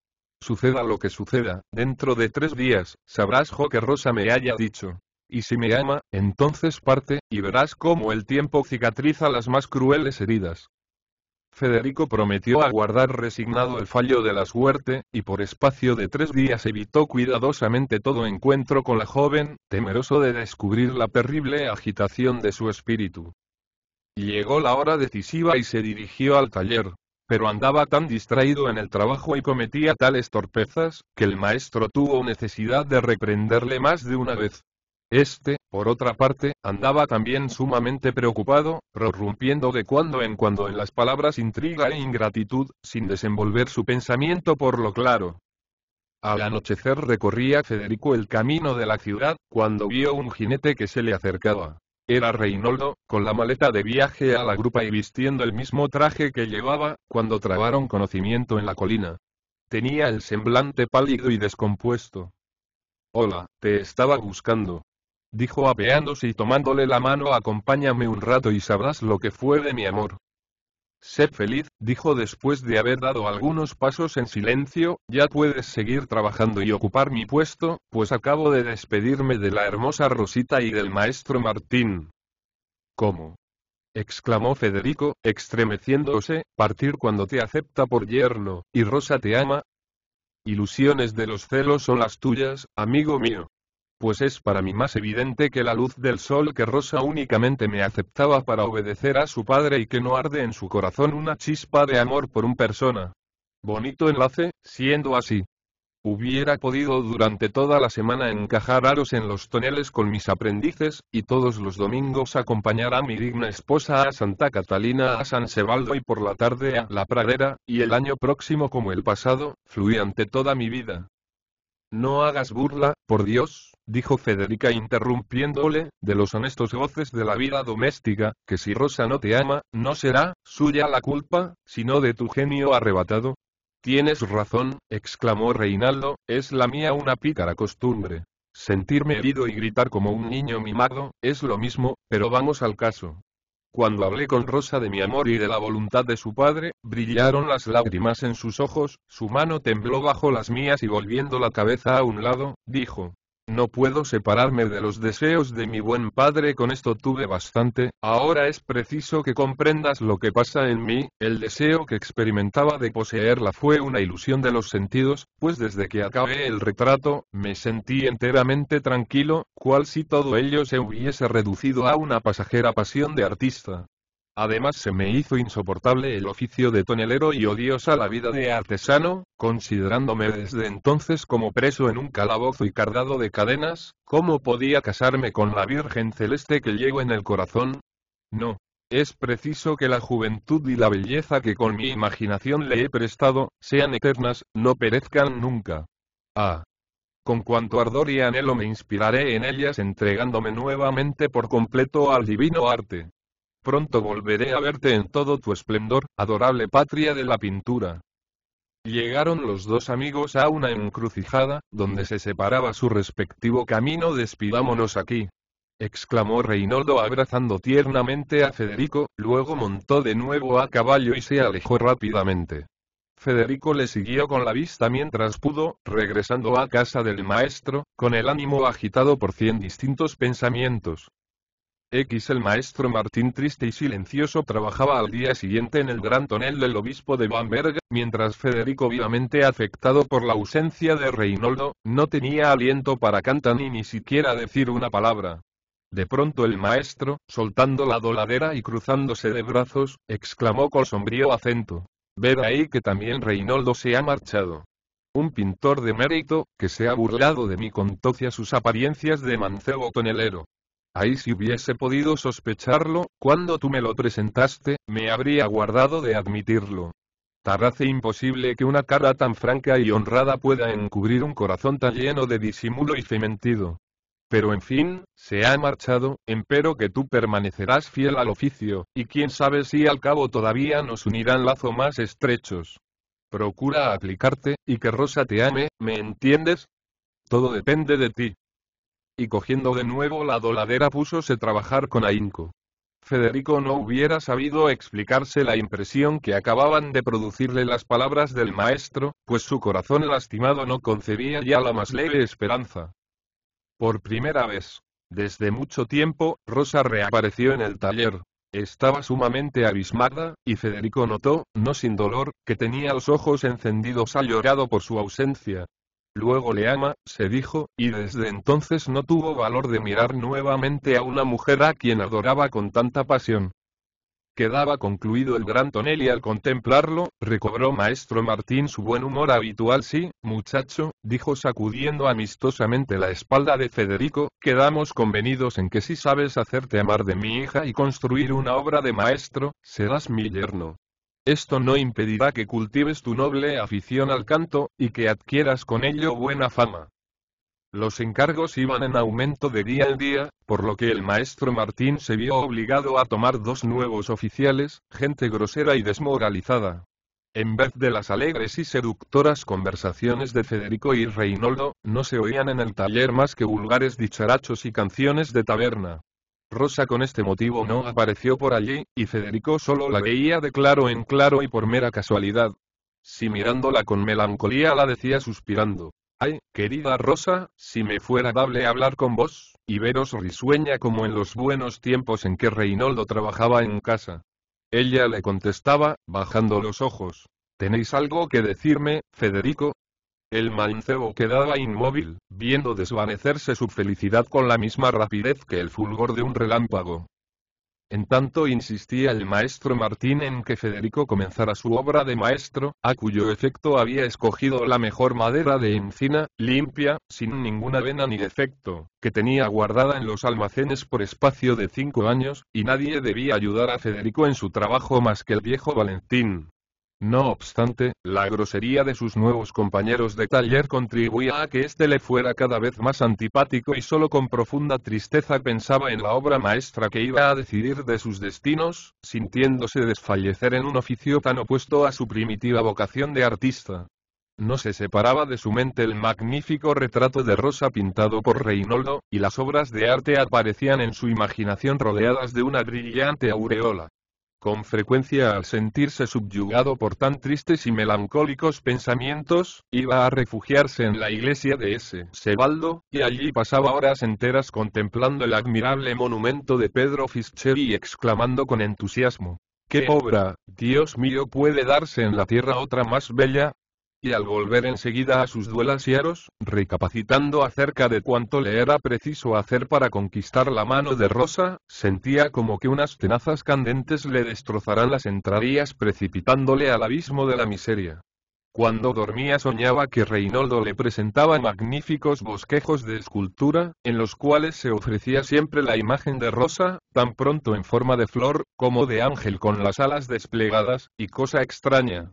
Suceda lo que suceda, dentro de tres días, sabrás jo que Rosa me haya dicho. Y si me ama, entonces parte, y verás cómo el tiempo cicatriza las más crueles heridas. Federico prometió aguardar resignado el fallo de la suerte, y por espacio de tres días evitó cuidadosamente todo encuentro con la joven, temeroso de descubrir la terrible agitación de su espíritu. Llegó la hora decisiva y se dirigió al taller, pero andaba tan distraído en el trabajo y cometía tales torpezas, que el maestro tuvo necesidad de reprenderle más de una vez. Este, por otra parte, andaba también sumamente preocupado, prorrumpiendo de cuando en cuando en las palabras intriga e ingratitud, sin desenvolver su pensamiento por lo claro. Al anochecer recorría Federico el camino de la ciudad, cuando vio un jinete que se le acercaba. Era Reinoldo, con la maleta de viaje a la grupa y vistiendo el mismo traje que llevaba, cuando trabaron conocimiento en la colina. Tenía el semblante pálido y descompuesto. Hola, te estaba buscando. Dijo apeándose y tomándole la mano, acompáñame un rato y sabrás lo que fue de mi amor. Sé feliz, dijo después de haber dado algunos pasos en silencio, ya puedes seguir trabajando y ocupar mi puesto, pues acabo de despedirme de la hermosa Rosita y del maestro Martín. ¿Cómo? exclamó Federico, estremeciéndose, partir cuando te acepta por yerno, y Rosa te ama. Ilusiones de los celos son las tuyas, amigo mío pues es para mí más evidente que la luz del sol que Rosa únicamente me aceptaba para obedecer a su padre y que no arde en su corazón una chispa de amor por un persona. Bonito enlace, siendo así. Hubiera podido durante toda la semana encajar aros en los toneles con mis aprendices, y todos los domingos acompañar a mi digna esposa a Santa Catalina, a San Sebaldo y por la tarde a La Pradera, y el año próximo como el pasado, fluí ante toda mi vida. No hagas burla, por Dios, dijo Federica interrumpiéndole, de los honestos goces de la vida doméstica, que si Rosa no te ama, no será suya la culpa, sino de tu genio arrebatado. Tienes razón, exclamó Reinaldo, es la mía una pícara costumbre. Sentirme herido y gritar como un niño mimado, es lo mismo, pero vamos al caso. Cuando hablé con Rosa de mi amor y de la voluntad de su padre, brillaron las lágrimas en sus ojos, su mano tembló bajo las mías y volviendo la cabeza a un lado, dijo, no puedo separarme de los deseos de mi buen padre, con esto tuve bastante, ahora es preciso que comprendas lo que pasa en mí, el deseo que experimentaba de poseerla fue una ilusión de los sentidos, pues desde que acabé el retrato, me sentí enteramente tranquilo, cual si todo ello se hubiese reducido a una pasajera pasión de artista. Además se me hizo insoportable el oficio de tonelero y odiosa la vida de artesano, considerándome desde entonces como preso en un calabozo y cargado de cadenas, ¿cómo podía casarme con la Virgen Celeste que llevo en el corazón? No. Es preciso que la juventud y la belleza que con mi imaginación le he prestado, sean eternas, no perezcan nunca. Ah. Con cuanto ardor y anhelo me inspiraré en ellas entregándome nuevamente por completo al divino arte. Pronto volveré a verte en todo tu esplendor, adorable patria de la pintura. Llegaron los dos amigos a una encrucijada, donde se separaba su respectivo camino. Despidámonos aquí, exclamó Reinoldo abrazando tiernamente a Federico, luego montó de nuevo a caballo y se alejó rápidamente. Federico le siguió con la vista mientras pudo, regresando a casa del maestro, con el ánimo agitado por cien distintos pensamientos. X. El maestro Martín triste y silencioso trabajaba al día siguiente en el gran tonel del obispo de Bamberg, mientras Federico vivamente afectado por la ausencia de Reinoldo, no tenía aliento para cantar ni ni siquiera decir una palabra. De pronto el maestro, soltando la doladera y cruzándose de brazos, exclamó con sombrío acento. Ver ahí que también Reinoldo se ha marchado. Un pintor de mérito, que se ha burlado de mí con tocia sus apariencias de mancebo tonelero. Ahí si hubiese podido sospecharlo, cuando tú me lo presentaste, me habría guardado de admitirlo. Tarace imposible que una cara tan franca y honrada pueda encubrir un corazón tan lleno de disimulo y fementido. Pero en fin, se ha marchado, empero que tú permanecerás fiel al oficio, y quién sabe si al cabo todavía nos unirán lazo más estrechos. Procura aplicarte, y que Rosa te ame, ¿me entiendes? Todo depende de ti y cogiendo de nuevo la doladera púsose trabajar con ahínco. Federico no hubiera sabido explicarse la impresión que acababan de producirle las palabras del maestro, pues su corazón lastimado no concebía ya la más leve esperanza. Por primera vez, desde mucho tiempo, Rosa reapareció en el taller. Estaba sumamente abismada, y Federico notó, no sin dolor, que tenía los ojos encendidos al llorado por su ausencia. Luego le ama, se dijo, y desde entonces no tuvo valor de mirar nuevamente a una mujer a quien adoraba con tanta pasión. Quedaba concluido el gran tonel y al contemplarlo, recobró maestro Martín su buen humor habitual. Sí, muchacho, dijo sacudiendo amistosamente la espalda de Federico, quedamos convenidos en que si sabes hacerte amar de mi hija y construir una obra de maestro, serás mi yerno. Esto no impedirá que cultives tu noble afición al canto, y que adquieras con ello buena fama. Los encargos iban en aumento de día en día, por lo que el maestro Martín se vio obligado a tomar dos nuevos oficiales, gente grosera y desmoralizada. En vez de las alegres y seductoras conversaciones de Federico y Reinoldo, no se oían en el taller más que vulgares dicharachos y canciones de taberna. Rosa con este motivo no apareció por allí, y Federico solo la veía de claro en claro y por mera casualidad. Si mirándola con melancolía la decía suspirando. Ay, querida Rosa, si me fuera dable hablar con vos, y veros risueña como en los buenos tiempos en que Reinoldo trabajaba en casa. Ella le contestaba, bajando los ojos. ¿Tenéis algo que decirme, Federico? El mancebo quedaba inmóvil, viendo desvanecerse su felicidad con la misma rapidez que el fulgor de un relámpago. En tanto insistía el maestro Martín en que Federico comenzara su obra de maestro, a cuyo efecto había escogido la mejor madera de encina, limpia, sin ninguna vena ni defecto, que tenía guardada en los almacenes por espacio de cinco años, y nadie debía ayudar a Federico en su trabajo más que el viejo Valentín, no obstante, la grosería de sus nuevos compañeros de taller contribuía a que éste le fuera cada vez más antipático y solo con profunda tristeza pensaba en la obra maestra que iba a decidir de sus destinos, sintiéndose desfallecer en un oficio tan opuesto a su primitiva vocación de artista. No se separaba de su mente el magnífico retrato de Rosa pintado por Reinoldo, y las obras de arte aparecían en su imaginación rodeadas de una brillante aureola con frecuencia al sentirse subyugado por tan tristes y melancólicos pensamientos, iba a refugiarse en la iglesia de ese Sebaldo, y allí pasaba horas enteras contemplando el admirable monumento de Pedro Fischer y exclamando con entusiasmo, ¿Qué obra, Dios mío, puede darse en la tierra otra más bella? y al volver enseguida a sus duelas y aros, recapacitando acerca de cuánto le era preciso hacer para conquistar la mano de Rosa, sentía como que unas tenazas candentes le destrozarán las entrarías precipitándole al abismo de la miseria. Cuando dormía soñaba que Reinoldo le presentaba magníficos bosquejos de escultura, en los cuales se ofrecía siempre la imagen de Rosa, tan pronto en forma de flor, como de ángel con las alas desplegadas, y cosa extraña,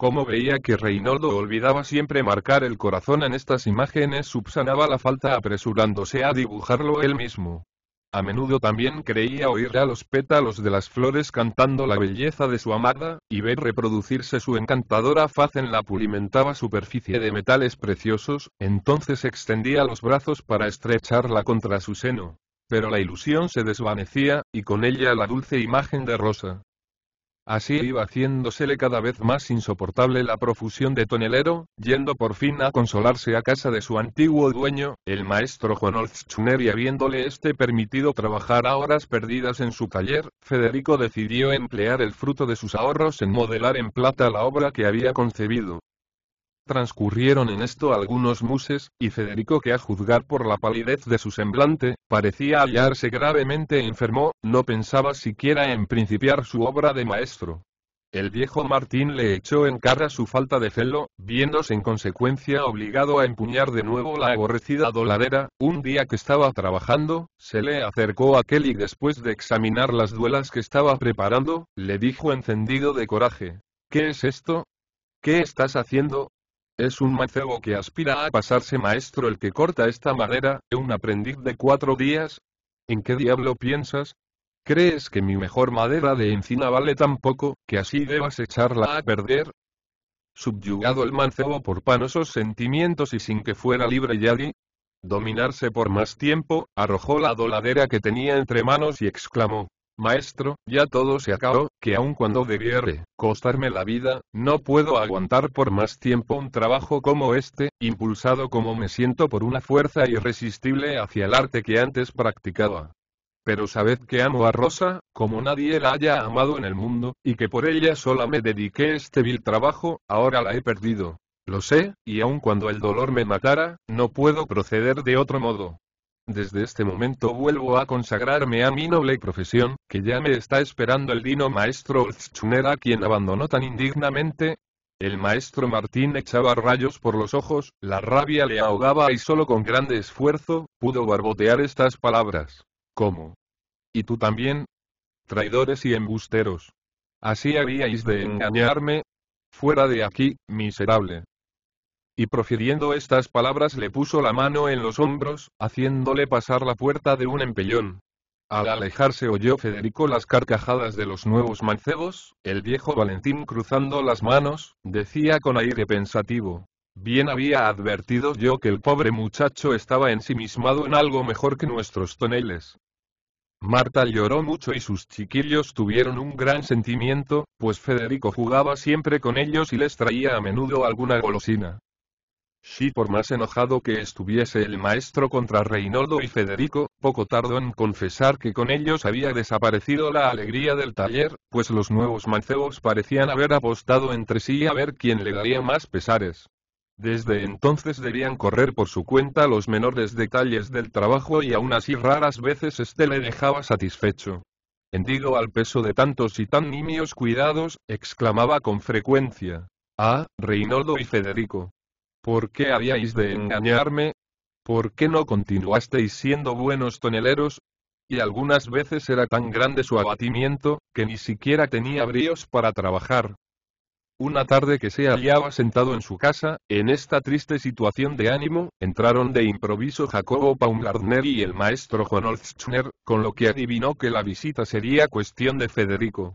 como veía que Reinoldo olvidaba siempre marcar el corazón en estas imágenes subsanaba la falta apresurándose a dibujarlo él mismo. A menudo también creía oír a los pétalos de las flores cantando la belleza de su amada, y ver reproducirse su encantadora faz en la pulimentada superficie de metales preciosos, entonces extendía los brazos para estrecharla contra su seno. Pero la ilusión se desvanecía, y con ella la dulce imagen de Rosa. Así iba haciéndosele cada vez más insoportable la profusión de tonelero, yendo por fin a consolarse a casa de su antiguo dueño, el maestro Juan Olzchuner y habiéndole este permitido trabajar a horas perdidas en su taller, Federico decidió emplear el fruto de sus ahorros en modelar en plata la obra que había concebido, Transcurrieron en esto algunos muses, y Federico que a juzgar por la palidez de su semblante, parecía hallarse gravemente enfermo, no pensaba siquiera en principiar su obra de maestro. El viejo Martín le echó en cara su falta de celo, viéndose en consecuencia obligado a empuñar de nuevo la aborrecida doladera. Un día que estaba trabajando, se le acercó aquel y después de examinar las duelas que estaba preparando, le dijo encendido de coraje. ¿Qué es esto? ¿Qué estás haciendo? Es un mancebo que aspira a pasarse maestro el que corta esta madera, un aprendiz de cuatro días. ¿En qué diablo piensas? ¿Crees que mi mejor madera de encina vale tan poco, que así debas echarla a perder? Subyugado el mancebo por panosos sentimientos y sin que fuera libre yadi dominarse por más tiempo, arrojó la doladera que tenía entre manos y exclamó, Maestro, ya todo se acabó, que aun cuando debiere costarme la vida, no puedo aguantar por más tiempo un trabajo como este, impulsado como me siento por una fuerza irresistible hacia el arte que antes practicaba. Pero sabed que amo a Rosa, como nadie la haya amado en el mundo, y que por ella sola me dediqué este vil trabajo, ahora la he perdido. Lo sé, y aun cuando el dolor me matara, no puedo proceder de otro modo. Desde este momento vuelvo a consagrarme a mi noble profesión, que ya me está esperando el dino maestro a quien abandonó tan indignamente. El maestro Martín echaba rayos por los ojos, la rabia le ahogaba y solo con grande esfuerzo, pudo barbotear estas palabras. ¿Cómo? ¿Y tú también? Traidores y embusteros. Así habíais de engañarme. Fuera de aquí, miserable. Y profiriendo estas palabras le puso la mano en los hombros, haciéndole pasar la puerta de un empellón. Al alejarse oyó Federico las carcajadas de los nuevos mancebos, el viejo Valentín cruzando las manos, decía con aire pensativo. Bien había advertido yo que el pobre muchacho estaba ensimismado en algo mejor que nuestros toneles. Marta lloró mucho y sus chiquillos tuvieron un gran sentimiento, pues Federico jugaba siempre con ellos y les traía a menudo alguna golosina. Si por más enojado que estuviese el maestro contra Reinoldo y Federico, poco tardó en confesar que con ellos había desaparecido la alegría del taller, pues los nuevos mancebos parecían haber apostado entre sí a ver quién le daría más pesares. Desde entonces debían correr por su cuenta los menores detalles del trabajo y aún así raras veces este le dejaba satisfecho. Hendido al peso de tantos y tan nimios cuidados, exclamaba con frecuencia. Ah, Reinoldo y Federico, ¿Por qué habíais de engañarme? ¿Por qué no continuasteis siendo buenos toneleros? Y algunas veces era tan grande su abatimiento, que ni siquiera tenía bríos para trabajar. Una tarde que se hallaba sentado en su casa, en esta triste situación de ánimo, entraron de improviso Jacobo Baumgartner y el maestro John Schner, con lo que adivinó que la visita sería cuestión de Federico.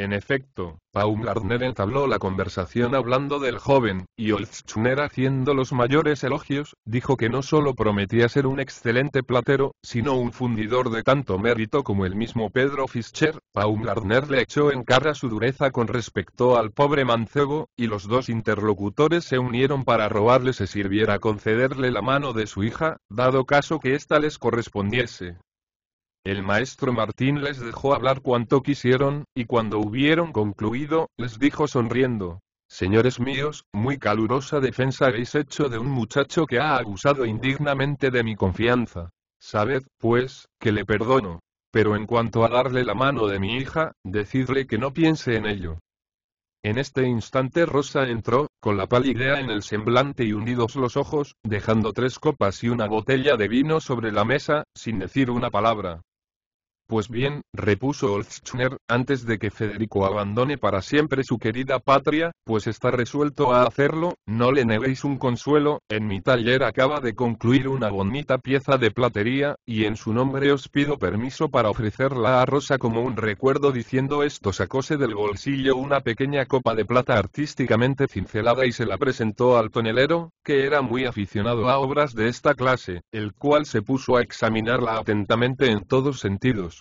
En efecto, Baumgartner entabló la conversación hablando del joven, y Olzchner haciendo los mayores elogios, dijo que no solo prometía ser un excelente platero, sino un fundidor de tanto mérito como el mismo Pedro Fischer. Baumgartner le echó en cara su dureza con respecto al pobre mancebo, y los dos interlocutores se unieron para robarle se sirviera concederle la mano de su hija, dado caso que ésta les correspondiese. El maestro Martín les dejó hablar cuanto quisieron, y cuando hubieron concluido, les dijo sonriendo, Señores míos, muy calurosa defensa habéis hecho de un muchacho que ha abusado indignamente de mi confianza. Sabed, pues, que le perdono. Pero en cuanto a darle la mano de mi hija, decidle que no piense en ello. En este instante Rosa entró, con la palidea en el semblante y hundidos los ojos, dejando tres copas y una botella de vino sobre la mesa, sin decir una palabra. Pues bien, repuso Olschner, antes de que Federico abandone para siempre su querida patria, pues está resuelto a hacerlo, no le neguéis un consuelo, en mi taller acaba de concluir una bonita pieza de platería, y en su nombre os pido permiso para ofrecerla a Rosa como un recuerdo diciendo esto sacóse del bolsillo una pequeña copa de plata artísticamente cincelada y se la presentó al tonelero, que era muy aficionado a obras de esta clase, el cual se puso a examinarla atentamente en todos sentidos.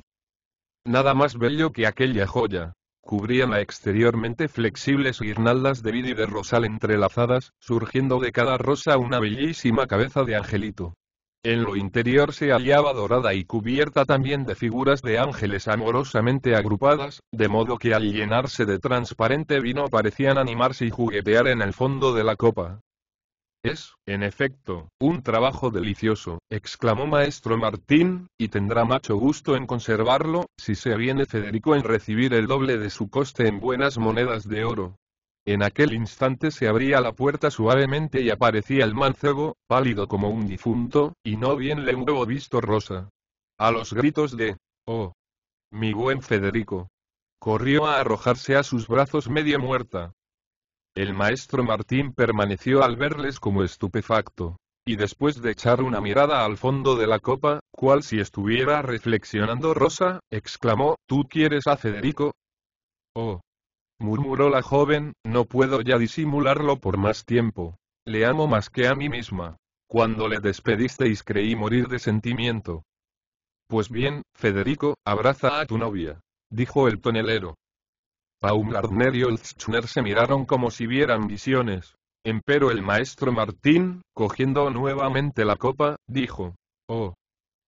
Nada más bello que aquella joya. cubría la exteriormente flexibles guirnaldas de vid y de rosal entrelazadas, surgiendo de cada rosa una bellísima cabeza de angelito. En lo interior se hallaba dorada y cubierta también de figuras de ángeles amorosamente agrupadas, de modo que al llenarse de transparente vino parecían animarse y juguetear en el fondo de la copa. Es, en efecto, un trabajo delicioso, exclamó maestro Martín, y tendrá mucho gusto en conservarlo, si se viene Federico en recibir el doble de su coste en buenas monedas de oro. En aquel instante se abría la puerta suavemente y aparecía el mancebo, pálido como un difunto, y no bien le hubo visto Rosa. A los gritos de, ¡Oh! Mi buen Federico. Corrió a arrojarse a sus brazos medio muerta. El maestro Martín permaneció al verles como estupefacto. Y después de echar una mirada al fondo de la copa, cual si estuviera reflexionando Rosa, exclamó, ¿Tú quieres a Federico? Oh. murmuró la joven, no puedo ya disimularlo por más tiempo. Le amo más que a mí misma. Cuando le despedisteis creí morir de sentimiento. Pues bien, Federico, abraza a tu novia, dijo el tonelero. Baumgartner y Olzchner se miraron como si vieran visiones. Empero el maestro Martín, cogiendo nuevamente la copa, dijo, Oh,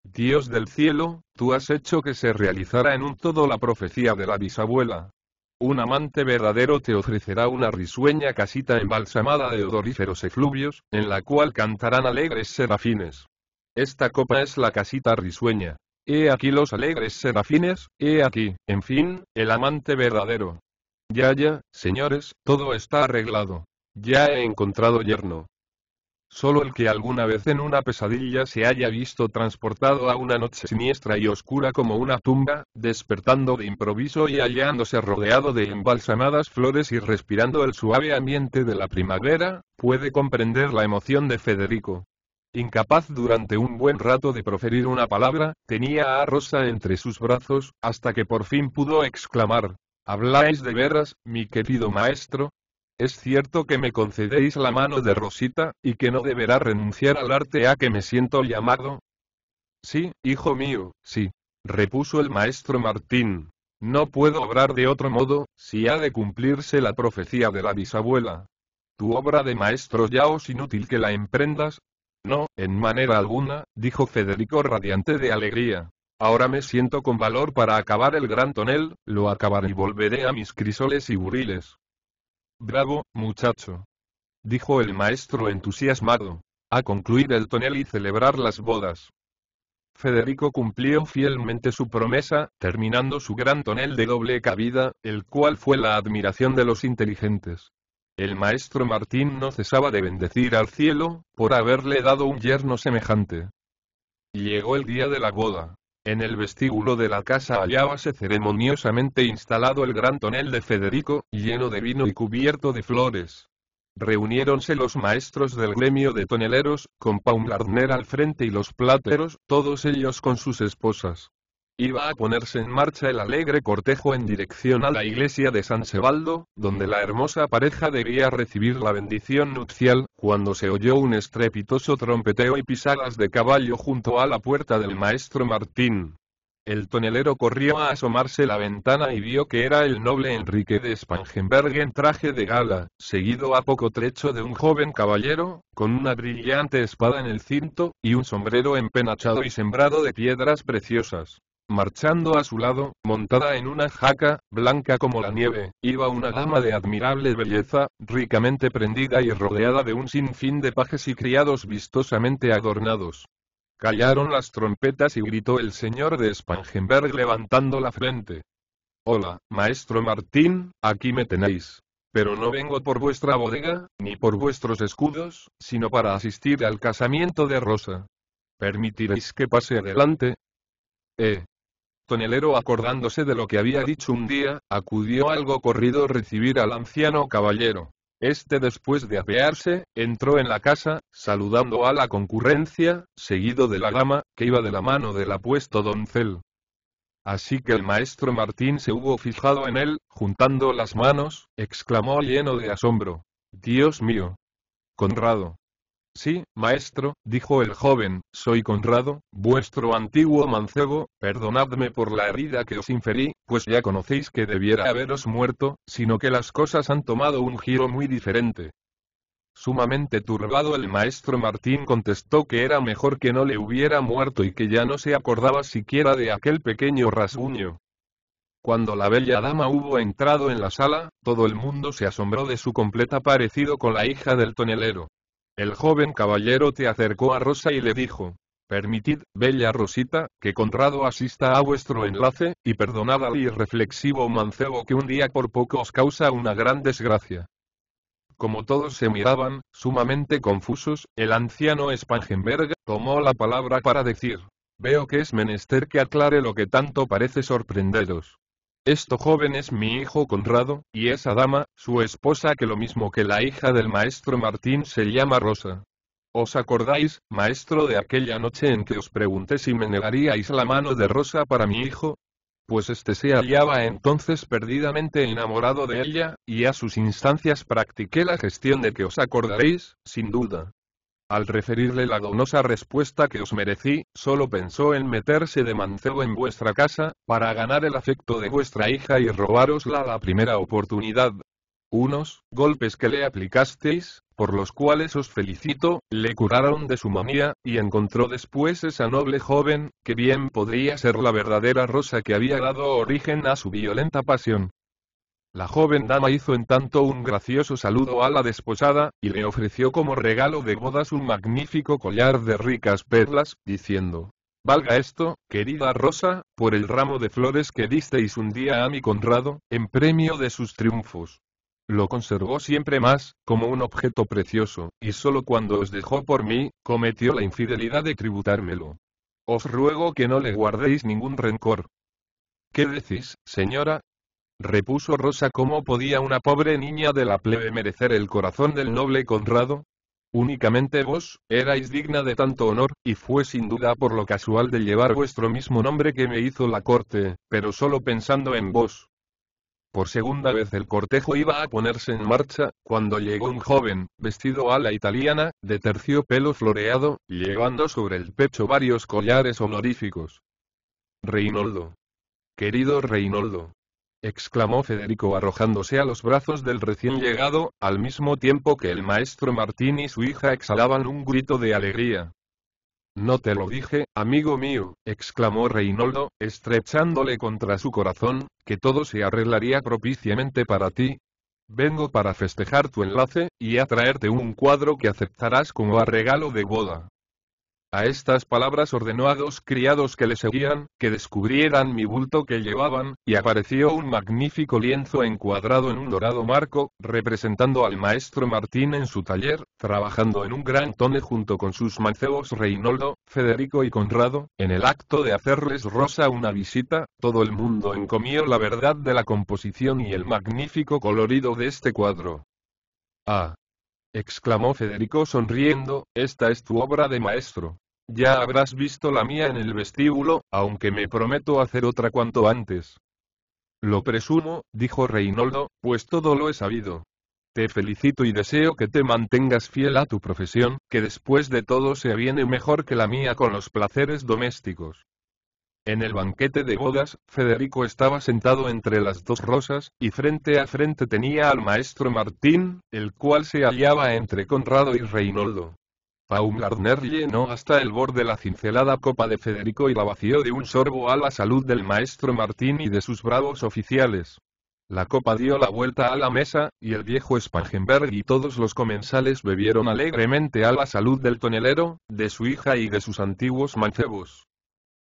Dios del cielo, tú has hecho que se realizara en un todo la profecía de la bisabuela. Un amante verdadero te ofrecerá una risueña casita embalsamada de odoríferos efluvios, en la cual cantarán alegres serafines. Esta copa es la casita risueña he aquí los alegres serafines, he aquí, en fin, el amante verdadero. Ya, ya, señores, todo está arreglado. Ya he encontrado yerno. Solo el que alguna vez en una pesadilla se haya visto transportado a una noche siniestra y oscura como una tumba, despertando de improviso y hallándose rodeado de embalsamadas flores y respirando el suave ambiente de la primavera, puede comprender la emoción de Federico. Incapaz durante un buen rato de proferir una palabra, tenía a Rosa entre sus brazos, hasta que por fin pudo exclamar, ¿Habláis de veras, mi querido maestro? Es cierto que me concedéis la mano de Rosita, y que no deberá renunciar al arte a que me siento llamado. Sí, hijo mío, sí, repuso el maestro Martín. No puedo obrar de otro modo, si ha de cumplirse la profecía de la bisabuela. Tu obra de maestro ya os inútil que la emprendas, no, en manera alguna, dijo Federico radiante de alegría. Ahora me siento con valor para acabar el gran tonel, lo acabaré y volveré a mis crisoles y buriles. Bravo, muchacho. Dijo el maestro entusiasmado. A concluir el tonel y celebrar las bodas. Federico cumplió fielmente su promesa, terminando su gran tonel de doble cabida, el cual fue la admiración de los inteligentes. El maestro Martín no cesaba de bendecir al cielo, por haberle dado un yerno semejante. Llegó el día de la boda. En el vestíbulo de la casa hallábase ceremoniosamente instalado el gran tonel de Federico, lleno de vino y cubierto de flores. Reuniéronse los maestros del gremio de toneleros, con Paul Gardner al frente y los plateros, todos ellos con sus esposas. Iba a ponerse en marcha el alegre cortejo en dirección a la iglesia de San Sebaldo, donde la hermosa pareja debía recibir la bendición nupcial, cuando se oyó un estrepitoso trompeteo y pisadas de caballo junto a la puerta del maestro Martín. El tonelero corrió a asomarse la ventana y vio que era el noble Enrique de Spangenberg en traje de gala, seguido a poco trecho de un joven caballero, con una brillante espada en el cinto, y un sombrero empenachado y sembrado de piedras preciosas. Marchando a su lado, montada en una jaca, blanca como la nieve, iba una dama de admirable belleza, ricamente prendida y rodeada de un sinfín de pajes y criados vistosamente adornados. Callaron las trompetas y gritó el señor de Spangenberg levantando la frente. Hola, maestro Martín, aquí me tenéis. Pero no vengo por vuestra bodega, ni por vuestros escudos, sino para asistir al casamiento de Rosa. ¿Permitiréis que pase adelante? Eh, Tonelero acordándose de lo que había dicho un día, acudió algo corrido a recibir al anciano caballero. Este después de apearse, entró en la casa, saludando a la concurrencia, seguido de la dama, que iba de la mano del apuesto doncel. Así que el maestro Martín se hubo fijado en él, juntando las manos, exclamó lleno de asombro. Dios mío. Conrado. Sí, maestro, dijo el joven, soy Conrado, vuestro antiguo mancebo, perdonadme por la herida que os inferí, pues ya conocéis que debiera haberos muerto, sino que las cosas han tomado un giro muy diferente. Sumamente turbado el maestro Martín contestó que era mejor que no le hubiera muerto y que ya no se acordaba siquiera de aquel pequeño rasguño. Cuando la bella dama hubo entrado en la sala, todo el mundo se asombró de su completa parecido con la hija del tonelero. El joven caballero te acercó a Rosa y le dijo, Permitid, bella Rosita, que Conrado asista a vuestro enlace, y perdonad al irreflexivo mancebo que un día por poco os causa una gran desgracia. Como todos se miraban, sumamente confusos, el anciano Spangenberg tomó la palabra para decir, Veo que es menester que aclare lo que tanto parece sorprenderos. Esto joven es mi hijo Conrado, y esa dama, su esposa que lo mismo que la hija del maestro Martín se llama Rosa. ¿Os acordáis, maestro, de aquella noche en que os pregunté si me negaríais la mano de Rosa para mi hijo? Pues este se hallaba entonces perdidamente enamorado de ella, y a sus instancias practiqué la gestión de que os acordaréis, sin duda. Al referirle la donosa respuesta que os merecí, solo pensó en meterse de mancebo en vuestra casa, para ganar el afecto de vuestra hija y robarosla a la primera oportunidad. Unos golpes que le aplicasteis, por los cuales os felicito, le curaron de su manía, y encontró después esa noble joven, que bien podría ser la verdadera rosa que había dado origen a su violenta pasión. La joven dama hizo en tanto un gracioso saludo a la desposada, y le ofreció como regalo de bodas un magnífico collar de ricas perlas, diciendo, Valga esto, querida Rosa, por el ramo de flores que disteis un día a mi Conrado, en premio de sus triunfos. Lo conservó siempre más, como un objeto precioso, y solo cuando os dejó por mí, cometió la infidelidad de tributármelo. Os ruego que no le guardéis ningún rencor. ¿Qué decís, señora? repuso Rosa, ¿cómo podía una pobre niña de la plebe merecer el corazón del noble Conrado? Únicamente vos, erais digna de tanto honor, y fue sin duda por lo casual de llevar vuestro mismo nombre que me hizo la corte, pero solo pensando en vos. Por segunda vez el cortejo iba a ponerse en marcha, cuando llegó un joven, vestido a la italiana, de terciopelo floreado, llevando sobre el pecho varios collares honoríficos. Reinoldo. Querido Reinoldo exclamó Federico arrojándose a los brazos del recién llegado, al mismo tiempo que el maestro Martín y su hija exhalaban un grito de alegría. No te lo dije, amigo mío, exclamó Reinoldo, estrechándole contra su corazón, que todo se arreglaría propiciamente para ti. Vengo para festejar tu enlace, y a traerte un cuadro que aceptarás como a regalo de boda. A estas palabras ordenó a dos criados que le seguían, que descubrieran mi bulto que llevaban, y apareció un magnífico lienzo encuadrado en un dorado marco, representando al maestro Martín en su taller, trabajando en un gran tone junto con sus mancebos Reinoldo, Federico y Conrado, en el acto de hacerles Rosa una visita, todo el mundo encomió la verdad de la composición y el magnífico colorido de este cuadro. Ah, exclamó Federico sonriendo, esta es tu obra de maestro. Ya habrás visto la mía en el vestíbulo, aunque me prometo hacer otra cuanto antes. Lo presumo, dijo Reinoldo, pues todo lo he sabido. Te felicito y deseo que te mantengas fiel a tu profesión, que después de todo se viene mejor que la mía con los placeres domésticos. En el banquete de bodas, Federico estaba sentado entre las dos rosas, y frente a frente tenía al maestro Martín, el cual se hallaba entre Conrado y Reinoldo. Paul Gardner llenó hasta el borde la cincelada copa de Federico y la vació de un sorbo a la salud del maestro Martín y de sus bravos oficiales. La copa dio la vuelta a la mesa, y el viejo Spangenberg y todos los comensales bebieron alegremente a la salud del tonelero, de su hija y de sus antiguos mancebos.